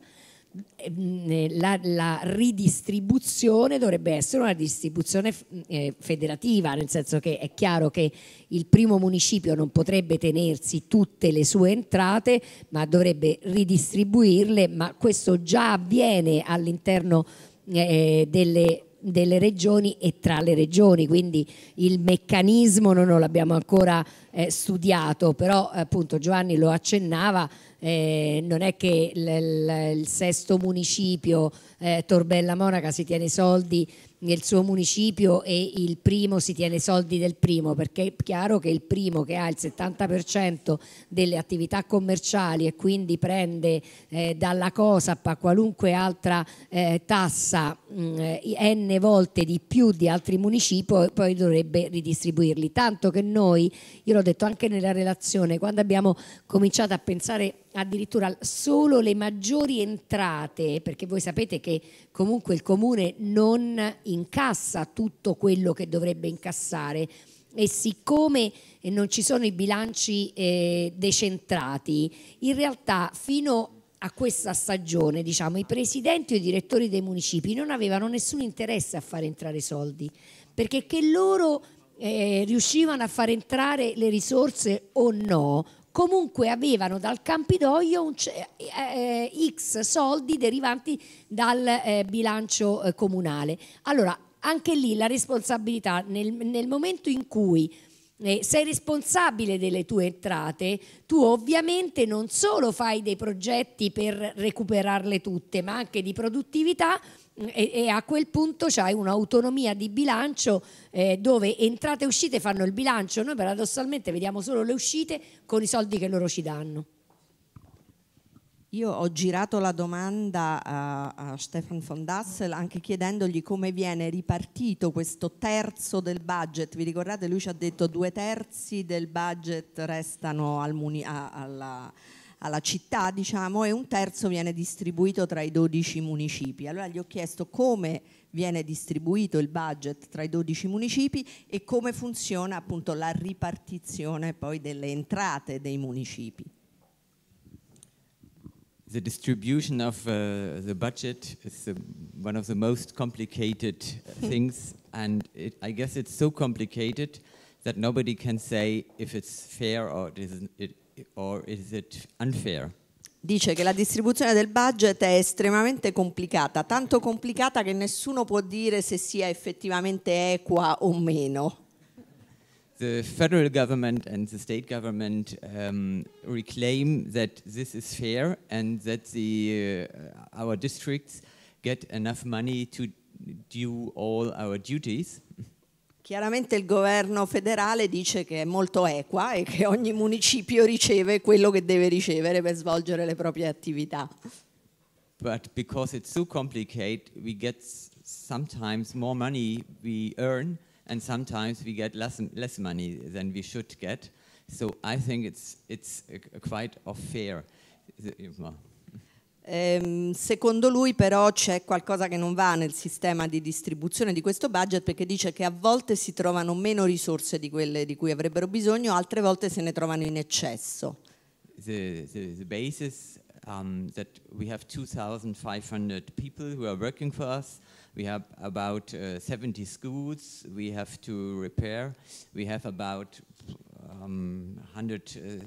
Ehm, eh, la, la, ridistribuzione dovrebbe essere una distribuzione eh, federativa, nel senso che è chiaro che il primo municipio non potrebbe tenersi tutte le sue entrate, ma dovrebbe ridistribuirle, ma questo già avviene all'interno eh, delle delle regioni e tra le regioni, quindi il meccanismo non lo abbiamo ancora eh, studiato, però appunto Giovanni lo accennava, eh, non è che l, l, il sesto municipio eh, Torbella Monaca si tiene soldi nel suo municipio e il primo si tiene soldi del primo, perché è chiaro che il primo che ha il 70% delle attività commerciali e quindi prende eh, dalla COSAP a qualunque altra eh, tassa mh, mm, eh, n volte di più di altri municipi, poi dovrebbe ridistribuirli. Tanto che noi, io l'ho detto anche nella relazione, quando abbiamo cominciato a pensare addirittura solo le maggiori entrate, perché voi sapete che comunque il comune non incassa tutto quello che dovrebbe incassare e siccome non ci sono i bilanci eh, decentrati, in realtà fino a questa stagione diciamo, i presidenti o i direttori dei municipi non avevano nessun interesse a far entrare soldi, perché che loro... Eh, riuscivano a far entrare le risorse o no, comunque avevano dal Campidoglio un, eh, eh, X soldi derivanti dal eh, bilancio eh, comunale. Allora, anche lì la responsabilità, nel, nel momento in cui eh, sei responsabile delle tue entrate, tu ovviamente non solo fai dei progetti per recuperarle tutte, ma anche di produttività e, e, a quel punto c'hai un'autonomia di bilancio eh, dove entrate e uscite fanno il bilancio, noi paradossalmente vediamo solo le uscite con i soldi che loro ci danno. Io ho girato la domanda a, a Stefan von Dassel anche chiedendogli come viene ripartito questo terzo del budget. Vi ricordate lui ci ha detto due terzi del budget restano al muni- a, alla alla città diciamo, e un terzo viene distribuito tra i 12 municipi. Allora gli ho chiesto come viene distribuito il budget tra i 12 municipi e come funziona appunto la ripartizione poi delle entrate dei municipi. The distribution of uh, the budget is the, one of the most complicated uh, things and it, I guess it's so complicated that nobody can say if it's fair or it isn't, it, or is it unfair? Dice che la distribuzione del budget è estremamente complicata, tanto complicata che nessuno può dire se sia effettivamente equa o meno. The federal government and the state government um, reclaim that this is fair and that the, uh, our districts get enough money to do all our duties. Chiaramente il governo federale dice che è molto equa e che ogni municipio riceve quello che deve ricevere per svolgere le proprie attività. But because it's so complicated, we get sometimes more money we earn and sometimes we get less, less money than we should get. So I think it's, it's uh, quite unfair. Ehm, secondo lui però c'è qualcosa che non va nel sistema di distribuzione di questo budget perché dice che a volte si trovano meno risorse di quelle di cui avrebbero bisogno, altre volte se ne trovano in eccesso. The, the, the basis um, that we have 2,500 people who are working for us. We have about uh, 70 schools we have to repair. We have about um, 100. Uh,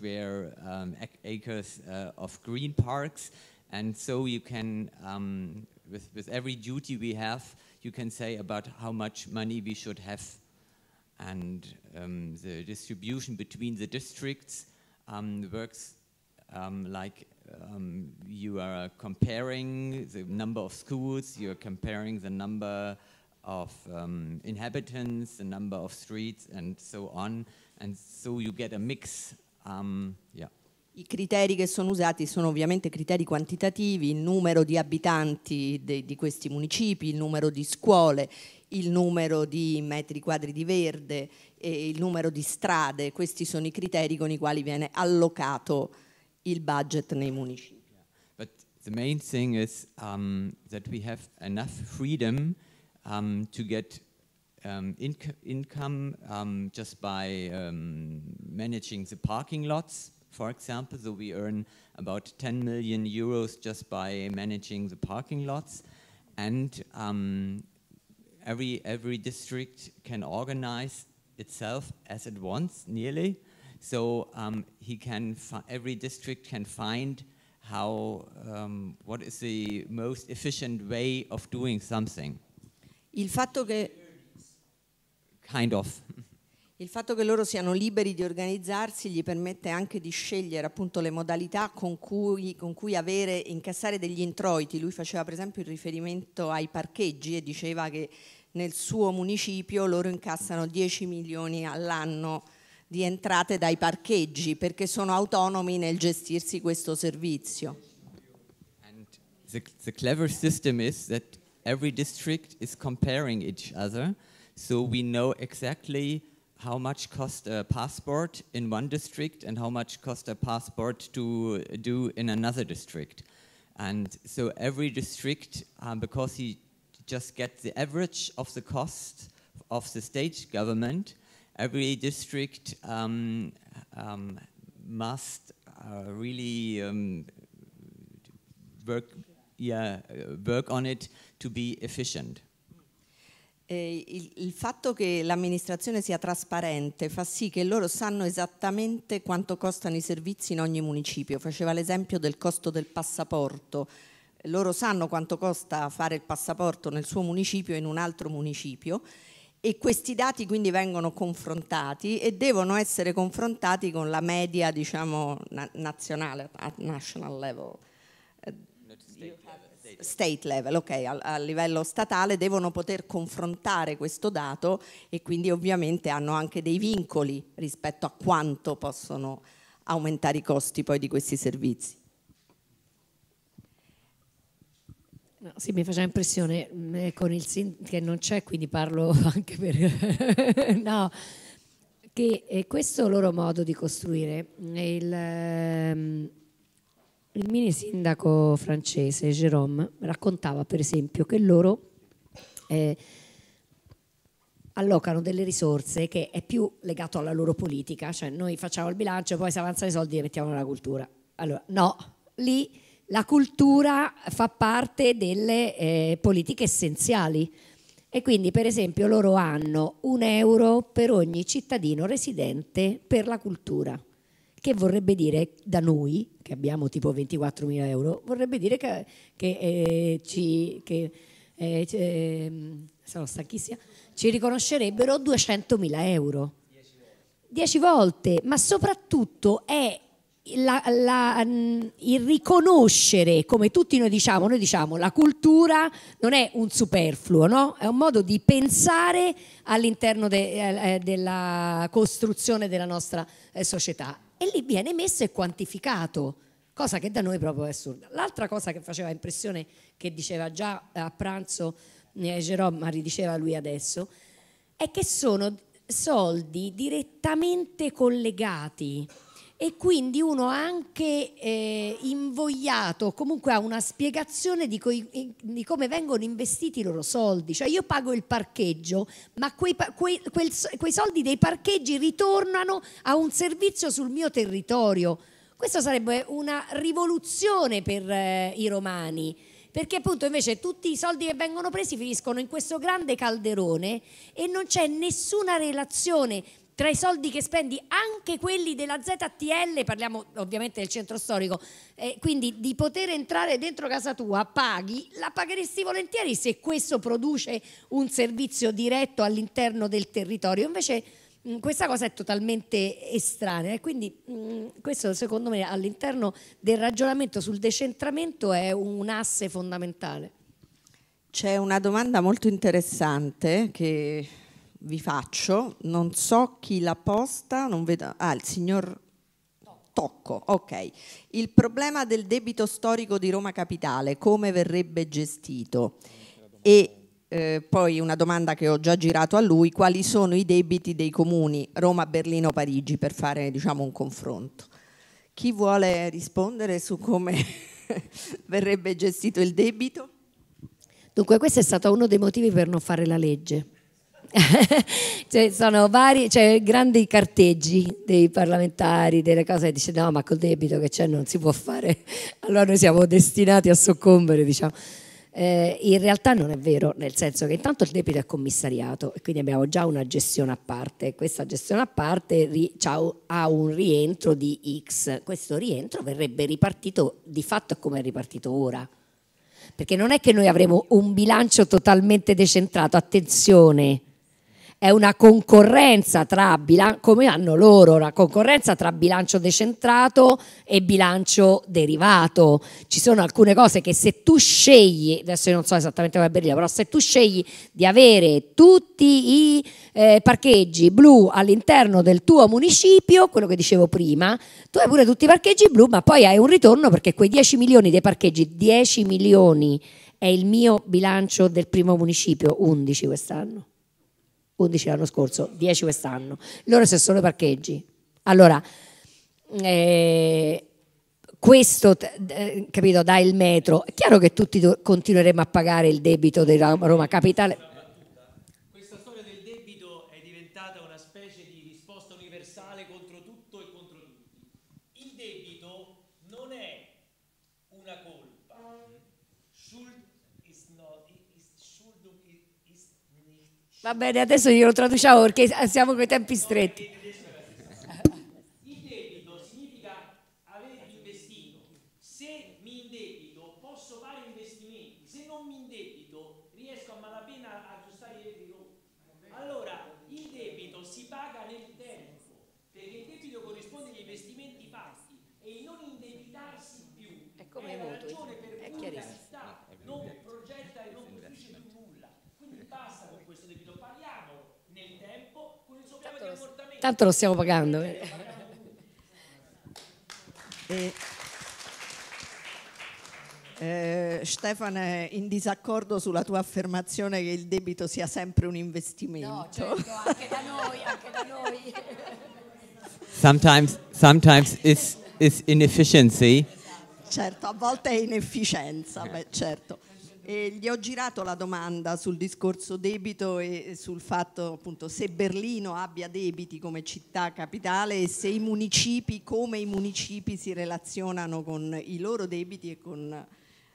square um, acres uh, of green parks. And so you can, um, with, with every duty we have, you can say about how much money we should have and um, the distribution between the districts um, works um, like um, you are comparing the number of schools, you're comparing the number of um, inhabitants, the number of streets, and so on. And so you get a mix Um, yeah. I criteri che sono usati sono ovviamente criteri quantitativi, il numero di abitanti de, di questi municipi, il numero di scuole, il numero di metri quadri di verde, e il numero di strade, questi sono i criteri con i quali viene allocato il budget nei municipi. But the main thing is um, that we have enough freedom um, to get um, inc income um, just by um, managing the parking lots, for example. So we earn about 10 million euros just by managing the parking lots. And um, every, every district can organize itself as it wants, nearly. So um, he can every district can find how, um, what is the most efficient way of doing something. Il fatto che Kind of. Il fatto che loro siano liberi di organizzarsi gli permette anche di scegliere appunto le modalità con cui, con cui avere, incassare degli introiti. Lui faceva per esempio il riferimento ai parcheggi e diceva che nel suo municipio loro incassano 10 milioni all'anno di entrate dai parcheggi perché sono autonomi nel gestirsi questo servizio. And the, the clever system is that every district is comparing each other. So we know exactly how much cost a passport in one district and how much cost a passport to do in another district. And so every district, um, because he just gets the average of the cost of the state government, every district um, um, must uh, really um, work, yeah, uh, work on it to be efficient. eh, il, il, fatto che l'amministrazione sia trasparente fa sì che loro sanno esattamente quanto costano i servizi in ogni municipio. Faceva l'esempio del costo del passaporto. Loro sanno quanto costa fare il passaporto nel suo municipio e in un altro municipio e questi dati quindi vengono confrontati e devono essere confrontati con la media diciamo, na nazionale, at national level. you eh, have state level, ok, a, a, livello statale devono poter confrontare questo dato e quindi ovviamente hanno anche dei vincoli rispetto a quanto possono aumentare i costi poi di questi servizi. No, sì, mi faceva impressione mm, eh, con il SIN che non c'è, quindi parlo anche per... no, che eh, questo loro modo di costruire il ehm, il mini sindaco francese Jérôme raccontava per esempio che loro eh, allocano delle risorse che è più legato alla loro politica, cioè noi facciamo il bilancio poi se avanzano i soldi li mettiamo nella cultura. Allora, no, lì la cultura fa parte delle eh, politiche essenziali e quindi per esempio loro hanno un euro per ogni cittadino residente per la cultura che vorrebbe dire da noi, che abbiamo tipo 24 mila euro, vorrebbe dire che, che, eh, ci, che eh, eh, sono stanchissima, ci riconoscerebbero 200 mila euro. 10 volte. volte, ma soprattutto è la, la, mm, il riconoscere, come tutti noi diciamo, noi diciamo la cultura non è un superfluo, no? è un modo di pensare all'interno de, eh, eh della costruzione della nostra eh, società e lì viene messo e quantificato, cosa che da noi proprio è assurda. L'altra cosa che faceva impressione, che diceva già a pranzo Jerome, ma ridiceva lui adesso, è che sono soldi direttamente collegati e quindi uno anche eh, invogliato, comunque ha una spiegazione di, coi, di, come vengono investiti i loro soldi, cioè io pago il parcheggio, ma quei, quei, quel, quei soldi dei parcheggi ritornano a un servizio sul mio territorio. Questa sarebbe una rivoluzione per eh, i romani, perché appunto invece tutti i soldi che vengono presi finiscono in questo grande calderone e non c'è nessuna relazione tra i soldi che spendi, anche quelli della ZTL, parliamo ovviamente del centro storico, eh, quindi di poter entrare dentro casa tua, paghi, la pagheresti volentieri se questo produce un servizio diretto all'interno del territorio. Invece mh, questa cosa è totalmente estranea e quindi mh, questo secondo me all'interno del ragionamento sul decentramento è un asse fondamentale. C'è una domanda molto interessante che vi faccio, non so chi l'ha posta, non vedo, ah il signor Tocco, ok. Il problema del debito storico di Roma Capitale, come verrebbe gestito? E eh, poi una domanda che ho già girato a lui, quali sono i debiti dei comuni Roma, Berlino, Parigi per fare diciamo, un confronto? Chi vuole rispondere su come verrebbe gestito il debito? Dunque questo è stato uno dei motivi per non fare la legge cioè, sono vari, cioè, grandi carteggi dei parlamentari, delle cose che dice no ma col debito che c'è non si può fare, allora noi siamo destinati a soccombere diciamo. Eh, in realtà non è vero, nel senso che intanto il debito è commissariato e quindi abbiamo già una gestione a parte. Questa gestione a parte ha un rientro di X. Questo rientro verrebbe ripartito di fatto come è ripartito ora. Perché non è che noi avremo un bilancio totalmente decentrato, attenzione, è una concorrenza tra bilancio, come hanno loro, una concorrenza tra bilancio decentrato e bilancio derivato. Ci sono alcune cose che se tu scegli, adesso io non so esattamente come è Berlino, però se tu scegli di avere tutti i eh, parcheggi blu all'interno del tuo municipio, quello che dicevo prima, tu hai pure tutti i parcheggi blu, ma poi hai un ritorno perché quei 10 milioni dei parcheggi, 10 milioni è il mio bilancio del primo municipio, 11 quest'anno. 11 l'anno scorso, 10 quest'anno. Loro sono solo parcheggi. Allora, eh, questo, eh, capito, dà il metro. È chiaro che tutti continueremo a pagare il debito di Roma Capitale Va bene, adesso glielo traduciamo perché siamo con i tempi stretti. Tanto lo stiamo pagando. Eh. Eh, Stefano è in disaccordo sulla tua affermazione che il debito sia sempre un investimento. No, certo, anche da noi, anche da noi. Sometimes, sometimes it's, it's inefficiency. Certo, a volte è inefficienza, beh, certo. E gli ho girato la domanda sul discorso debito e sul fatto appunto se Berlino abbia debiti come città capitale e se i municipi, come i municipi si relazionano con i loro debiti e con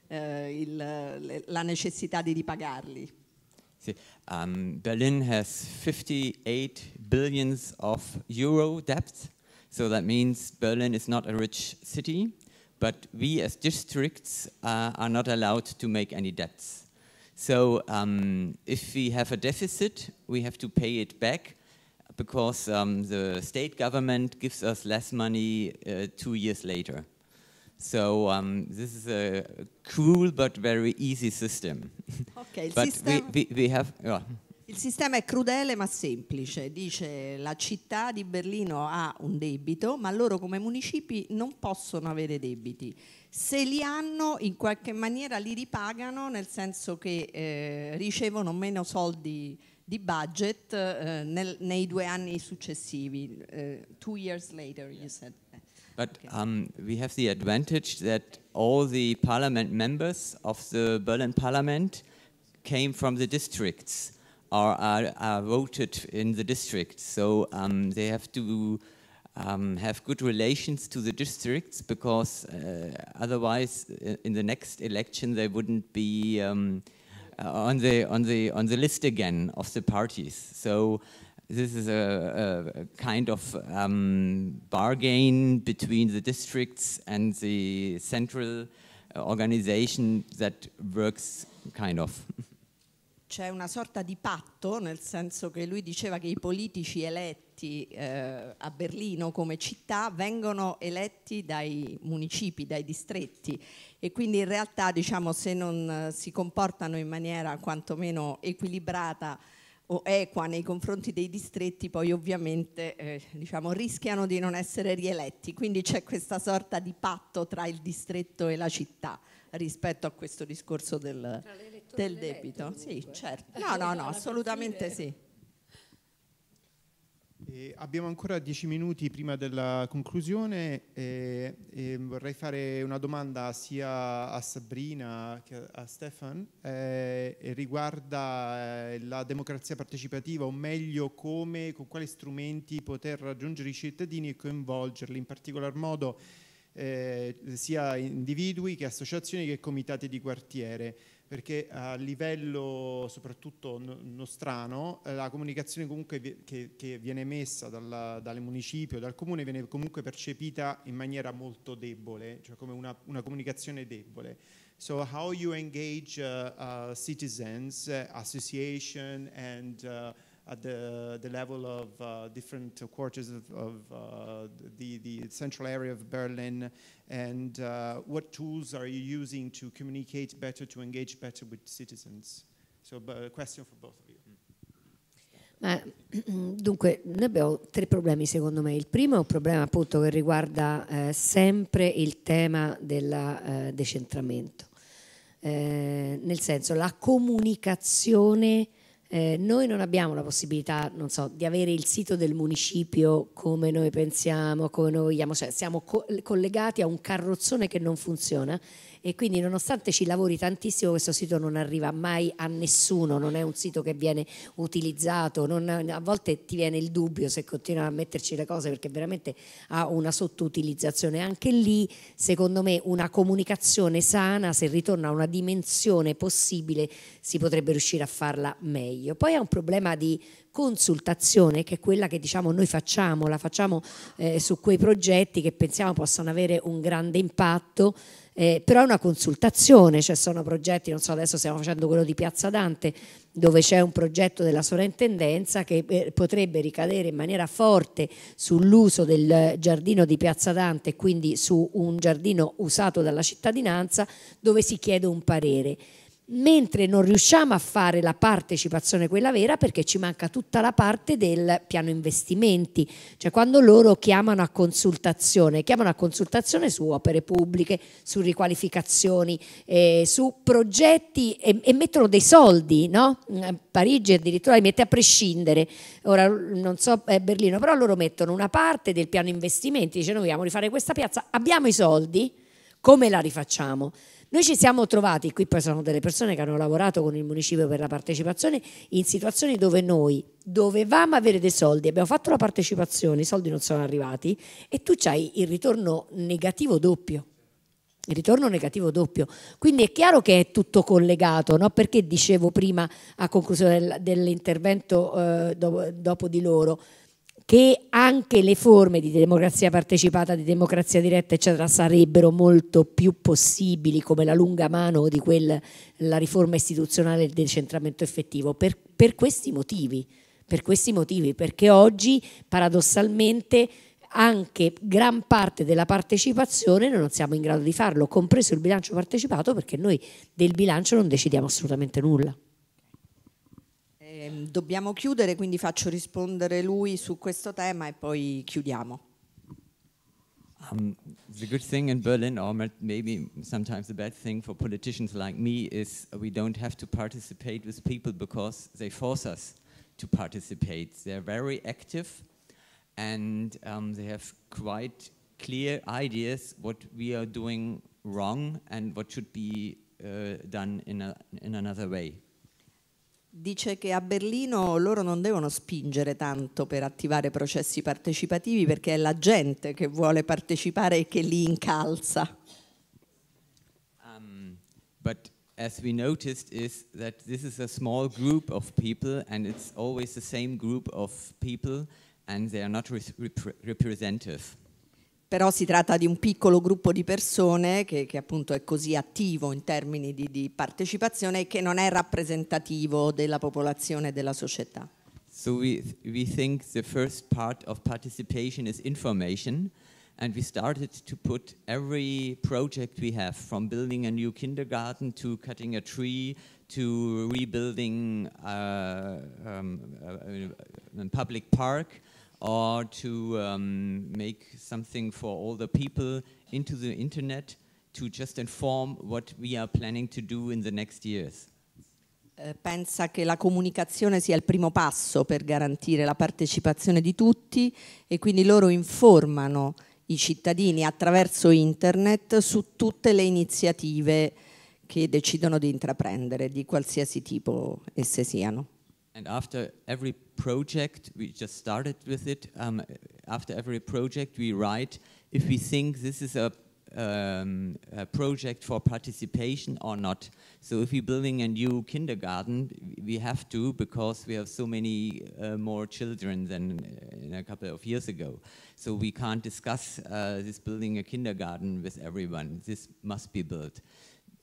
eh, il, la necessità di ripagarli. Sì. Um, Berlin has 58 billions of euro debt, so that means Berlin is not a rich city. but we as districts uh, are not allowed to make any debts. So um, if we have a deficit, we have to pay it back because um, the state government gives us less money uh, two years later. So um, this is a cruel but very easy system. Okay, but system. We, we, we have. Il sistema è crudele ma semplice, dice la città di Berlino ha un debito, ma loro come municipi non possono avere debiti. Se li hanno in qualche maniera li ripagano, nel senso che eh, ricevono meno soldi di budget eh, nel, nei due anni successivi. Uh, two years later, you said. But okay. um, we have the advantage that all the parliament members of the Berlin parliament came from the districts. are, are, are voted in the district. So um, they have to um, have good relations to the districts because uh, otherwise, uh, in the next election, they wouldn't be um, uh, on the on the on the list again of the parties. So this is a, a, kind of um, bargain between the districts and the central uh, organization that works kind of. c'è una sorta di patto, nel senso che lui diceva che i politici eletti eh, a Berlino come città vengono eletti dai municipi, dai distretti e quindi in realtà diciamo, se non eh, si comportano in maniera quantomeno equilibrata o equa nei confronti dei distretti poi ovviamente eh, diciamo, rischiano di non essere rieletti, quindi c'è questa sorta di patto tra il distretto e la città rispetto a questo discorso del del debito. Sì, certo. No, no, no, assolutamente sì. Eh, abbiamo ancora dieci minuti prima della conclusione e, e vorrei fare una domanda sia a Sabrina che a Stefan eh, e riguarda eh, la democrazia partecipativa o meglio come, con quali strumenti poter raggiungere i cittadini e coinvolgerli, in particolar modo eh, sia individui che associazioni che comitati di quartiere perché a livello soprattutto nostrano eh, la comunicazione comunque che, che viene messa dal, dal municipio, dal comune, viene comunque percepita in maniera molto debole, cioè come una, una comunicazione debole. So how you engage uh, uh, citizens, uh, association and uh, at the, the level of uh, different quarters of, of uh, the, the central area of Berlin and uh, what tools are you using to communicate better, to engage better with citizens? So a question for both of you. Ma, dunque, noi abbiamo tre problemi secondo me. Il primo è un problema appunto che riguarda eh, sempre il tema del eh, decentramento, eh, nel senso la comunicazione eh, noi non abbiamo la possibilità, non so, di avere il sito del municipio come noi pensiamo, come noi vogliamo, cioè siamo co collegati a un carrozzone che non funziona e quindi nonostante ci lavori tantissimo questo sito non arriva mai a nessuno, non è un sito che viene utilizzato, non, a volte ti viene il dubbio se continuano a metterci le cose perché veramente ha una sottoutilizzazione. Anche lì secondo me una comunicazione sana, se ritorna a una dimensione possibile, si potrebbe riuscire a farla meglio. Poi è un problema di consultazione che è quella che diciamo noi facciamo, la facciamo eh, su quei progetti che pensiamo possano avere un grande impatto eh, però è una consultazione, cioè sono progetti, non so adesso stiamo facendo quello di Piazza Dante, dove c'è un progetto della sovrintendenza che eh, potrebbe ricadere in maniera forte sull'uso del giardino di Piazza Dante, quindi su un giardino usato dalla cittadinanza, dove si chiede un parere mentre non riusciamo a fare la partecipazione quella vera perché ci manca tutta la parte del piano investimenti, cioè quando loro chiamano a consultazione, chiamano a consultazione su opere pubbliche, su riqualificazioni, eh, su progetti e, e, mettono dei soldi, no? Mm, Parigi addirittura li mette a prescindere, ora non so è eh, Berlino, però loro mettono una parte del piano investimenti, dice noi vogliamo rifare questa piazza, abbiamo i soldi, come la rifacciamo? Noi ci siamo trovati, qui poi sono delle persone che hanno lavorato con il municipio per la partecipazione, in situazioni dove noi dovevamo avere dei soldi, abbiamo fatto la partecipazione, i soldi non sono arrivati e tu hai il ritorno negativo doppio. Il ritorno negativo doppio. Quindi è chiaro che è tutto collegato, no? perché dicevo prima a conclusione dell'intervento eh, dopo, dopo di loro, che anche le forme di democrazia partecipata, di democrazia diretta, eccetera, sarebbero molto più possibili come la lunga mano di quella riforma istituzionale e il decentramento effettivo, per, per questi motivi, per questi motivi, perché oggi paradossalmente anche gran parte della partecipazione non siamo in grado di farlo, compreso il bilancio partecipato, perché noi del bilancio non decidiamo assolutamente nulla. Ehm, dobbiamo chiudere, quindi faccio rispondere lui su questo tema e poi chiudiamo. Um, the good thing in Berlin, or maybe sometimes the bad thing for politicians like me, is we don't have to participate with people because they force us to participate. They're very active and um, they have quite clear ideas what we are doing wrong and what should be uh, done in, a, in another way dice che a Berlino loro non devono spingere tanto per attivare processi partecipativi perché è la gente che vuole partecipare e che li incalza. Um, but as we noticed is that this is a small group of people and it's always the same group of people and they are not re rep representative però si tratta di un piccolo gruppo di persone che, che appunto è così attivo in termini di, di, partecipazione e che non è rappresentativo della popolazione e della società. So we, we think the first part of participation is information and we started to put every project we have from building a new kindergarten to cutting a tree to rebuilding uh, um, a, a public park or to um, make something for all the people into the internet to just inform what we are planning to do in the next years. Eh, pensa che la comunicazione sia il primo passo per garantire la partecipazione di tutti e quindi loro informano i cittadini attraverso internet su tutte le iniziative che decidono di intraprendere di qualsiasi tipo esse siano. And after every project, we just started with it. Um, after every project, we write if we think this is a, um, a, project for participation or not. So if we're building a new kindergarten, we have to because we have so many uh, more children than uh, a couple of years ago. So we can't discuss uh, this building a kindergarten with everyone. This must be built.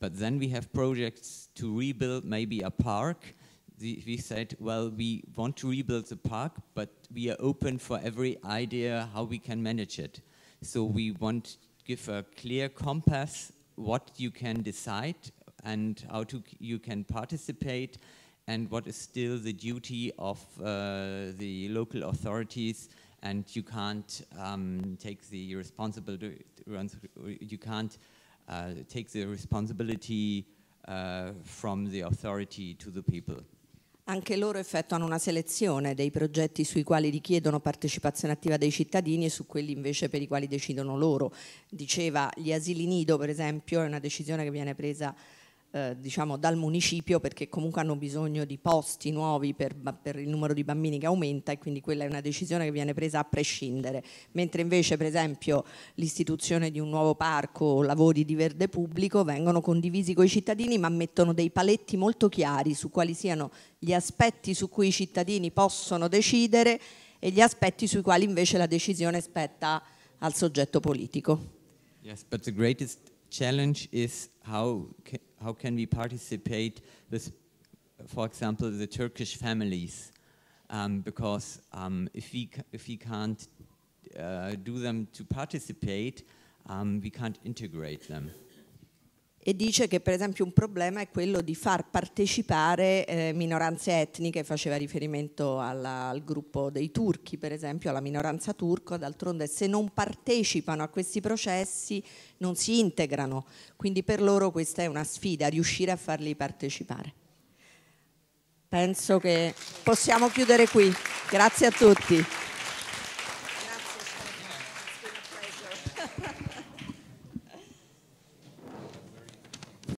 But then we have projects to rebuild maybe a park we said, well, we want to rebuild the park, but we are open for every idea how we can manage it. So we want to give a clear compass what you can decide and how to, you can participate and what is still the duty of uh, the local authorities and you can't um, take the responsibility you can't uh, take the responsibility uh, from the authority to the people. Anche loro effettuano una selezione dei progetti sui quali richiedono partecipazione attiva dei cittadini e su quelli invece per i quali decidono loro. Diceva gli asili nido, per esempio, è una decisione che viene presa eh, diciamo dal municipio perché comunque hanno bisogno di posti nuovi per, per, il numero di bambini che aumenta e quindi quella è una decisione che viene presa a prescindere, mentre invece per esempio l'istituzione di un nuovo parco o lavori di verde pubblico vengono condivisi con i cittadini ma mettono dei paletti molto chiari su quali siano gli aspetti su cui i cittadini possono decidere e gli aspetti sui quali invece la decisione spetta al soggetto politico. Yes, but the greatest challenge is how how can we participate with, for example, the Turkish families? Um, because um, if, we, if we can't uh, do them to participate, um, we can't integrate them. e dice che per esempio un problema è quello di far partecipare eh, minoranze etniche, faceva riferimento alla, al gruppo dei turchi per esempio, alla minoranza turca, d'altronde se non partecipano a questi processi non si integrano, quindi per loro questa è una sfida, riuscire a farli partecipare. Penso che possiamo chiudere qui, grazie a tutti.